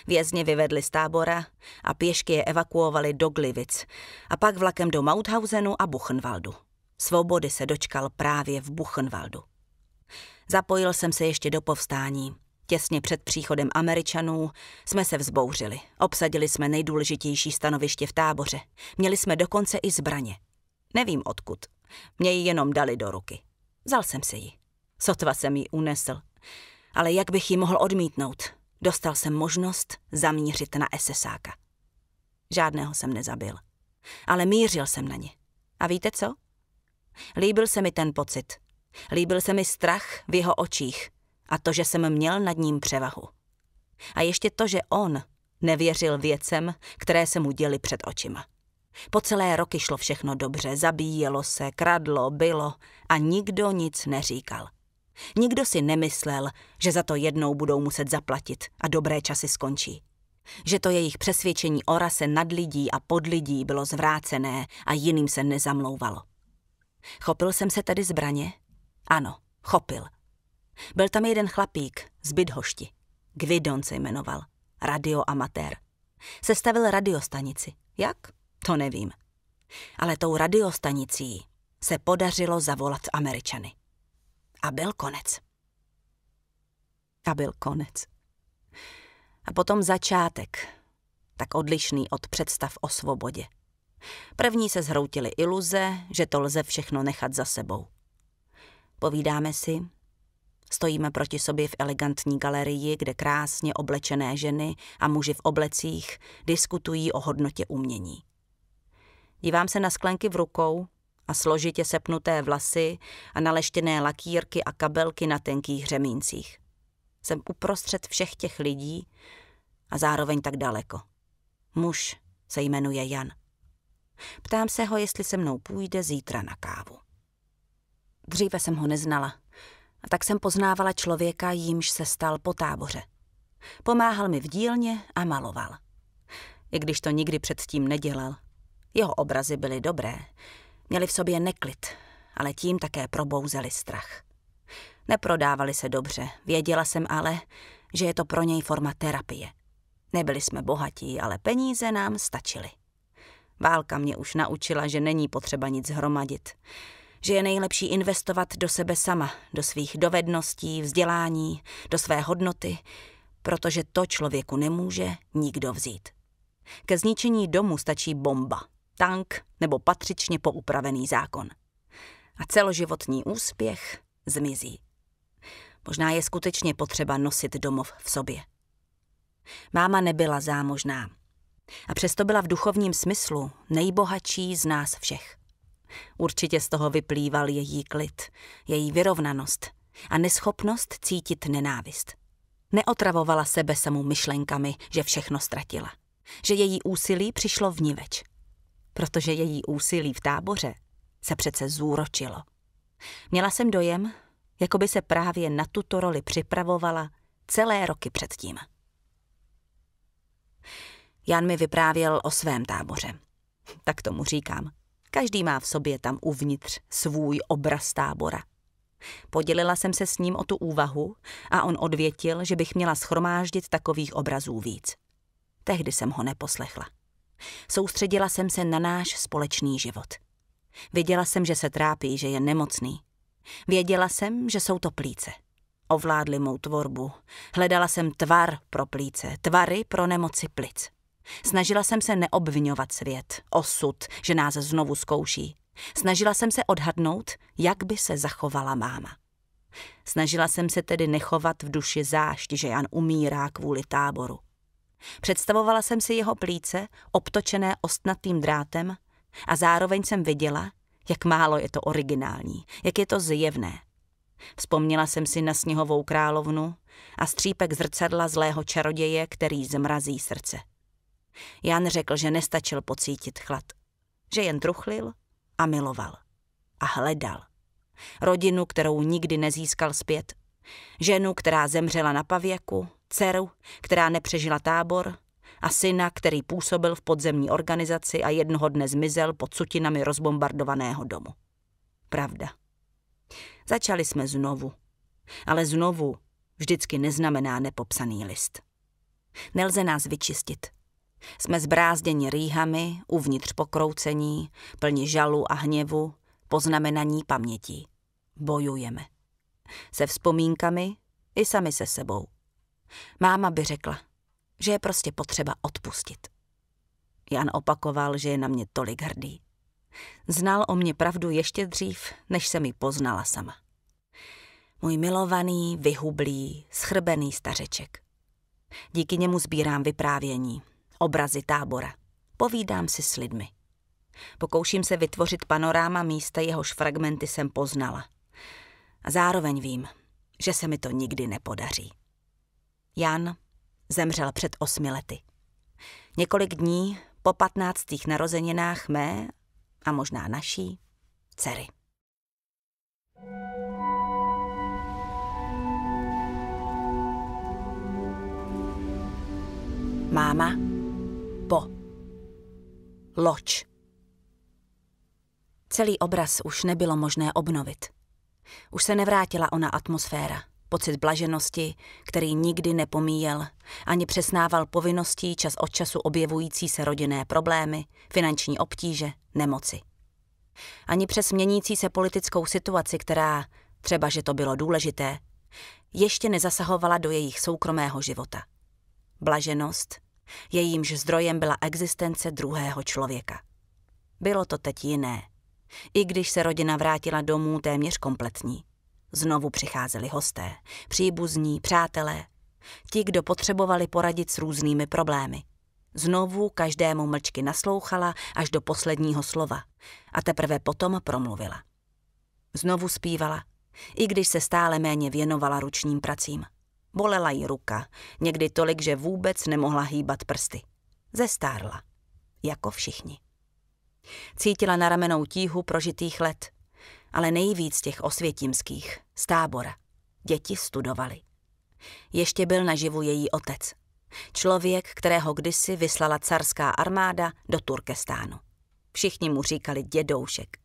Vězně vyvedli z tábora a pěšky je evakuovali do Glivic a pak vlakem do Mauthausenu a Buchenwaldu. Svobody se dočkal právě v Buchenwaldu. Zapojil jsem se ještě do povstání. Těsně před příchodem Američanů jsme se vzbouřili. Obsadili jsme nejdůležitější stanoviště v táboře. Měli jsme dokonce i zbraně. Nevím odkud. Mě ji jenom dali do ruky. Vzal jsem si ji. Sotva jsem ji unesl. Ale jak bych ji mohl odmítnout? Dostal jsem možnost zamířit na SSáka. Žádného jsem nezabil. Ale mířil jsem na ně. A víte co? Líbil se mi ten pocit. Líbil se mi strach v jeho očích a to, že jsem měl nad ním převahu. A ještě to, že on nevěřil věcem, které se mu děli před očima. Po celé roky šlo všechno dobře, zabíjelo se, kradlo, bylo a nikdo nic neříkal. Nikdo si nemyslel, že za to jednou budou muset zaplatit a dobré časy skončí. Že to jejich přesvědčení o rase nad lidí a pod lidí bylo zvrácené a jiným se nezamlouvalo. Chopil jsem se tedy zbraně? Ano, chopil. Byl tam jeden chlapík z Bydhošti. Gvidon se jmenoval. Radioamatér. Sestavil radiostanici. Jak? To nevím. Ale tou radiostanicí se podařilo zavolat Američany. A byl konec. A byl konec. A potom začátek, tak odlišný od představ o svobodě. První se zhroutily iluze, že to lze všechno nechat za sebou. Povídáme si, Stojíme proti sobě v elegantní galerii, kde krásně oblečené ženy a muži v oblecích diskutují o hodnotě umění. Dívám se na sklenky v rukou a složitě sepnuté vlasy a naleštěné lakýrky a kabelky na tenkých řemíncích. Jsem uprostřed všech těch lidí a zároveň tak daleko. Muž se jmenuje Jan. Ptám se ho, jestli se mnou půjde zítra na kávu. Dříve jsem ho neznala, a tak jsem poznávala člověka, jímž se stal po táboře. Pomáhal mi v dílně a maloval. I když to nikdy předtím nedělal. Jeho obrazy byly dobré, Měli v sobě neklid, ale tím také probouzeli strach. Neprodávali se dobře, věděla jsem ale, že je to pro něj forma terapie. Nebyli jsme bohatí, ale peníze nám stačily. Válka mě už naučila, že není potřeba nic hromadit. Že je nejlepší investovat do sebe sama, do svých dovedností, vzdělání, do své hodnoty, protože to člověku nemůže nikdo vzít. Ke zničení domu stačí bomba, tank nebo patřičně poupravený zákon. A celoživotní úspěch zmizí. Možná je skutečně potřeba nosit domov v sobě. Máma nebyla zámožná. A přesto byla v duchovním smyslu nejbohatší z nás všech. Určitě z toho vyplýval její klid, její vyrovnanost a neschopnost cítit nenávist. Neotravovala sebe samou myšlenkami, že všechno ztratila. Že její úsilí přišlo vniveč protože její úsilí v táboře se přece zúročilo. Měla jsem dojem, jako by se právě na tuto roli připravovala celé roky předtím. Jan mi vyprávěl o svém táboře. Tak tomu říkám. Každý má v sobě tam uvnitř svůj obraz tábora. Podělila jsem se s ním o tu úvahu a on odvětil, že bych měla schromáždit takových obrazů víc. Tehdy jsem ho neposlechla. Soustředila jsem se na náš společný život. Viděla jsem, že se trápí, že je nemocný. Věděla jsem, že jsou to plíce. Ovládli mou tvorbu. Hledala jsem tvar pro plíce, tvary pro nemoci plic. Snažila jsem se neobvinovat svět, osud, že nás znovu zkouší. Snažila jsem se odhadnout, jak by se zachovala máma. Snažila jsem se tedy nechovat v duši zášť, že Jan umírá kvůli táboru. Představovala jsem si jeho plíce, obtočené ostnatým drátem, a zároveň jsem viděla, jak málo je to originální, jak je to zjevné. Vzpomněla jsem si na sněhovou královnu a střípek zrcadla zlého čaroděje, který zmrazí srdce. Jan řekl, že nestačil pocítit chlad, že jen truchlil a miloval a hledal. Rodinu, kterou nikdy nezískal zpět, Ženu, která zemřela na pavěku, dceru, která nepřežila tábor a syna, který působil v podzemní organizaci a jednoho dne zmizel pod sutinami rozbombardovaného domu. Pravda. Začali jsme znovu. Ale znovu vždycky neznamená nepopsaný list. Nelze nás vyčistit. Jsme zbrázděni rýhami, uvnitř pokroucení, plni žalu a hněvu, poznamenaní pamětí. Bojujeme. Se vzpomínkami i sami se sebou. Máma by řekla, že je prostě potřeba odpustit. Jan opakoval, že je na mě tolik hrdý. Znal o mě pravdu ještě dřív, než se mi poznala sama. Můj milovaný, vyhublý, schrbený stařeček. Díky němu sbírám vyprávění, obrazy tábora. Povídám si s lidmi. Pokouším se vytvořit panoráma místa, jehož fragmenty jsem poznala – a zároveň vím, že se mi to nikdy nepodaří. Jan zemřel před osmi lety. Několik dní po patnáctých narozeninách mé a možná naší dcery. Máma po loč. Celý obraz už nebylo možné obnovit. Už se nevrátila ona atmosféra, pocit blaženosti, který nikdy nepomíjel, ani přesnával povinností čas od času objevující se rodinné problémy, finanční obtíže, nemoci. Ani přes měnící se politickou situaci, která, třeba že to bylo důležité, ještě nezasahovala do jejich soukromého života. Blaženost, jejímž zdrojem byla existence druhého člověka. Bylo to teď jiné i když se rodina vrátila domů téměř kompletní. Znovu přicházeli hosté, příbuzní, přátelé, ti, kdo potřebovali poradit s různými problémy. Znovu každému mlčky naslouchala až do posledního slova a teprve potom promluvila. Znovu zpívala, i když se stále méně věnovala ručním pracím. Bolela jí ruka, někdy tolik, že vůbec nemohla hýbat prsty. Zestárla, jako všichni. Cítila na ramenou tíhu prožitých let, ale nejvíc těch osvětímských, z tábora. Děti studovali. Ještě byl naživu její otec. Člověk, kterého kdysi vyslala carská armáda do Turkestánu. Všichni mu říkali dědoušek.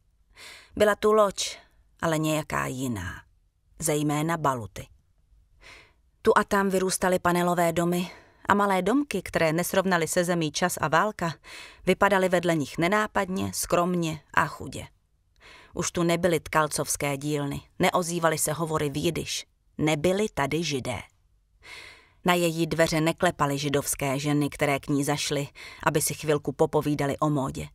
Byla tu loď, ale nějaká jiná. Zejména baluty. Tu a tam vyrůstaly panelové domy, a malé domky, které nesrovnaly se zemí čas a válka, vypadaly vedle nich nenápadně, skromně a chudě. Už tu nebyly tkalcovské dílny, neozývaly se hovory výdyš, nebyly tady židé. Na její dveře neklepaly židovské ženy, které k ní zašly, aby si chvilku popovídali o módě.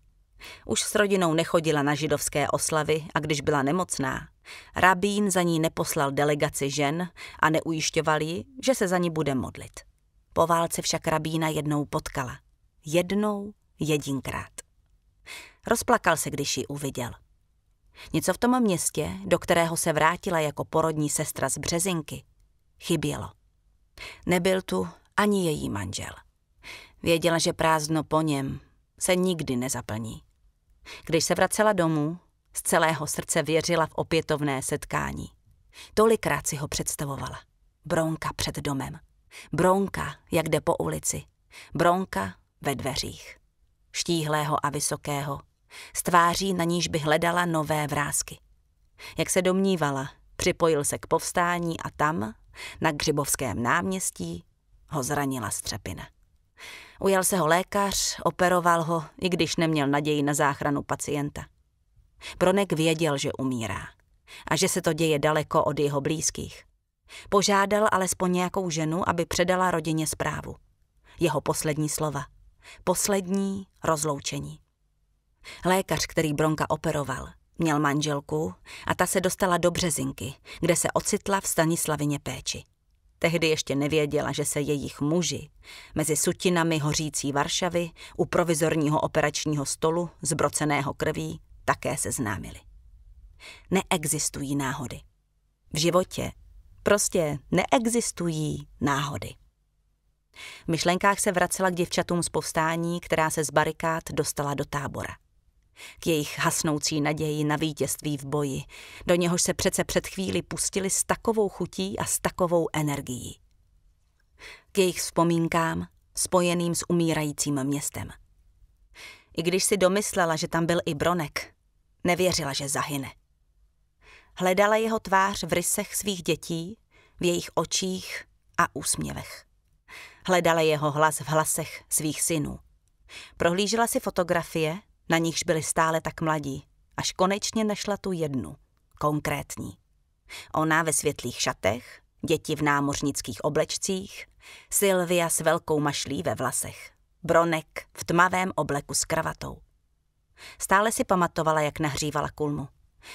Už s rodinou nechodila na židovské oslavy a když byla nemocná, rabín za ní neposlal delegaci žen a neujišťoval ji, že se za ní bude modlit. Po válce však rabína jednou potkala. Jednou, jedinkrát. Rozplakal se, když ji uviděl. Něco v tom městě, do kterého se vrátila jako porodní sestra z Březinky, chybělo. Nebyl tu ani její manžel. Věděla, že prázdno po něm se nikdy nezaplní. Když se vracela domů, z celého srdce věřila v opětovné setkání. Tolikrát si ho představovala. Bronka před domem. Bronka, jak jde po ulici. Bronka ve dveřích. Štíhlého a vysokého. S tváří, na níž by hledala nové vrázky. Jak se domnívala, připojil se k povstání a tam, na Křibovském náměstí, ho zranila střepina. Ujal se ho lékař, operoval ho, i když neměl naději na záchranu pacienta. Bronek věděl, že umírá a že se to děje daleko od jeho blízkých. Požádal alespoň nějakou ženu, aby předala rodině zprávu. Jeho poslední slova. Poslední rozloučení. Lékař, který Bronka operoval, měl manželku a ta se dostala do Březinky, kde se ocitla v Stanislavině péči. Tehdy ještě nevěděla, že se jejich muži mezi sutinami hořící Varšavy u provizorního operačního stolu zbroceného krví také seznámili. Neexistují náhody. V životě Prostě neexistují náhody. V myšlenkách se vracela k děvčatům z povstání, která se z barikád dostala do tábora. K jejich hasnoucí naději na vítězství v boji, do něhož se přece před chvíli pustili s takovou chutí a s takovou energií. K jejich vzpomínkám, spojeným s umírajícím městem. I když si domyslela, že tam byl i Bronek, nevěřila, že zahyne. Hledala jeho tvář v rysech svých dětí, v jejich očích a úsměvech. Hledala jeho hlas v hlasech svých synů. Prohlížela si fotografie, na nichž byli stále tak mladí, až konečně našla tu jednu, konkrétní. Ona ve světlých šatech, děti v námořnických oblečcích, Silvia s velkou mašlí ve vlasech, Bronek v tmavém obleku s kravatou. Stále si pamatovala, jak nahřívala kulmu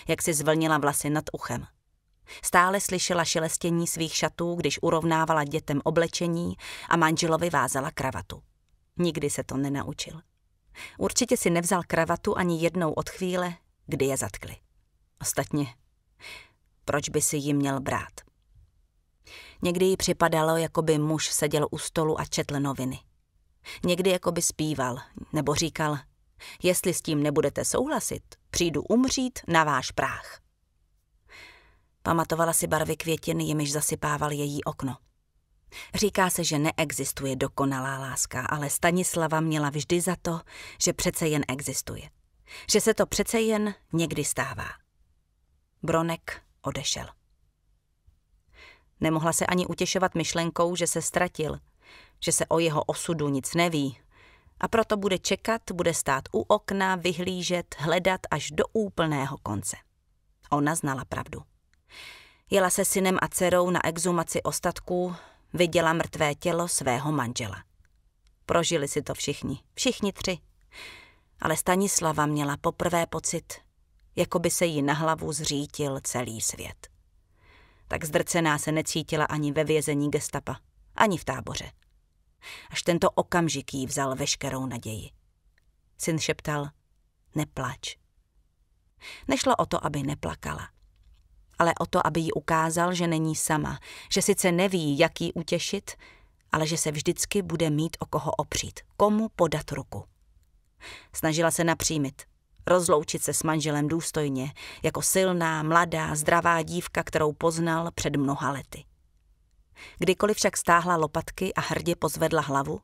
jak si zvlnila vlasy nad uchem. Stále slyšela šelestění svých šatů, když urovnávala dětem oblečení a manželovi vázala kravatu. Nikdy se to nenaučil. Určitě si nevzal kravatu ani jednou od chvíle, kdy je zatkli. Ostatně, proč by si ji měl brát? Někdy ji připadalo, jako by muž seděl u stolu a četl noviny. Někdy jako by zpíval, nebo říkal – Jestli s tím nebudete souhlasit, přijdu umřít na váš práh. Pamatovala si barvy květin, jimiž zasypával její okno. Říká se, že neexistuje dokonalá láska, ale Stanislava měla vždy za to, že přece jen existuje. Že se to přece jen někdy stává. Bronek odešel. Nemohla se ani utěšovat myšlenkou, že se ztratil, že se o jeho osudu nic neví, a proto bude čekat, bude stát u okna, vyhlížet, hledat až do úplného konce. Ona znala pravdu. Jela se synem a dcerou na exumaci ostatků, viděla mrtvé tělo svého manžela. Prožili si to všichni, všichni tři. Ale Stanislava měla poprvé pocit, jako by se jí na hlavu zřítil celý svět. Tak zdrcená se necítila ani ve vězení gestapa, ani v táboře. Až tento okamžik jí vzal veškerou naději. Syn šeptal, neplač. Nešlo o to, aby neplakala, ale o to, aby jí ukázal, že není sama, že sice neví, jak jí utěšit, ale že se vždycky bude mít o koho opřít, komu podat ruku. Snažila se napřímit, rozloučit se s manželem důstojně, jako silná, mladá, zdravá dívka, kterou poznal před mnoha lety. Kdykoliv však stáhla lopatky a hrdě pozvedla hlavu,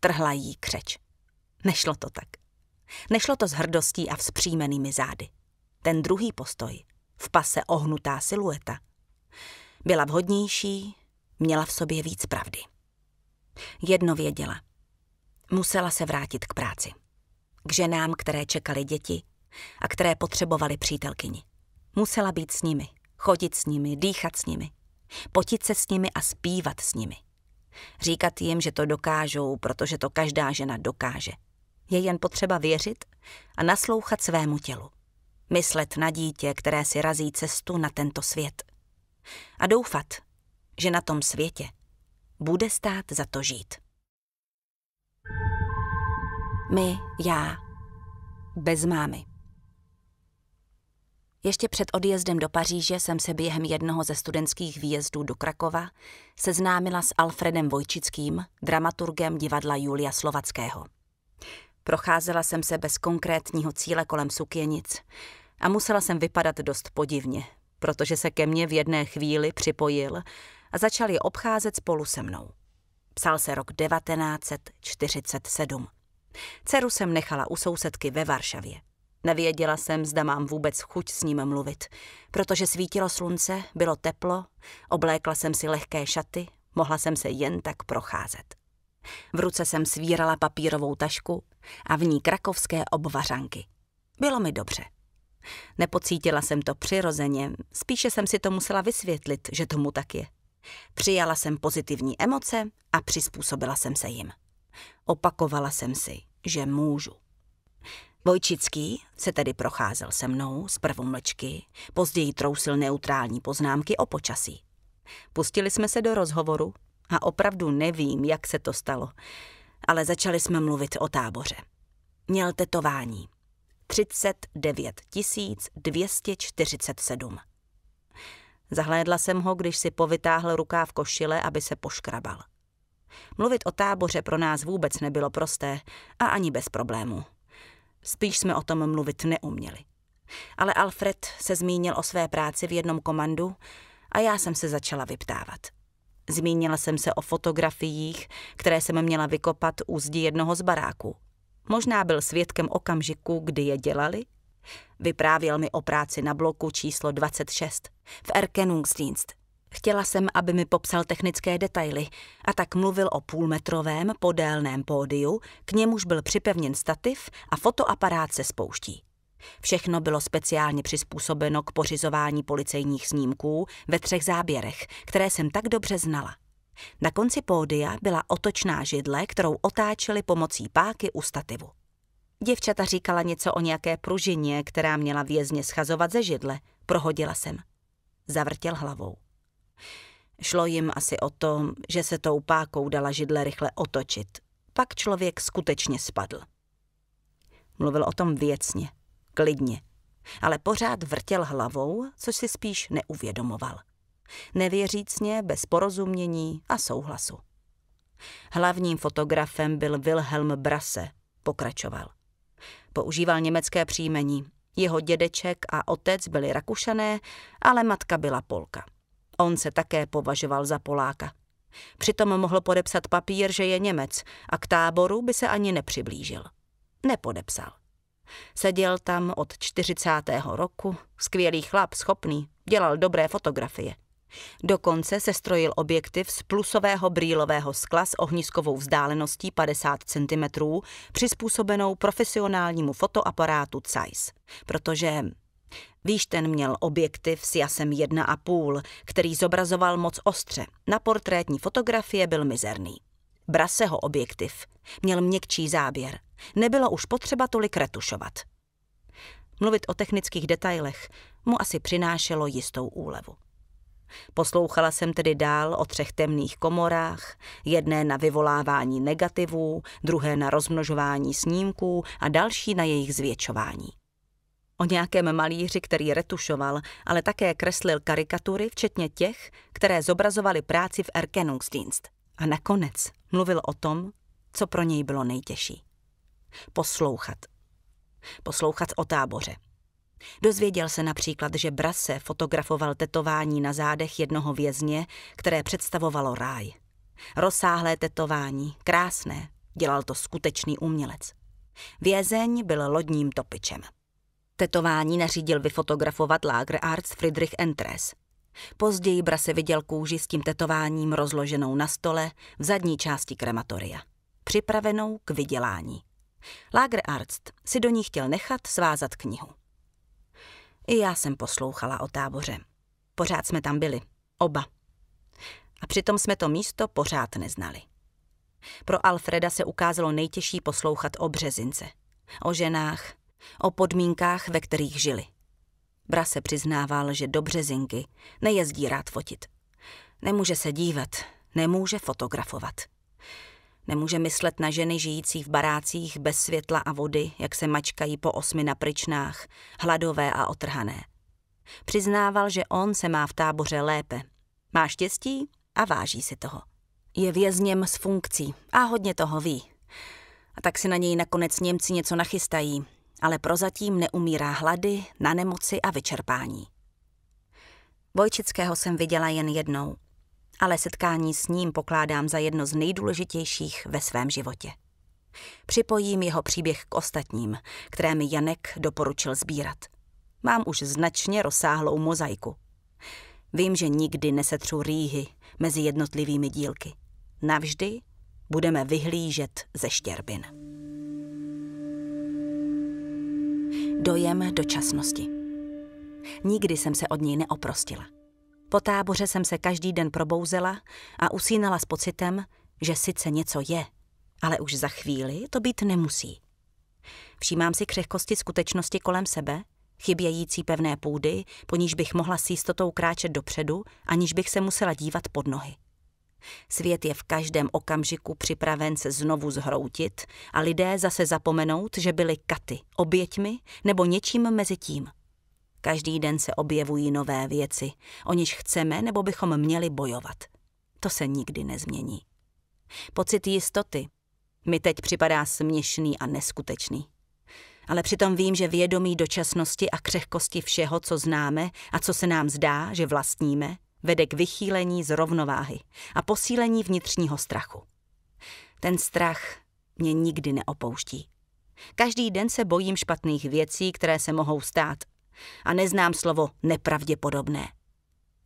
trhla jí křeč. Nešlo to tak. Nešlo to s hrdostí a vzpřímenými zády. Ten druhý postoj, v pase ohnutá silueta, byla vhodnější, měla v sobě víc pravdy. Jedno věděla. Musela se vrátit k práci. K ženám, které čekali děti a které potřebovali přítelkyni. Musela být s nimi, chodit s nimi, dýchat s nimi, potit se s nimi a zpívat s nimi. Říkat jim, že to dokážou, protože to každá žena dokáže. Je jen potřeba věřit a naslouchat svému tělu. Myslet na dítě, které si razí cestu na tento svět. A doufat, že na tom světě bude stát za to žít. My, já, bez mámy. Ještě před odjezdem do Paříže jsem se během jednoho ze studentských výjezdů do Krakova seznámila s Alfredem Vojčickým, dramaturgem divadla Julia Slovackého. Procházela jsem se bez konkrétního cíle kolem sukěnic a musela jsem vypadat dost podivně, protože se ke mně v jedné chvíli připojil a začal je obcházet spolu se mnou. Psal se rok 1947. Ceru jsem nechala u sousedky ve Varšavě. Nevěděla jsem, zda mám vůbec chuť s ním mluvit. Protože svítilo slunce, bylo teplo, oblékla jsem si lehké šaty, mohla jsem se jen tak procházet. V ruce jsem svírala papírovou tašku a v ní krakovské obvařanky. Bylo mi dobře. Nepocítila jsem to přirozeně, spíše jsem si to musela vysvětlit, že tomu tak je. Přijala jsem pozitivní emoce a přizpůsobila jsem se jim. Opakovala jsem si, že můžu. Vojčický se tedy procházel se mnou, z prvou mlčky, později trousil neutrální poznámky o počasí. Pustili jsme se do rozhovoru a opravdu nevím, jak se to stalo, ale začali jsme mluvit o táboře. Měl tetování. 39 247. Zahlédla jsem ho, když si povytáhl rukáv košile, aby se poškrabal. Mluvit o táboře pro nás vůbec nebylo prosté a ani bez problémů. Spíš jsme o tom mluvit neuměli. Ale Alfred se zmínil o své práci v jednom komandu a já jsem se začala vyptávat. Zmínila jsem se o fotografiích, které jsem měla vykopat u zdi jednoho z baráků. Možná byl svědkem okamžiku, kdy je dělali. Vyprávěl mi o práci na bloku číslo 26 v Erkenungsdienst. Chtěla jsem, aby mi popsal technické detaily a tak mluvil o půlmetrovém podélném pódiu, k němuž byl připevněn stativ a fotoaparát se spouští. Všechno bylo speciálně přizpůsobeno k pořizování policejních snímků ve třech záběrech, které jsem tak dobře znala. Na konci pódia byla otočná židle, kterou otáčeli pomocí páky u stativu. Děvčata říkala něco o nějaké pružině, která měla vězně schazovat ze židle. Prohodila jsem. Zavrtěl hlavou. Šlo jim asi o to, že se tou pákou dala židle rychle otočit. Pak člověk skutečně spadl. Mluvil o tom věcně, klidně, ale pořád vrtěl hlavou, což si spíš neuvědomoval. Nevěřícně, bez porozumění a souhlasu. Hlavním fotografem byl Wilhelm Brasse, pokračoval. Používal německé příjmení. Jeho dědeček a otec byli rakušané, ale matka byla polka. On se také považoval za Poláka. Přitom mohl podepsat papír, že je Němec a k táboru by se ani nepřiblížil. Nepodepsal. Seděl tam od 40. roku, skvělý chlap, schopný, dělal dobré fotografie. Dokonce se strojil objektiv z plusového brýlového skla s ohniskovou vzdáleností 50 cm, přizpůsobenou profesionálnímu fotoaparátu Zeiss, protože Výšten měl objektiv s jasem 1,5, který zobrazoval moc ostře. Na portrétní fotografie byl mizerný. Braseho objektiv. Měl měkčí záběr. Nebylo už potřeba tolik retušovat. Mluvit o technických detailech mu asi přinášelo jistou úlevu. Poslouchala jsem tedy dál o třech temných komorách, jedné na vyvolávání negativů, druhé na rozmnožování snímků a další na jejich zvětšování o nějakém malíři, který retušoval, ale také kreslil karikatury, včetně těch, které zobrazovaly práci v Erkennungsdienst. A nakonec mluvil o tom, co pro něj bylo nejtěžší. Poslouchat. Poslouchat o táboře. Dozvěděl se například, že Brase fotografoval tetování na zádech jednoho vězně, které představovalo ráj. Rozsáhlé tetování, krásné, dělal to skutečný umělec. Vězeň byl lodním topičem. Tetování nařídil vyfotografovat Arts Friedrich Entres. Později Brase viděl kůži s tím tetováním rozloženou na stole v zadní části krematoria, připravenou k vydělání. Arzt si do ní chtěl nechat svázat knihu. I já jsem poslouchala o táboře. Pořád jsme tam byli, oba. A přitom jsme to místo pořád neznali. Pro Alfreda se ukázalo nejtěžší poslouchat o březince, o ženách, o podmínkách, ve kterých žili. Bra se přiznával, že do Březinky nejezdí rád fotit. Nemůže se dívat, nemůže fotografovat. Nemůže myslet na ženy žijící v barácích bez světla a vody, jak se mačkají po osmi na pryčnách, hladové a otrhané. Přiznával, že on se má v táboře lépe. Má štěstí a váží si toho. Je vězněm s funkcí a hodně toho ví. A tak si na něj nakonec Němci něco nachystají, ale prozatím neumírá hlady, na nemoci a vyčerpání. Vojčického jsem viděla jen jednou, ale setkání s ním pokládám za jedno z nejdůležitějších ve svém životě. Připojím jeho příběh k ostatním, které mi Janek doporučil sbírat. Mám už značně rozsáhlou mozaiku. Vím, že nikdy nesetřu rýhy mezi jednotlivými dílky. Navždy budeme vyhlížet ze štěrbin. dojem dočasnosti. Nikdy jsem se od něj neoprostila. Po táboře jsem se každý den probouzela a usínala s pocitem, že sice něco je, ale už za chvíli to být nemusí. Všímám si křehkosti skutečnosti kolem sebe, chybějící pevné půdy, po níž bych mohla s jistotou kráčet dopředu, aniž bych se musela dívat pod nohy. Svět je v každém okamžiku připraven se znovu zhroutit a lidé zase zapomenout, že byli katy, oběťmi nebo něčím mezi tím. Každý den se objevují nové věci, o niž chceme nebo bychom měli bojovat. To se nikdy nezmění. Pocit jistoty mi teď připadá směšný a neskutečný. Ale přitom vím, že vědomí dočasnosti a křehkosti všeho, co známe a co se nám zdá, že vlastníme, vede k vychýlení z rovnováhy a posílení vnitřního strachu. Ten strach mě nikdy neopouští. Každý den se bojím špatných věcí, které se mohou stát. A neznám slovo nepravděpodobné.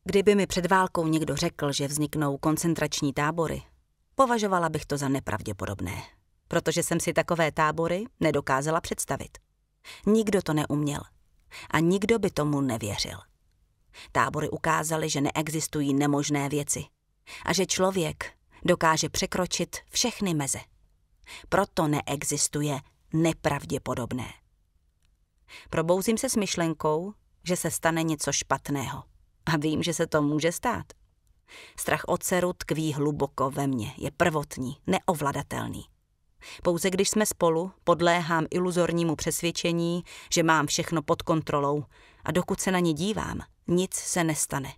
Kdyby mi před válkou někdo řekl, že vzniknou koncentrační tábory, považovala bych to za nepravděpodobné, protože jsem si takové tábory nedokázala představit. Nikdo to neuměl a nikdo by tomu nevěřil. Tábory ukázaly, že neexistují nemožné věci a že člověk dokáže překročit všechny meze. Proto neexistuje nepravděpodobné. Probouzím se s myšlenkou, že se stane něco špatného. A vím, že se to může stát. Strach o dceru tkví hluboko ve mně, je prvotní, neovladatelný. Pouze když jsme spolu, podléhám iluzornímu přesvědčení, že mám všechno pod kontrolou a dokud se na ní dívám, nic se nestane.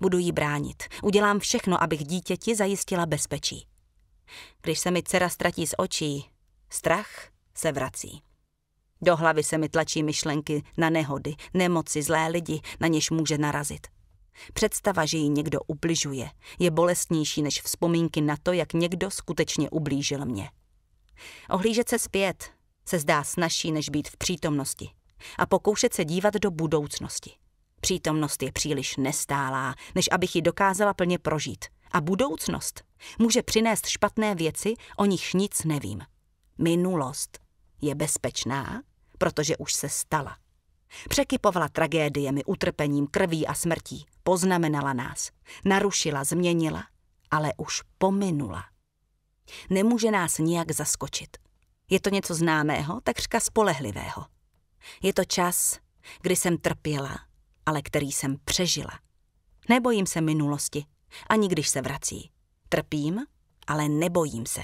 Budu ji bránit. Udělám všechno, abych dítěti zajistila bezpečí. Když se mi dcera ztratí z očí, strach se vrací. Do hlavy se mi tlačí myšlenky na nehody, nemoci, zlé lidi, na něž může narazit. Představa, že ji někdo ubližuje, je bolestnější než vzpomínky na to, jak někdo skutečně ublížil mě. Ohlížet se zpět se zdá snažší, než být v přítomnosti a pokoušet se dívat do budoucnosti. Přítomnost je příliš nestálá, než abych ji dokázala plně prožít. A budoucnost může přinést špatné věci, o nichž nic nevím. Minulost je bezpečná, protože už se stala. Překypovala tragédiemi, utrpením, krví a smrtí. Poznamenala nás. Narušila, změnila, ale už pominula. Nemůže nás nijak zaskočit. Je to něco známého, takřka spolehlivého. Je to čas, kdy jsem trpěla, ale který jsem přežila. Nebojím se minulosti, ani když se vrací. Trpím, ale nebojím se.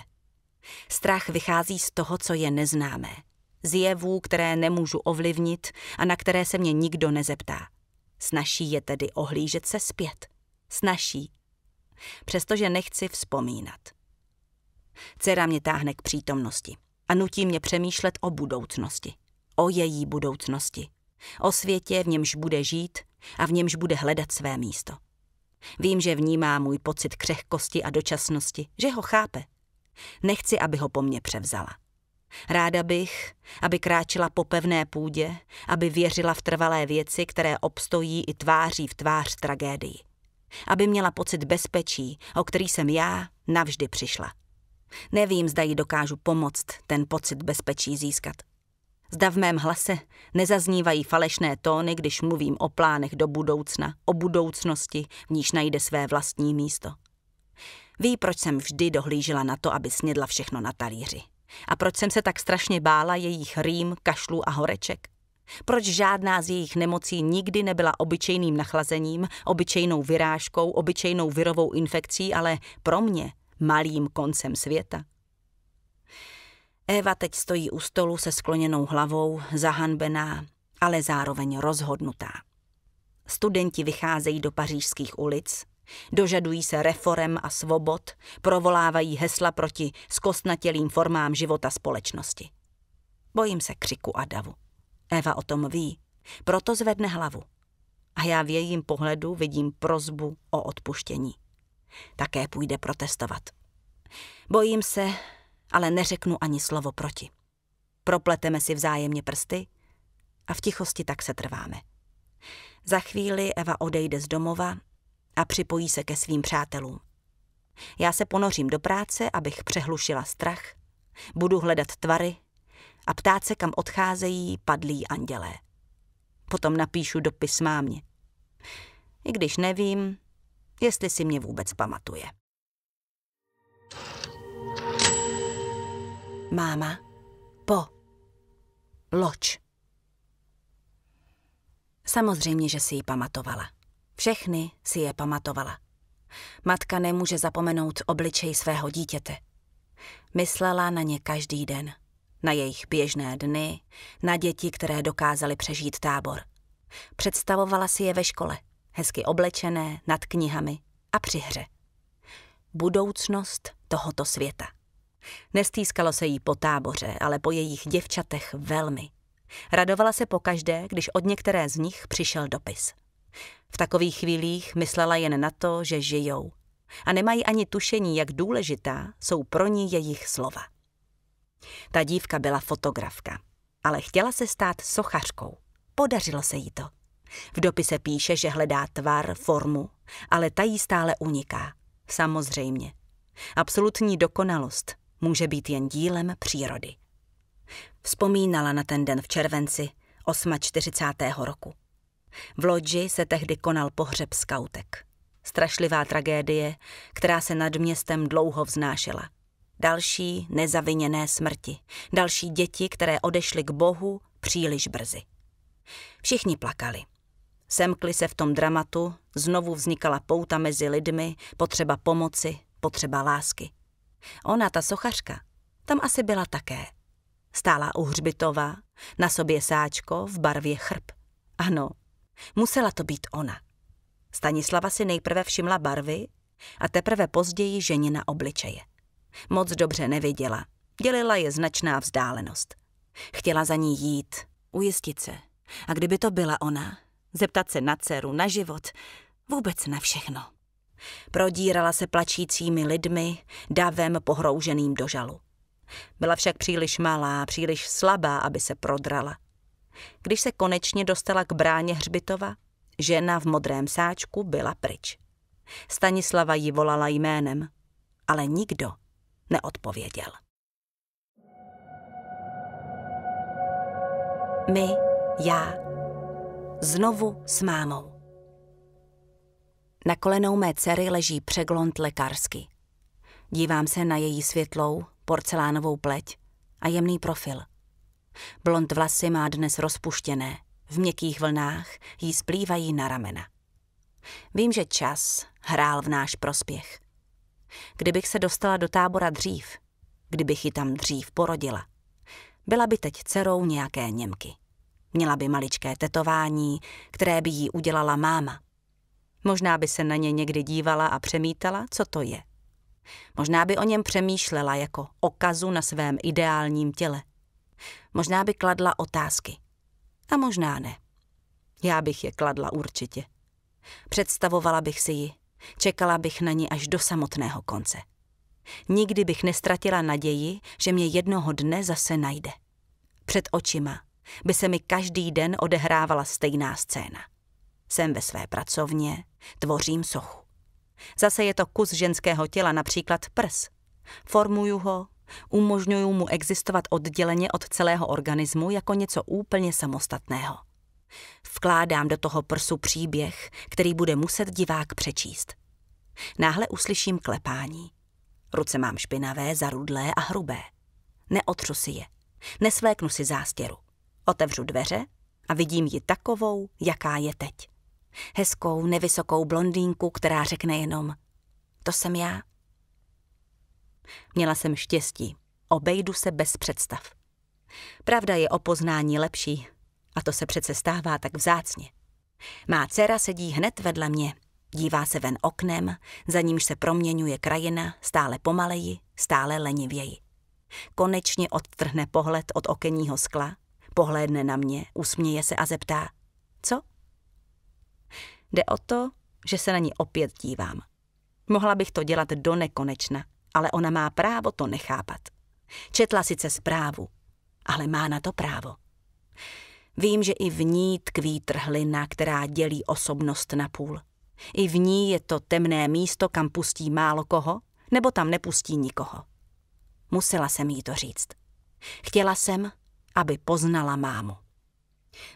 Strach vychází z toho, co je neznámé, z jevů, které nemůžu ovlivnit a na které se mě nikdo nezeptá. Snaší je tedy ohlížet se zpět. Snaší. Přestože nechci vzpomínat. Cera mě táhne k přítomnosti a nutí mě přemýšlet o budoucnosti o její budoucnosti, o světě, v němž bude žít a v němž bude hledat své místo. Vím, že vnímá můj pocit křehkosti a dočasnosti, že ho chápe. Nechci, aby ho po mně převzala. Ráda bych, aby kráčela po pevné půdě, aby věřila v trvalé věci, které obstojí i tváří v tvář tragédii. Aby měla pocit bezpečí, o který jsem já navždy přišla. Nevím, zda jí dokážu pomoct ten pocit bezpečí získat. Zda v mém hlase nezaznívají falešné tóny, když mluvím o plánech do budoucna, o budoucnosti, v níž najde své vlastní místo. Ví, proč jsem vždy dohlížela na to, aby snědla všechno na talíři. A proč jsem se tak strašně bála jejich rým, kašlu a horeček? Proč žádná z jejich nemocí nikdy nebyla obyčejným nachlazením, obyčejnou vyrážkou, obyčejnou virovou infekcí, ale pro mě malým koncem světa? Eva teď stojí u stolu se skloněnou hlavou, zahanbená, ale zároveň rozhodnutá. Studenti vycházejí do pařížských ulic, dožadují se reform a svobod, provolávají hesla proti skostnatělým formám života společnosti. Bojím se křiku a davu. Eva o tom ví, proto zvedne hlavu. A já v jejím pohledu vidím prozbu o odpuštění. Také půjde protestovat. Bojím se, ale neřeknu ani slovo proti. Propleteme si vzájemně prsty a v tichosti tak se trváme. Za chvíli Eva odejde z domova a připojí se ke svým přátelům. Já se ponořím do práce, abych přehlušila strach, budu hledat tvary a ptát se, kam odcházejí padlí andělé. Potom napíšu dopis mámě. I když nevím, jestli si mě vůbec pamatuje. máma, po, loč. Samozřejmě, že si ji pamatovala. Všechny si je pamatovala. Matka nemůže zapomenout obličej svého dítěte. Myslela na ně každý den. Na jejich běžné dny, na děti, které dokázaly přežít tábor. Představovala si je ve škole, hezky oblečené, nad knihami a při hře. Budoucnost tohoto světa. Nestýskalo se jí po táboře, ale po jejich děvčatech velmi. Radovala se po každé, když od některé z nich přišel dopis. V takových chvílích myslela jen na to, že žijou a nemají ani tušení, jak důležitá jsou pro ní jejich slova. Ta dívka byla fotografka, ale chtěla se stát sochařkou. Podařilo se jí to. V dopise píše, že hledá tvar, formu, ale ta jí stále uniká. Samozřejmě. Absolutní dokonalost může být jen dílem přírody. Vzpomínala na ten den v červenci 48. roku. V loďi se tehdy konal pohřeb skautek. Strašlivá tragédie, která se nad městem dlouho vznášela. Další nezaviněné smrti, další děti, které odešly k Bohu příliš brzy. Všichni plakali. Semkli se v tom dramatu, znovu vznikala pouta mezi lidmi, potřeba pomoci, potřeba lásky. Ona, ta sochařka, tam asi byla také. Stála u hřbitova, na sobě sáčko, v barvě chrb. Ano, musela to být ona. Stanislava si nejprve všimla barvy a teprve později ženina obličeje. Moc dobře neviděla, dělila je značná vzdálenost. Chtěla za ní jít, ujistit se. A kdyby to byla ona, zeptat se na dceru, na život, vůbec na všechno. Prodírala se plačícími lidmi, davem pohrouženým do žalu. Byla však příliš malá, příliš slabá, aby se prodrala. Když se konečně dostala k bráně hřbitova, žena v modrém sáčku byla pryč. Stanislava ji volala jménem, ale nikdo neodpověděl. My, já, znovu s mámou. Na kolenou mé dcery leží přeglont lékařsky. Dívám se na její světlou, porcelánovou pleť a jemný profil. Blond vlasy má dnes rozpuštěné, v měkkých vlnách jí splývají na ramena. Vím, že čas hrál v náš prospěch. Kdybych se dostala do tábora dřív, kdybych ji tam dřív porodila, byla by teď dcerou nějaké Němky. Měla by maličké tetování, které by jí udělala máma. Možná by se na ně někdy dívala a přemítala, co to je. Možná by o něm přemýšlela jako okazu na svém ideálním těle. Možná by kladla otázky. A možná ne. Já bych je kladla určitě. Představovala bych si ji, čekala bych na ní až do samotného konce. Nikdy bych nestratila naději, že mě jednoho dne zase najde. Před očima by se mi každý den odehrávala stejná scéna. Jsem ve své pracovně, tvořím sochu. Zase je to kus ženského těla, například prs. Formuju ho, umožňuju mu existovat odděleně od celého organismu jako něco úplně samostatného. Vkládám do toho prsu příběh, který bude muset divák přečíst. Náhle uslyším klepání. Ruce mám špinavé, zarudlé a hrubé. Neotřu si je. Nesvléknu si zástěru. Otevřu dveře a vidím ji takovou, jaká je teď. Hezkou, nevysokou blondýnku, která řekne jenom to jsem já. Měla jsem štěstí. Obejdu se bez představ. Pravda je o poznání lepší. A to se přece stává tak vzácně. Má dcera sedí hned vedle mě. Dívá se ven oknem, za nímž se proměňuje krajina, stále pomaleji, stále lenivěji. Konečně odtrhne pohled od okenního skla, pohlédne na mě, usměje se a zeptá. Co? Jde o to, že se na ní opět dívám. Mohla bych to dělat do nekonečna, ale ona má právo to nechápat. Četla sice zprávu, ale má na to právo. Vím, že i v ní tkví trhlina, která dělí osobnost na půl. I v ní je to temné místo, kam pustí málo koho, nebo tam nepustí nikoho. Musela jsem jí to říct. Chtěla jsem, aby poznala mámu.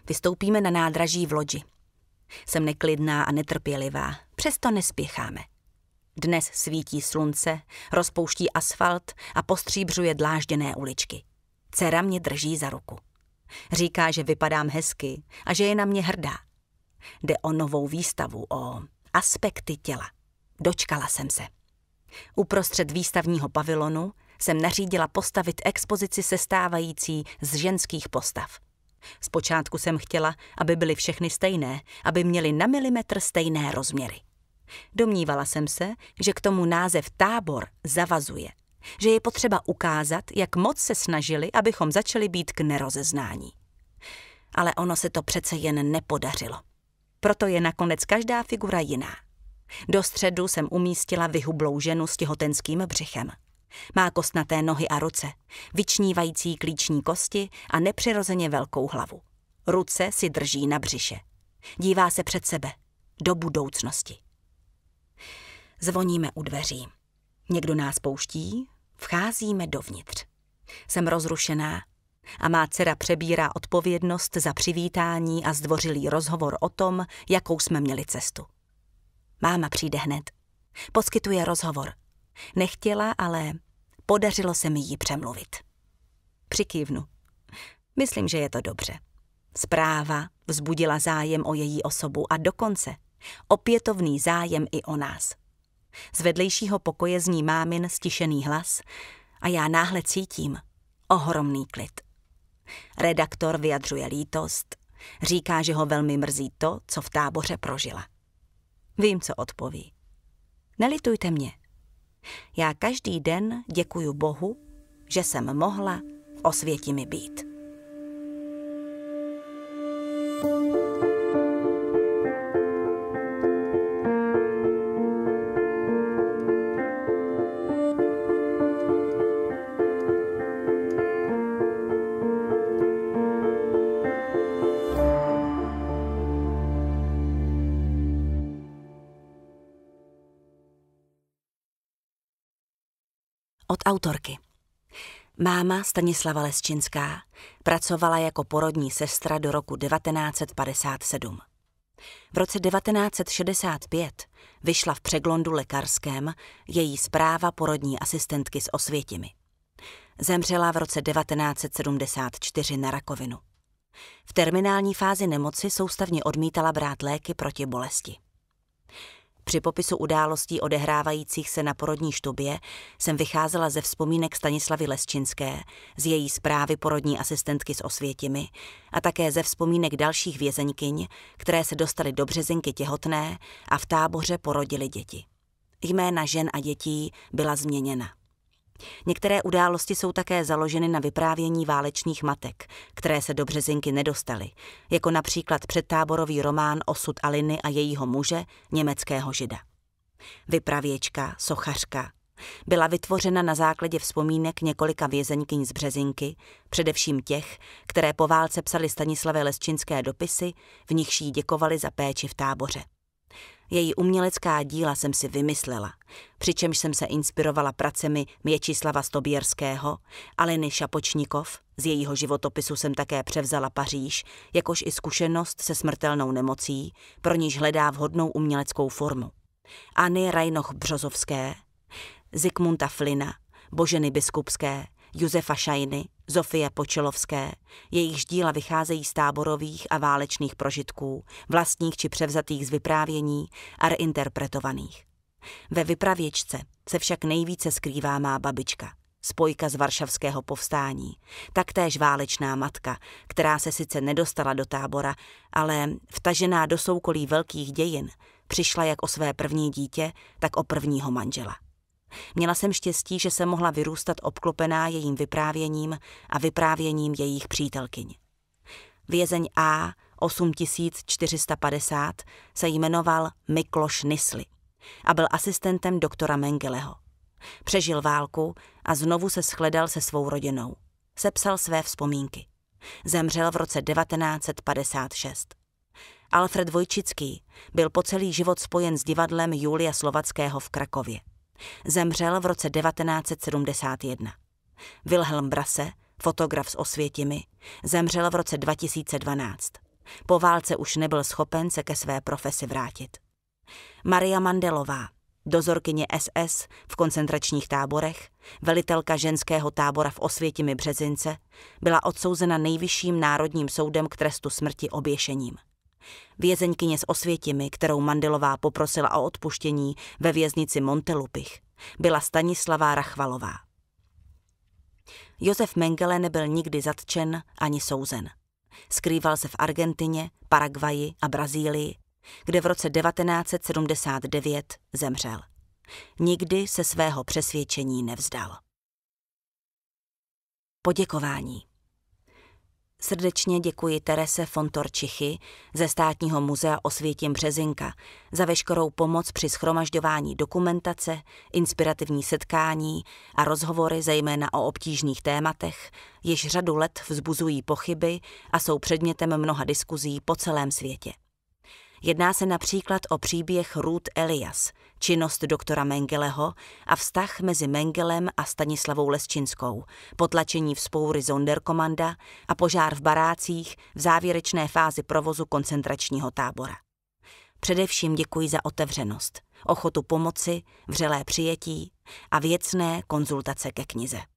Vystoupíme na nádraží v loďi. Jsem neklidná a netrpělivá, přesto nespěcháme. Dnes svítí slunce, rozpouští asfalt a postříbřuje dlážděné uličky. Cera mě drží za ruku. Říká, že vypadám hezky a že je na mě hrdá. Jde o novou výstavu, o aspekty těla. Dočkala jsem se. Uprostřed výstavního pavilonu jsem nařídila postavit expozici sestávající z ženských postav – Zpočátku jsem chtěla, aby byly všechny stejné, aby měly na milimetr stejné rozměry. Domnívala jsem se, že k tomu název tábor zavazuje, že je potřeba ukázat, jak moc se snažili, abychom začali být k nerozeznání. Ale ono se to přece jen nepodařilo. Proto je nakonec každá figura jiná. Do středu jsem umístila vyhublou ženu s těhotenským břichem. Má kostnaté nohy a ruce, vyčnívající klíční kosti a nepřirozeně velkou hlavu. Ruce si drží na břiše. Dívá se před sebe, do budoucnosti. Zvoníme u dveří. Někdo nás pouští, vcházíme dovnitř. Jsem rozrušená a má dcera přebírá odpovědnost za přivítání a zdvořilý rozhovor o tom, jakou jsme měli cestu. Máma přijde hned. Poskytuje rozhovor – Nechtěla, ale podařilo se mi ji přemluvit. Přikývnu. Myslím, že je to dobře. Zpráva vzbudila zájem o její osobu a dokonce opětovný zájem i o nás. Z vedlejšího pokoje zní mámin stišený hlas a já náhle cítím ohromný klid. Redaktor vyjadřuje lítost, říká, že ho velmi mrzí to, co v táboře prožila. Vím, co odpoví. Nelitujte mě, já každý den děkuju Bohu, že jsem mohla v mi být. autorky. Máma Stanislava Lesčinská pracovala jako porodní sestra do roku 1957. V roce 1965 vyšla v přeglondu lékařském její zpráva porodní asistentky s osvětimi. Zemřela v roce 1974 na rakovinu. V terminální fázi nemoci soustavně odmítala brát léky proti bolesti. Při popisu událostí odehrávajících se na porodní štubě jsem vycházela ze vzpomínek Stanislavy Lesčinské, z její zprávy porodní asistentky s osvětimi a také ze vzpomínek dalších vězenkyň, které se dostaly do březinky těhotné a v táboře porodili děti. Jména žen a dětí byla změněna. Některé události jsou také založeny na vyprávění válečných matek, které se do Březinky nedostaly, jako například předtáborový román Osud Aliny a jejího muže, německého žida. Vypravěčka, sochařka, byla vytvořena na základě vzpomínek několika vězeňkyň z Březinky, především těch, které po válce psali Stanislave Lesčinské dopisy, v nichž jí děkovali za péči v táboře. Její umělecká díla jsem si vymyslela, přičemž jsem se inspirovala pracemi Měčislava Stobierského, Aliny Šapočnikov, z jejího životopisu jsem také převzala Paříž, jakož i zkušenost se smrtelnou nemocí, pro níž hledá vhodnou uměleckou formu. Anny Rajnoch Břozovské, Zikmunta Flina, Boženy Biskupské, Josefa Šajny, Zofie Počelovské, jejichž díla vycházejí z táborových a válečných prožitků, vlastních či převzatých z vyprávění a reinterpretovaných. Ve vypravěčce se však nejvíce skrývá má babička, spojka z varšavského povstání, taktéž válečná matka, která se sice nedostala do tábora, ale vtažená do soukolí velkých dějin, přišla jak o své první dítě, tak o prvního manžela. Měla jsem štěstí, že se mohla vyrůstat obklopená jejím vyprávěním a vyprávěním jejich přítelkyň. Vězeň A 8450 se jmenoval Mikloš Nisli a byl asistentem doktora Mengeleho. Přežil válku a znovu se shledal se svou rodinou. Sepsal své vzpomínky. Zemřel v roce 1956. Alfred Vojčický byl po celý život spojen s divadlem Julia Slovackého v Krakově zemřel v roce 1971. Wilhelm Brase, fotograf z Osvětimi, zemřel v roce 2012. Po válce už nebyl schopen se ke své profesi vrátit. Maria Mandelová, dozorkyně SS v koncentračních táborech, velitelka ženského tábora v Osvětimi Březince, byla odsouzena nejvyšším národním soudem k trestu smrti oběšením vězeňkyně s Osvětimi, kterou Mandelová poprosila o odpuštění ve věznici Montelupich, byla Stanislava Rachvalová. Josef Mengele nebyl nikdy zatčen ani souzen. Skrýval se v Argentině, Paraguaji a Brazílii, kde v roce 1979 zemřel. Nikdy se svého přesvědčení nevzdal. Poděkování. Srdečně děkuji Terese Fontorčichy ze Státního muzea Osvětím Březinka za veškerou pomoc při schromažďování dokumentace, inspirativní setkání a rozhovory zejména o obtížných tématech, jež řadu let vzbuzují pochyby a jsou předmětem mnoha diskuzí po celém světě. Jedná se například o příběh Ruth Elias – činnost doktora Mengeleho a vztah mezi Mengelem a Stanislavou Lesčinskou, potlačení vzpoury Zonderkomanda a požár v barácích v závěrečné fázi provozu koncentračního tábora. Především děkuji za otevřenost, ochotu pomoci, vřelé přijetí a věcné konzultace ke knize.